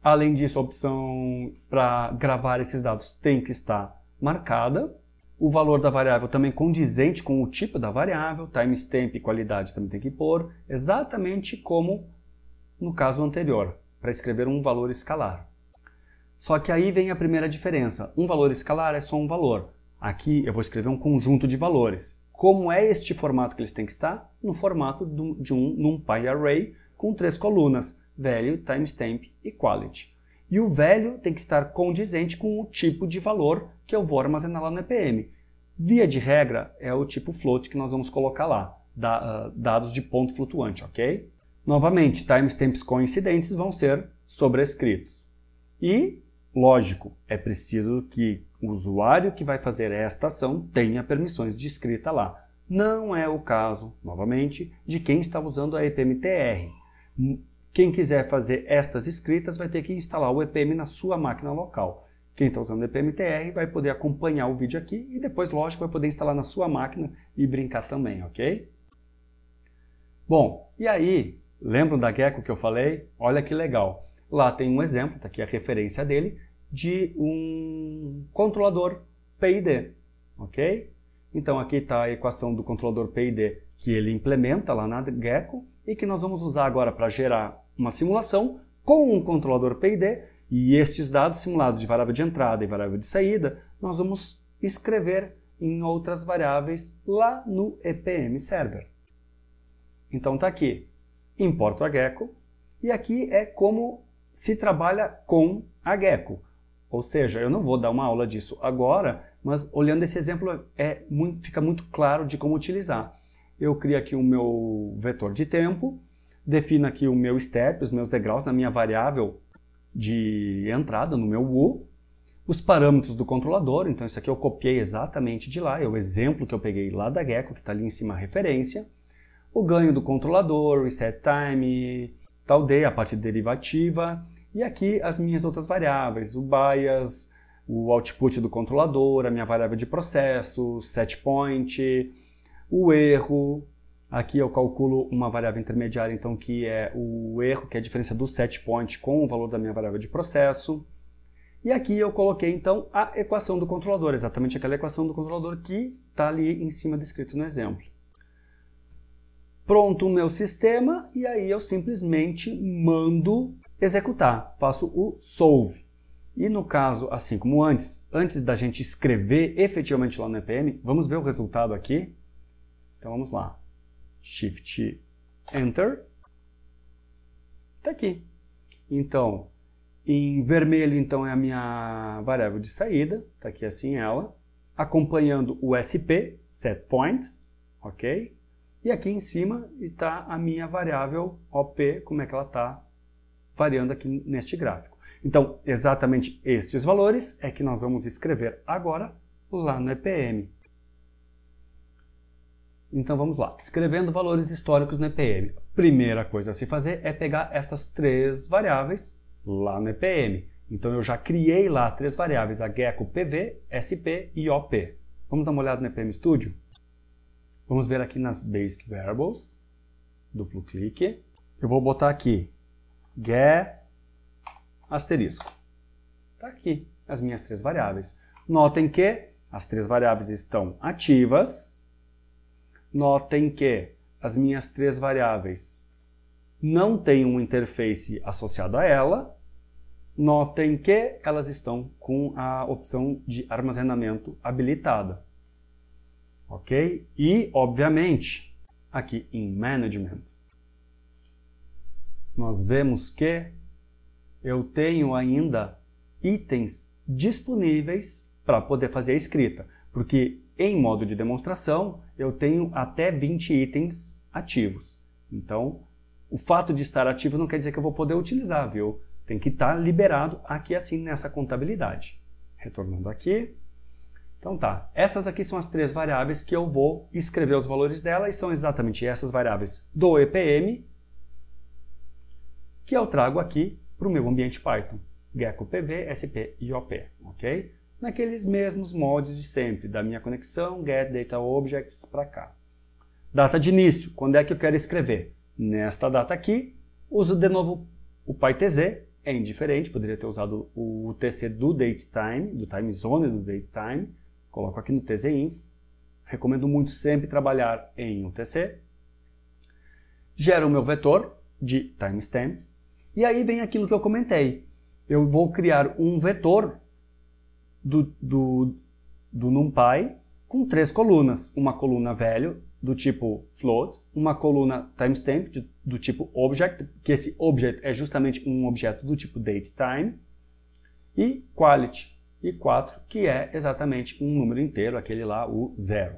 Além disso, a opção para gravar esses dados tem que estar marcada o valor da variável também condizente com o tipo da variável, timestamp e qualidade também tem que pôr, exatamente como no caso anterior, para escrever um valor escalar. Só que aí vem a primeira diferença. Um valor escalar é só um valor. Aqui eu vou escrever um conjunto de valores. Como é este formato que eles têm que estar? No formato de um NumPy array com três colunas, value, timestamp e quality. E o value tem que estar condizente com o tipo de valor que eu vou armazenar lá no EPM. Via de regra, é o tipo float que nós vamos colocar lá, da, uh, dados de ponto flutuante, ok? Novamente, timestamps coincidentes vão ser sobrescritos. E, lógico, é preciso que o usuário que vai fazer esta ação tenha permissões de escrita lá. Não é o caso, novamente, de quem está usando a EPMTR. Hum, quem quiser fazer estas escritas vai ter que instalar o EPM na sua máquina local. Quem está usando o DPMTR vai poder acompanhar o vídeo aqui e depois, lógico, vai poder instalar na sua máquina e brincar também, ok? Bom, e aí, lembram da Gecko que eu falei? Olha que legal. Lá tem um exemplo, está aqui a referência dele, de um controlador PID, ok? Então aqui está a equação do controlador PID que ele implementa lá na Gecko e que nós vamos usar agora para gerar uma simulação com um controlador PID e estes dados simulados de variável de entrada e variável de saída, nós vamos escrever em outras variáveis lá no EPM Server. Então está aqui, importo a Gecko, e aqui é como se trabalha com a Gecko. Ou seja, eu não vou dar uma aula disso agora, mas olhando esse exemplo é muito, fica muito claro de como utilizar. Eu crio aqui o meu vetor de tempo, defino aqui o meu step, os meus degraus na minha variável de entrada no meu U, os parâmetros do controlador, então isso aqui eu copiei exatamente de lá, é o exemplo que eu peguei lá da Gecko, que está ali em cima a referência, o ganho do controlador, reset time, tal day, a parte derivativa, e aqui as minhas outras variáveis, o bias, o output do controlador, a minha variável de processo, set point, o erro, Aqui eu calculo uma variável intermediária, então, que é o erro, que é a diferença do setpoint com o valor da minha variável de processo. E aqui eu coloquei, então, a equação do controlador, exatamente aquela equação do controlador que está ali em cima descrito no exemplo. Pronto o meu sistema, e aí eu simplesmente mando executar, faço o solve. E no caso, assim como antes, antes da gente escrever efetivamente lá no EPM, vamos ver o resultado aqui? Então vamos lá. Shift Enter. Está aqui. Então, em vermelho, então, é a minha variável de saída, está aqui assim ela, acompanhando o SP, set point, ok? E aqui em cima está a minha variável OP, como é que ela está variando aqui neste gráfico. Então, exatamente estes valores é que nós vamos escrever agora lá no EPM. Então vamos lá. Escrevendo valores históricos no EPM, primeira coisa a se fazer é pegar essas três variáveis lá no EPM. Então eu já criei lá três variáveis, a Gecko PV, SP e OP. Vamos dar uma olhada no EPM Studio? Vamos ver aqui nas Basic Variables, duplo clique. Eu vou botar aqui ge asterisco. Está aqui as minhas três variáveis. Notem que as três variáveis estão ativas, Notem que as minhas três variáveis não têm um interface associado a ela. Notem que elas estão com a opção de armazenamento habilitada. Ok? E, obviamente, aqui em Management, nós vemos que eu tenho ainda itens disponíveis para poder fazer a escrita, porque em modo de demonstração, eu tenho até 20 itens ativos. Então, o fato de estar ativo não quer dizer que eu vou poder utilizar, viu? Tem que estar tá liberado aqui assim nessa contabilidade. Retornando aqui. Então tá, essas aqui são as três variáveis que eu vou escrever os valores dela e são exatamente essas variáveis do EPM que eu trago aqui para o meu ambiente Python, Gecko PV, SP e OP, ok? naqueles mesmos moldes de sempre, da minha conexão, get data objects para cá. Data de início, quando é que eu quero escrever? Nesta data aqui, uso de novo o PyTZ, é indiferente, poderia ter usado o utc do DateTime, do time zone do DateTime, coloco aqui no TZ Info, recomendo muito sempre trabalhar em utc gero o meu vetor de timestamp, e aí vem aquilo que eu comentei, eu vou criar um vetor do, do, do NumPy com três colunas. Uma coluna velho, do tipo float, uma coluna timestamp, do tipo object, que esse object é justamente um objeto do tipo datetime, e quality, e 4, que é exatamente um número inteiro, aquele lá, o zero.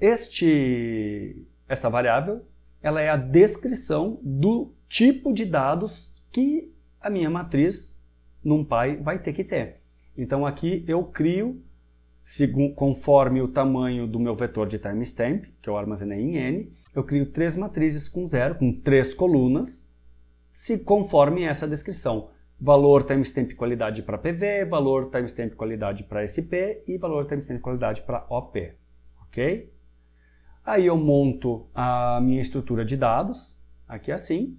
Este, esta variável ela é a descrição do tipo de dados que a minha matriz NumPy vai ter que ter. Então aqui eu crio, conforme o tamanho do meu vetor de timestamp, que eu armazenei em N, eu crio três matrizes com zero, com três colunas, se conforme essa descrição. Valor timestamp qualidade para PV, valor timestamp qualidade para SP e valor timestamp qualidade para OP. Ok? Aí eu monto a minha estrutura de dados, aqui assim,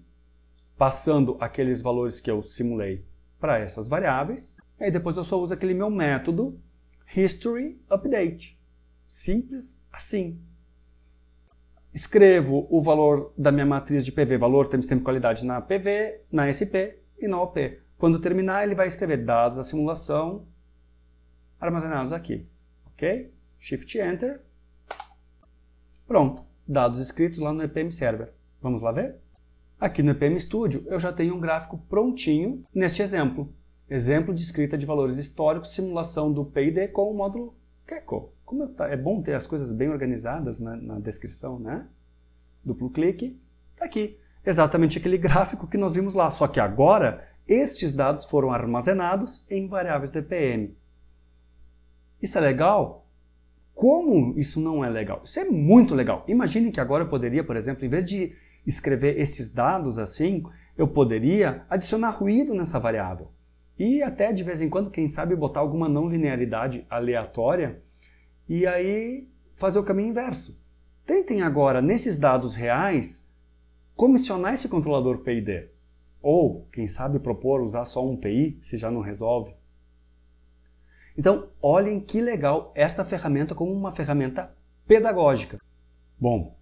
passando aqueles valores que eu simulei para essas variáveis. Aí depois eu só uso aquele meu método history update. Simples assim. Escrevo o valor da minha matriz de PV, valor, tempo tempo e qualidade na PV, na SP e na OP. Quando terminar, ele vai escrever dados da simulação armazenados aqui. Ok? Shift Enter. Pronto. Dados escritos lá no EPM Server. Vamos lá ver? Aqui no EPM Studio eu já tenho um gráfico prontinho neste exemplo. Exemplo de escrita de valores históricos, simulação do PID com o módulo QECO. Como tá, é bom ter as coisas bem organizadas na, na descrição, né? Duplo clique, tá aqui. Exatamente aquele gráfico que nós vimos lá, só que agora estes dados foram armazenados em variáveis DPM. Isso é legal? Como isso não é legal? Isso é muito legal. Imaginem que agora eu poderia, por exemplo, em vez de escrever esses dados assim, eu poderia adicionar ruído nessa variável. E até de vez em quando, quem sabe, botar alguma não linearidade aleatória e aí fazer o caminho inverso. Tentem agora, nesses dados reais, comissionar esse controlador PID. Ou, quem sabe, propor usar só um PI, se já não resolve. Então, olhem que legal esta ferramenta como uma ferramenta pedagógica. Bom,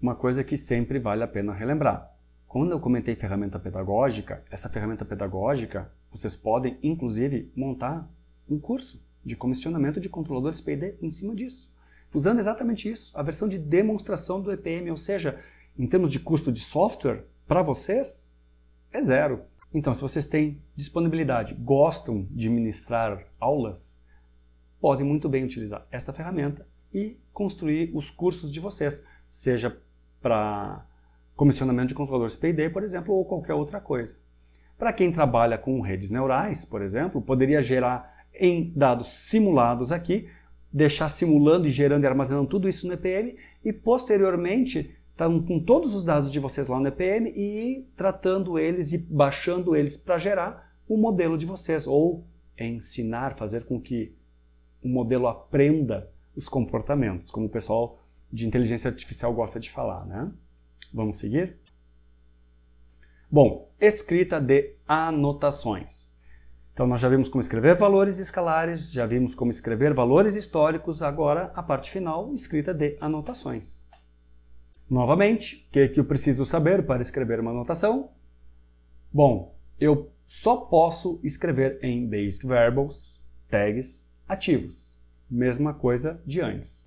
uma coisa que sempre vale a pena relembrar. Quando eu comentei ferramenta pedagógica, essa ferramenta pedagógica vocês podem, inclusive, montar um curso de comissionamento de controladores PD em cima disso, usando exatamente isso, a versão de demonstração do EPM, ou seja, em termos de custo de software, para vocês, é zero. Então, se vocês têm disponibilidade, gostam de ministrar aulas, podem muito bem utilizar esta ferramenta e construir os cursos de vocês, seja para comissionamento de controladores PD, por exemplo, ou qualquer outra coisa. Para quem trabalha com redes neurais, por exemplo, poderia gerar em dados simulados aqui, deixar simulando e gerando e armazenando tudo isso no EPM e posteriormente estar tá com todos os dados de vocês lá no EPM e tratando eles e baixando eles para gerar o modelo de vocês ou ensinar, fazer com que o modelo aprenda os comportamentos, como o pessoal de inteligência artificial gosta de falar, né? Vamos seguir? Bom, escrita de anotações. Então nós já vimos como escrever valores escalares, já vimos como escrever valores históricos, agora a parte final, escrita de anotações. Novamente, o que, é que eu preciso saber para escrever uma anotação? Bom, eu só posso escrever em basic verbals, tags, ativos. Mesma coisa de antes.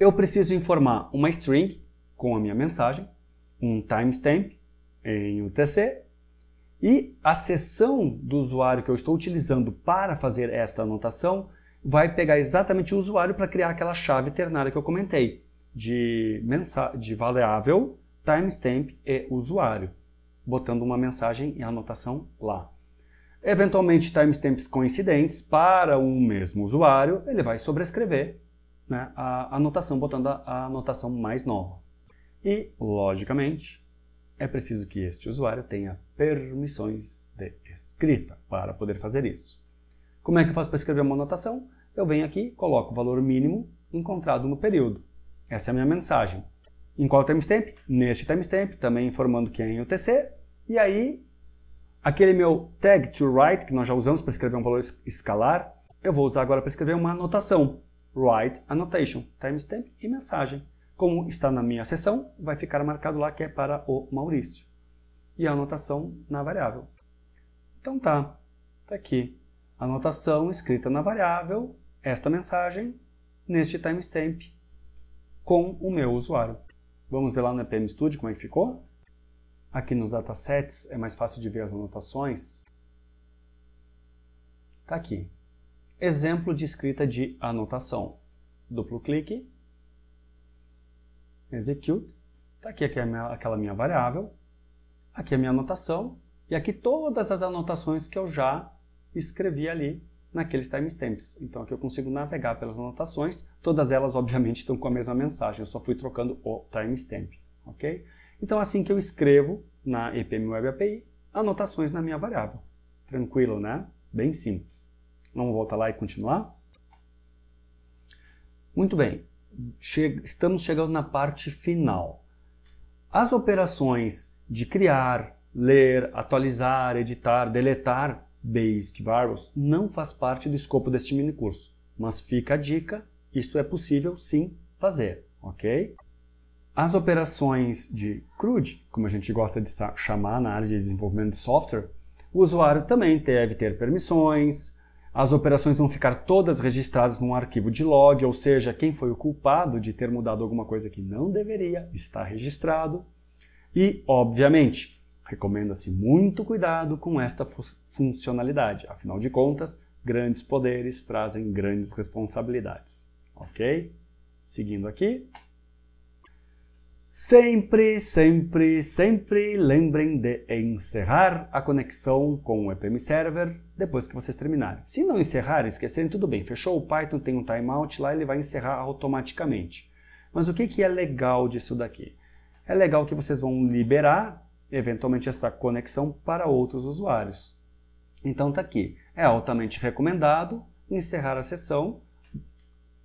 Eu preciso informar uma string com a minha mensagem, um timestamp em UTC e a seção do usuário que eu estou utilizando para fazer esta anotação vai pegar exatamente o usuário para criar aquela chave ternária que eu comentei, de, de variável, timestamp e usuário, botando uma mensagem e anotação lá. Eventualmente, timestamps coincidentes para um mesmo usuário, ele vai sobrescrever né, a anotação, botando a, a anotação mais nova. E, logicamente, é preciso que este usuário tenha permissões de escrita para poder fazer isso. Como é que eu faço para escrever uma anotação? Eu venho aqui, coloco o valor mínimo encontrado no período. Essa é a minha mensagem. Em qual timestamp? Neste timestamp, também informando que é em UTC. E aí, aquele meu tag to write, que nós já usamos para escrever um valor escalar, eu vou usar agora para escrever uma anotação. Write annotation, timestamp e mensagem. Como está na minha seção, vai ficar marcado lá que é para o Maurício. E a anotação na variável. Então tá, tá aqui. Anotação escrita na variável, esta mensagem, neste timestamp, com o meu usuário. Vamos ver lá no EPM Studio como é que ficou? Aqui nos datasets é mais fácil de ver as anotações. Tá aqui. Exemplo de escrita de anotação. Duplo clique, execute, está aqui, aqui é minha, aquela minha variável, aqui é a minha anotação, e aqui todas as anotações que eu já escrevi ali naqueles timestamps. Então aqui eu consigo navegar pelas anotações, todas elas obviamente estão com a mesma mensagem, eu só fui trocando o timestamp, ok? Então assim que eu escrevo na EPM Web API, anotações na minha variável. Tranquilo, né? Bem simples. Vamos voltar lá e continuar? Muito bem che estamos chegando na parte final. As operações de criar, ler, atualizar, editar, deletar Basic Variables não faz parte do escopo deste mini curso, mas fica a dica, isso é possível sim fazer, ok? As operações de CRUD, como a gente gosta de chamar na área de desenvolvimento de software, o usuário também deve ter permissões, as operações vão ficar todas registradas num arquivo de log, ou seja, quem foi o culpado de ter mudado alguma coisa que não deveria está registrado. E, obviamente, recomenda-se muito cuidado com esta fu funcionalidade, afinal de contas, grandes poderes trazem grandes responsabilidades. Ok? Seguindo aqui, Sempre, sempre, sempre lembrem de encerrar a conexão com o EPM Server depois que vocês terminarem. Se não encerrarem, esquecerem, tudo bem, fechou o Python, tem um timeout lá, ele vai encerrar automaticamente. Mas o que, que é legal disso daqui? É legal que vocês vão liberar, eventualmente, essa conexão para outros usuários. Então tá aqui, é altamente recomendado encerrar a sessão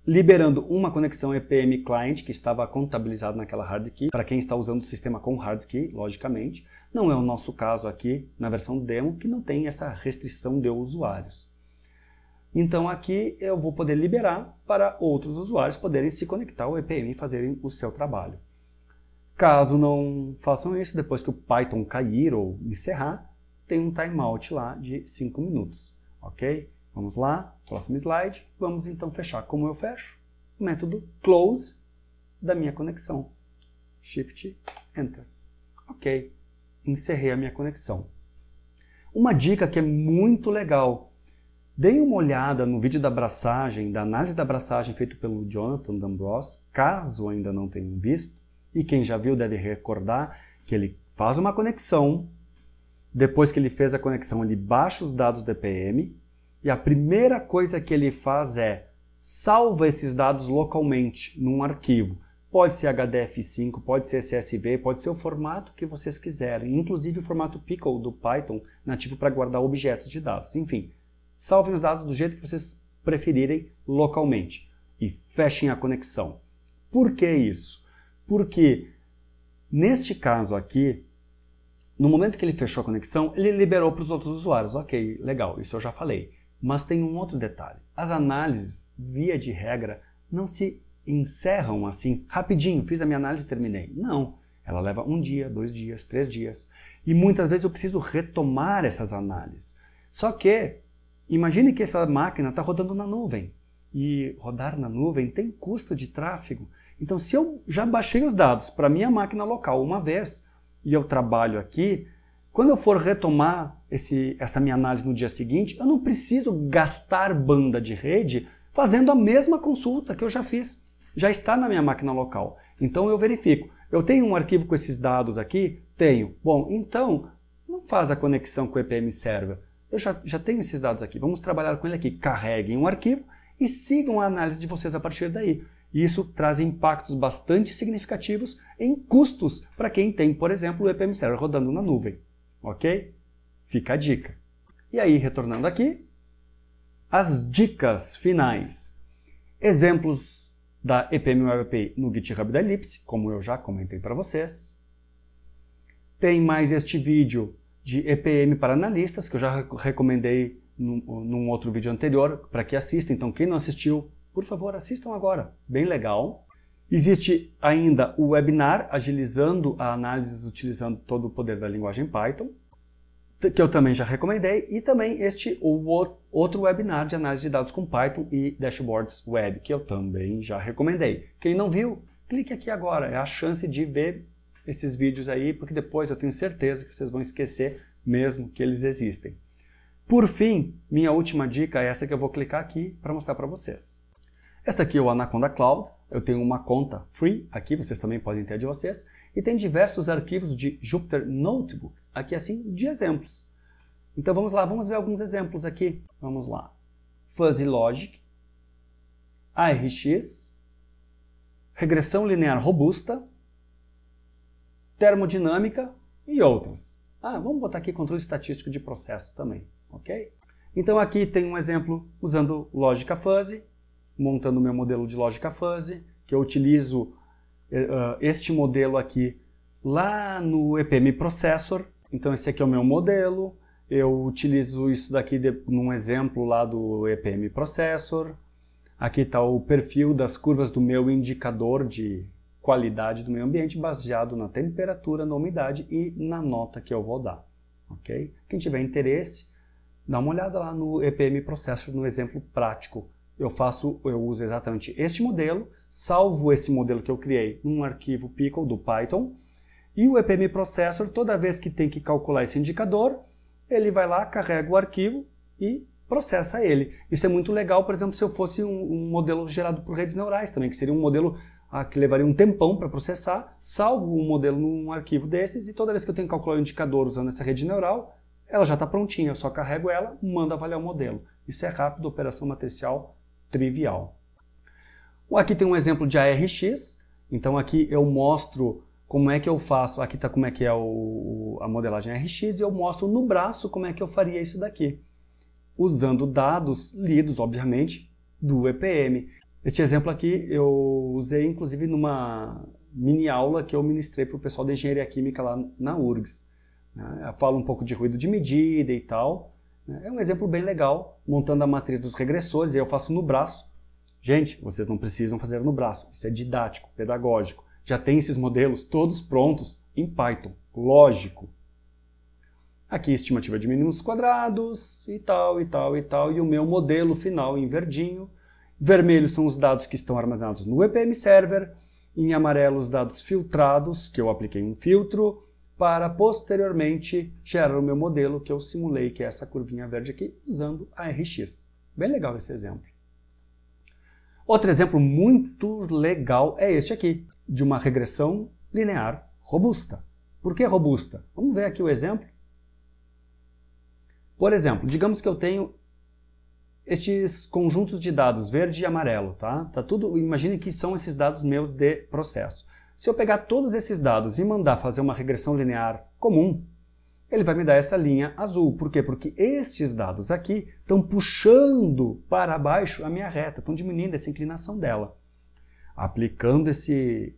liberando uma conexão EPM client que estava contabilizada naquela hard key, para quem está usando o sistema com hard key, logicamente. Não é o nosso caso aqui na versão demo, que não tem essa restrição de usuários. Então aqui eu vou poder liberar para outros usuários poderem se conectar ao EPM e fazerem o seu trabalho. Caso não façam isso, depois que o Python cair ou encerrar, tem um timeout lá de 5 minutos, ok? Vamos lá, próximo slide. Vamos então fechar. Como eu fecho? Método close da minha conexão. Shift, Enter. Ok, encerrei a minha conexão. Uma dica que é muito legal. Dei uma olhada no vídeo da abraçagem, da análise da abraçagem feito pelo Jonathan D'Ambros, caso ainda não tenham visto, e quem já viu deve recordar que ele faz uma conexão, depois que ele fez a conexão, ele baixa os dados DPM, e a primeira coisa que ele faz é salva esses dados localmente num arquivo. Pode ser HDF5, pode ser CSV, pode ser o formato que vocês quiserem, inclusive o formato Pickle do Python, nativo para guardar objetos de dados. Enfim, salvem os dados do jeito que vocês preferirem localmente e fechem a conexão. Por que isso? Porque neste caso aqui, no momento que ele fechou a conexão, ele liberou para os outros usuários. Ok, legal, isso eu já falei. Mas tem um outro detalhe: as análises, via de regra, não se encerram assim rapidinho, fiz a minha análise e terminei. Não. Ela leva um dia, dois dias, três dias. E muitas vezes eu preciso retomar essas análises. Só que, imagine que essa máquina está rodando na nuvem. E rodar na nuvem tem custo de tráfego. Então, se eu já baixei os dados para minha máquina local uma vez e eu trabalho aqui, quando eu for retomar esse, essa minha análise no dia seguinte, eu não preciso gastar banda de rede fazendo a mesma consulta que eu já fiz. Já está na minha máquina local. Então eu verifico. Eu tenho um arquivo com esses dados aqui? Tenho. Bom, então não faz a conexão com o EPM Server. Eu já, já tenho esses dados aqui. Vamos trabalhar com ele aqui. Carreguem um arquivo e sigam a análise de vocês a partir daí. Isso traz impactos bastante significativos em custos para quem tem, por exemplo, o EPM Server rodando na nuvem ok? Fica a dica. E aí, retornando aqui, as dicas finais. Exemplos da EPM Web API no GitHub da Ellipse, como eu já comentei para vocês. Tem mais este vídeo de EPM para analistas, que eu já recomendei num, num outro vídeo anterior para que assista. Então, quem não assistiu, por favor, assistam agora. Bem legal. Existe ainda o webinar agilizando a análise utilizando todo o poder da linguagem Python, que eu também já recomendei, e também este ou outro webinar de análise de dados com Python e dashboards web, que eu também já recomendei. Quem não viu, clique aqui agora, é a chance de ver esses vídeos aí, porque depois eu tenho certeza que vocês vão esquecer mesmo que eles existem. Por fim, minha última dica é essa que eu vou clicar aqui para mostrar para vocês. Esta aqui é o Anaconda Cloud, eu tenho uma conta free aqui, vocês também podem ter de vocês, e tem diversos arquivos de Jupyter Notebook, aqui assim, de exemplos. Então vamos lá, vamos ver alguns exemplos aqui. Vamos lá. Fuzzy Logic, ARX, regressão linear robusta, termodinâmica e outras. Ah, vamos botar aqui controle estatístico de processo também, ok? Então aqui tem um exemplo usando lógica fuzzy, montando meu modelo de lógica fuzzy, que eu utilizo uh, este modelo aqui lá no EPM Processor. Então esse aqui é o meu modelo, eu utilizo isso daqui de, num exemplo lá do EPM Processor. Aqui está o perfil das curvas do meu indicador de qualidade do meio ambiente baseado na temperatura, na umidade e na nota que eu vou dar. Ok? Quem tiver interesse, dá uma olhada lá no EPM Processor no exemplo prático eu faço, eu uso exatamente este modelo, salvo esse modelo que eu criei num arquivo Pickle do Python, e o EPM Processor, toda vez que tem que calcular esse indicador, ele vai lá, carrega o arquivo e processa ele. Isso é muito legal, por exemplo, se eu fosse um, um modelo gerado por redes neurais também, que seria um modelo ah, que levaria um tempão para processar, salvo um modelo num arquivo desses, e toda vez que eu tenho que calcular o indicador usando essa rede neural, ela já está prontinha, eu só carrego ela, mando avaliar o modelo. Isso é rápido, operação matricial trivial. Aqui tem um exemplo de ARX, então aqui eu mostro como é que eu faço, aqui está como é que é o, a modelagem ARX, e eu mostro no braço como é que eu faria isso daqui, usando dados lidos, obviamente, do EPM. Este exemplo aqui eu usei inclusive numa mini aula que eu ministrei para o pessoal de engenharia química lá na URGS. Né? Falo um pouco de ruído de medida e tal, né? É um exemplo bem legal, montando a matriz dos regressores, e eu faço no braço. Gente, vocês não precisam fazer no braço, isso é didático, pedagógico. Já tem esses modelos todos prontos em Python, lógico. Aqui estimativa de mínimos quadrados e tal, e tal, e tal, e o meu modelo final em verdinho. Vermelhos são os dados que estão armazenados no EPM Server, em amarelo os dados filtrados, que eu apliquei um filtro, para posteriormente gerar o meu modelo que eu simulei, que é essa curvinha verde aqui, usando a RX. Bem legal esse exemplo. Outro exemplo muito legal é este aqui, de uma regressão linear robusta. Por que robusta? Vamos ver aqui o exemplo. Por exemplo, digamos que eu tenho estes conjuntos de dados verde e amarelo, tá? Tá tudo, imagine que são esses dados meus de processo. Se eu pegar todos esses dados e mandar fazer uma regressão linear comum, ele vai me dar essa linha azul. Por quê? Porque estes dados aqui estão puxando para baixo a minha reta, estão diminuindo essa inclinação dela. Aplicando esse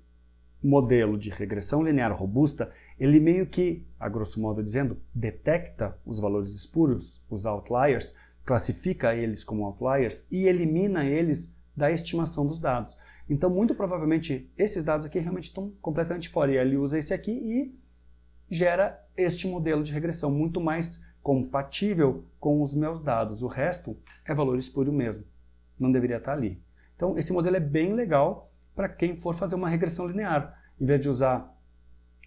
modelo de regressão linear robusta, ele meio que, a grosso modo dizendo, detecta os valores espuros, os outliers, classifica eles como outliers e elimina eles da estimação dos dados. Então, muito provavelmente, esses dados aqui realmente estão completamente fora. E ele usa esse aqui e gera este modelo de regressão, muito mais compatível com os meus dados. O resto é valor espúrio mesmo, não deveria estar ali. Então, esse modelo é bem legal para quem for fazer uma regressão linear. Em vez de usar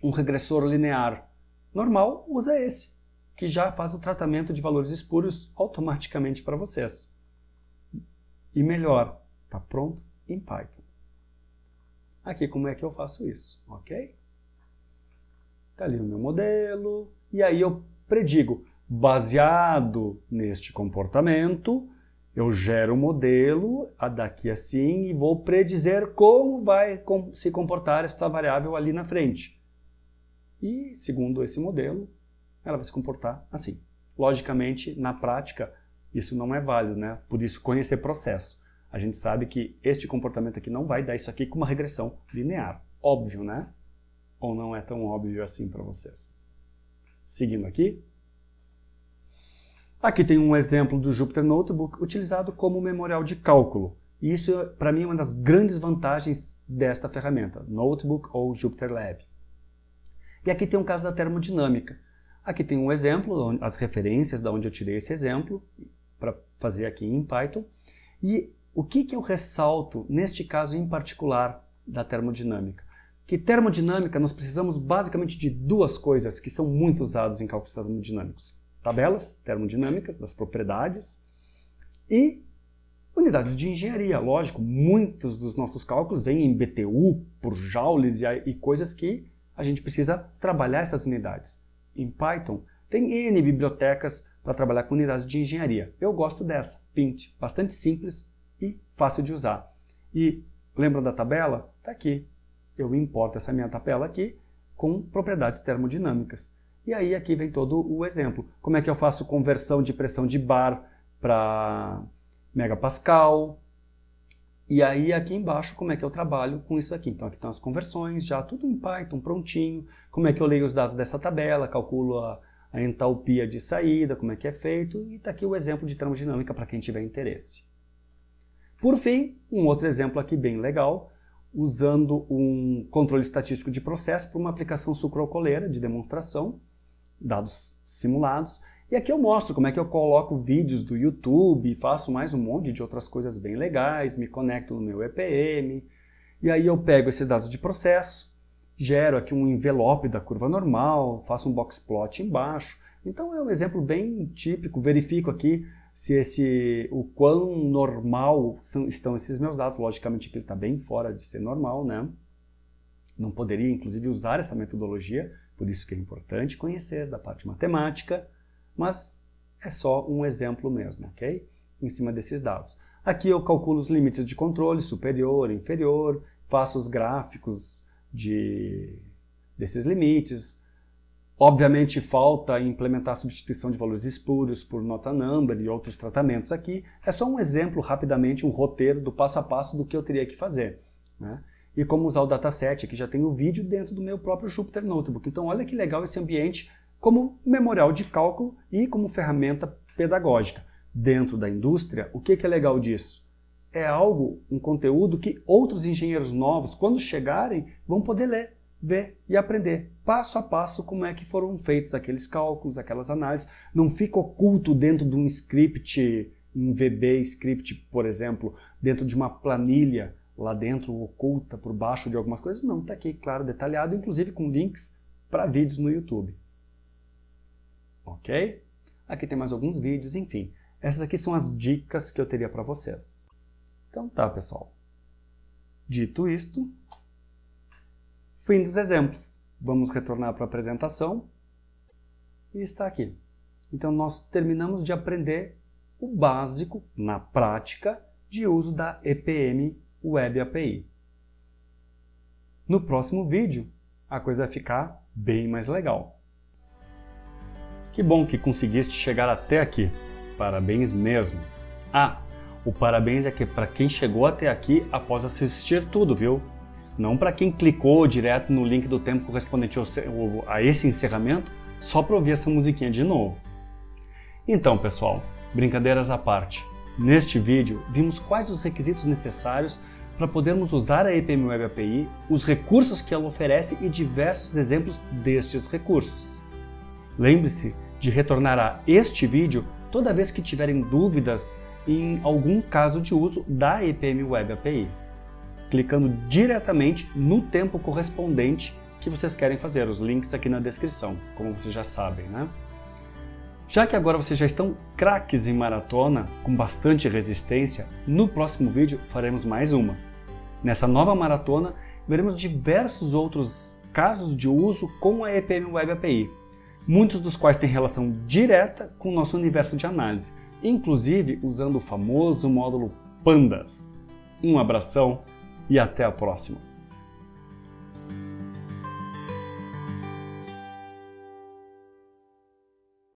um regressor linear normal, usa esse, que já faz o tratamento de valores espúrios automaticamente para vocês. E melhor, está pronto em Python aqui como é que eu faço isso, ok? Está ali o meu modelo, e aí eu predigo, baseado neste comportamento, eu gero o um modelo daqui assim e vou predizer como vai se comportar esta variável ali na frente. E, segundo esse modelo, ela vai se comportar assim. Logicamente, na prática, isso não é válido, né? Por isso, conhecer processo a gente sabe que este comportamento aqui não vai dar isso aqui com uma regressão linear. Óbvio, né? Ou não é tão óbvio assim para vocês? Seguindo aqui. Aqui tem um exemplo do Jupyter Notebook utilizado como memorial de cálculo. E isso, para mim, é uma das grandes vantagens desta ferramenta, Notebook ou Jupyter Lab. E aqui tem um caso da termodinâmica. Aqui tem um exemplo, as referências da onde eu tirei esse exemplo, para fazer aqui em Python. E o que, que eu ressalto neste caso em particular da termodinâmica? Que termodinâmica nós precisamos basicamente de duas coisas que são muito usadas em cálculos termodinâmicos: tabelas termodinâmicas das propriedades e unidades de engenharia. Lógico, muitos dos nossos cálculos vêm em BTU, por joules e, e coisas que a gente precisa trabalhar essas unidades. Em Python, tem N bibliotecas para trabalhar com unidades de engenharia. Eu gosto dessa, Pint, bastante simples, e fácil de usar. E lembra da tabela? Está aqui. Eu importo essa minha tabela aqui com propriedades termodinâmicas. E aí aqui vem todo o exemplo. Como é que eu faço conversão de pressão de bar para megapascal? E aí aqui embaixo como é que eu trabalho com isso aqui. Então aqui estão as conversões, já tudo em Python prontinho. Como é que eu leio os dados dessa tabela, calculo a, a entalpia de saída, como é que é feito. E está aqui o exemplo de termodinâmica para quem tiver interesse. Por fim, um outro exemplo aqui bem legal, usando um controle estatístico de processo para uma aplicação sucroalcooleira de demonstração, dados simulados. E aqui eu mostro como é que eu coloco vídeos do YouTube, faço mais um monte de outras coisas bem legais, me conecto no meu EPM, e aí eu pego esses dados de processo, gero aqui um envelope da curva normal, faço um boxplot embaixo. Então é um exemplo bem típico, verifico aqui se esse o quão normal são, estão esses meus dados. Logicamente que ele está bem fora de ser normal, né? Não poderia, inclusive, usar essa metodologia, por isso que é importante conhecer da parte matemática, mas é só um exemplo mesmo, ok? Em cima desses dados. Aqui eu calculo os limites de controle, superior, inferior, faço os gráficos de, desses limites, Obviamente falta implementar a substituição de valores espúrios por nota number e outros tratamentos aqui. É só um exemplo rapidamente, um roteiro do passo a passo do que eu teria que fazer. Né? E como usar o dataset, aqui já tem o vídeo dentro do meu próprio Jupyter Notebook. Então olha que legal esse ambiente como memorial de cálculo e como ferramenta pedagógica. Dentro da indústria, o que, que é legal disso? É algo, um conteúdo que outros engenheiros novos, quando chegarem, vão poder ler ver e aprender passo a passo como é que foram feitos aqueles cálculos, aquelas análises. Não fica oculto dentro de um script, um VB script, por exemplo, dentro de uma planilha lá dentro, oculta por baixo de algumas coisas. Não, está aqui claro, detalhado, inclusive com links para vídeos no YouTube. Ok? Aqui tem mais alguns vídeos, enfim. Essas aqui são as dicas que eu teria para vocês. Então tá, pessoal. Dito isto, Fim dos exemplos. Vamos retornar para a apresentação. E está aqui. Então, nós terminamos de aprender o básico, na prática, de uso da EPM Web API. No próximo vídeo, a coisa vai ficar bem mais legal. Que bom que conseguiste chegar até aqui. Parabéns mesmo. Ah, o parabéns é que para quem chegou até aqui após assistir tudo, viu? Não para quem clicou direto no link do tempo correspondente a esse encerramento, só para ouvir essa musiquinha de novo. Então, pessoal, brincadeiras à parte. Neste vídeo, vimos quais os requisitos necessários para podermos usar a EPM Web API, os recursos que ela oferece e diversos exemplos destes recursos. Lembre-se de retornar a este vídeo toda vez que tiverem dúvidas em algum caso de uso da EPM Web API clicando diretamente no tempo correspondente que vocês querem fazer, os links aqui na descrição, como vocês já sabem, né? Já que agora vocês já estão craques em maratona, com bastante resistência, no próximo vídeo faremos mais uma. Nessa nova maratona, veremos diversos outros casos de uso com a EPM Web API, muitos dos quais têm relação direta com o nosso universo de análise, inclusive usando o famoso módulo Pandas. Um abração! e até a próxima.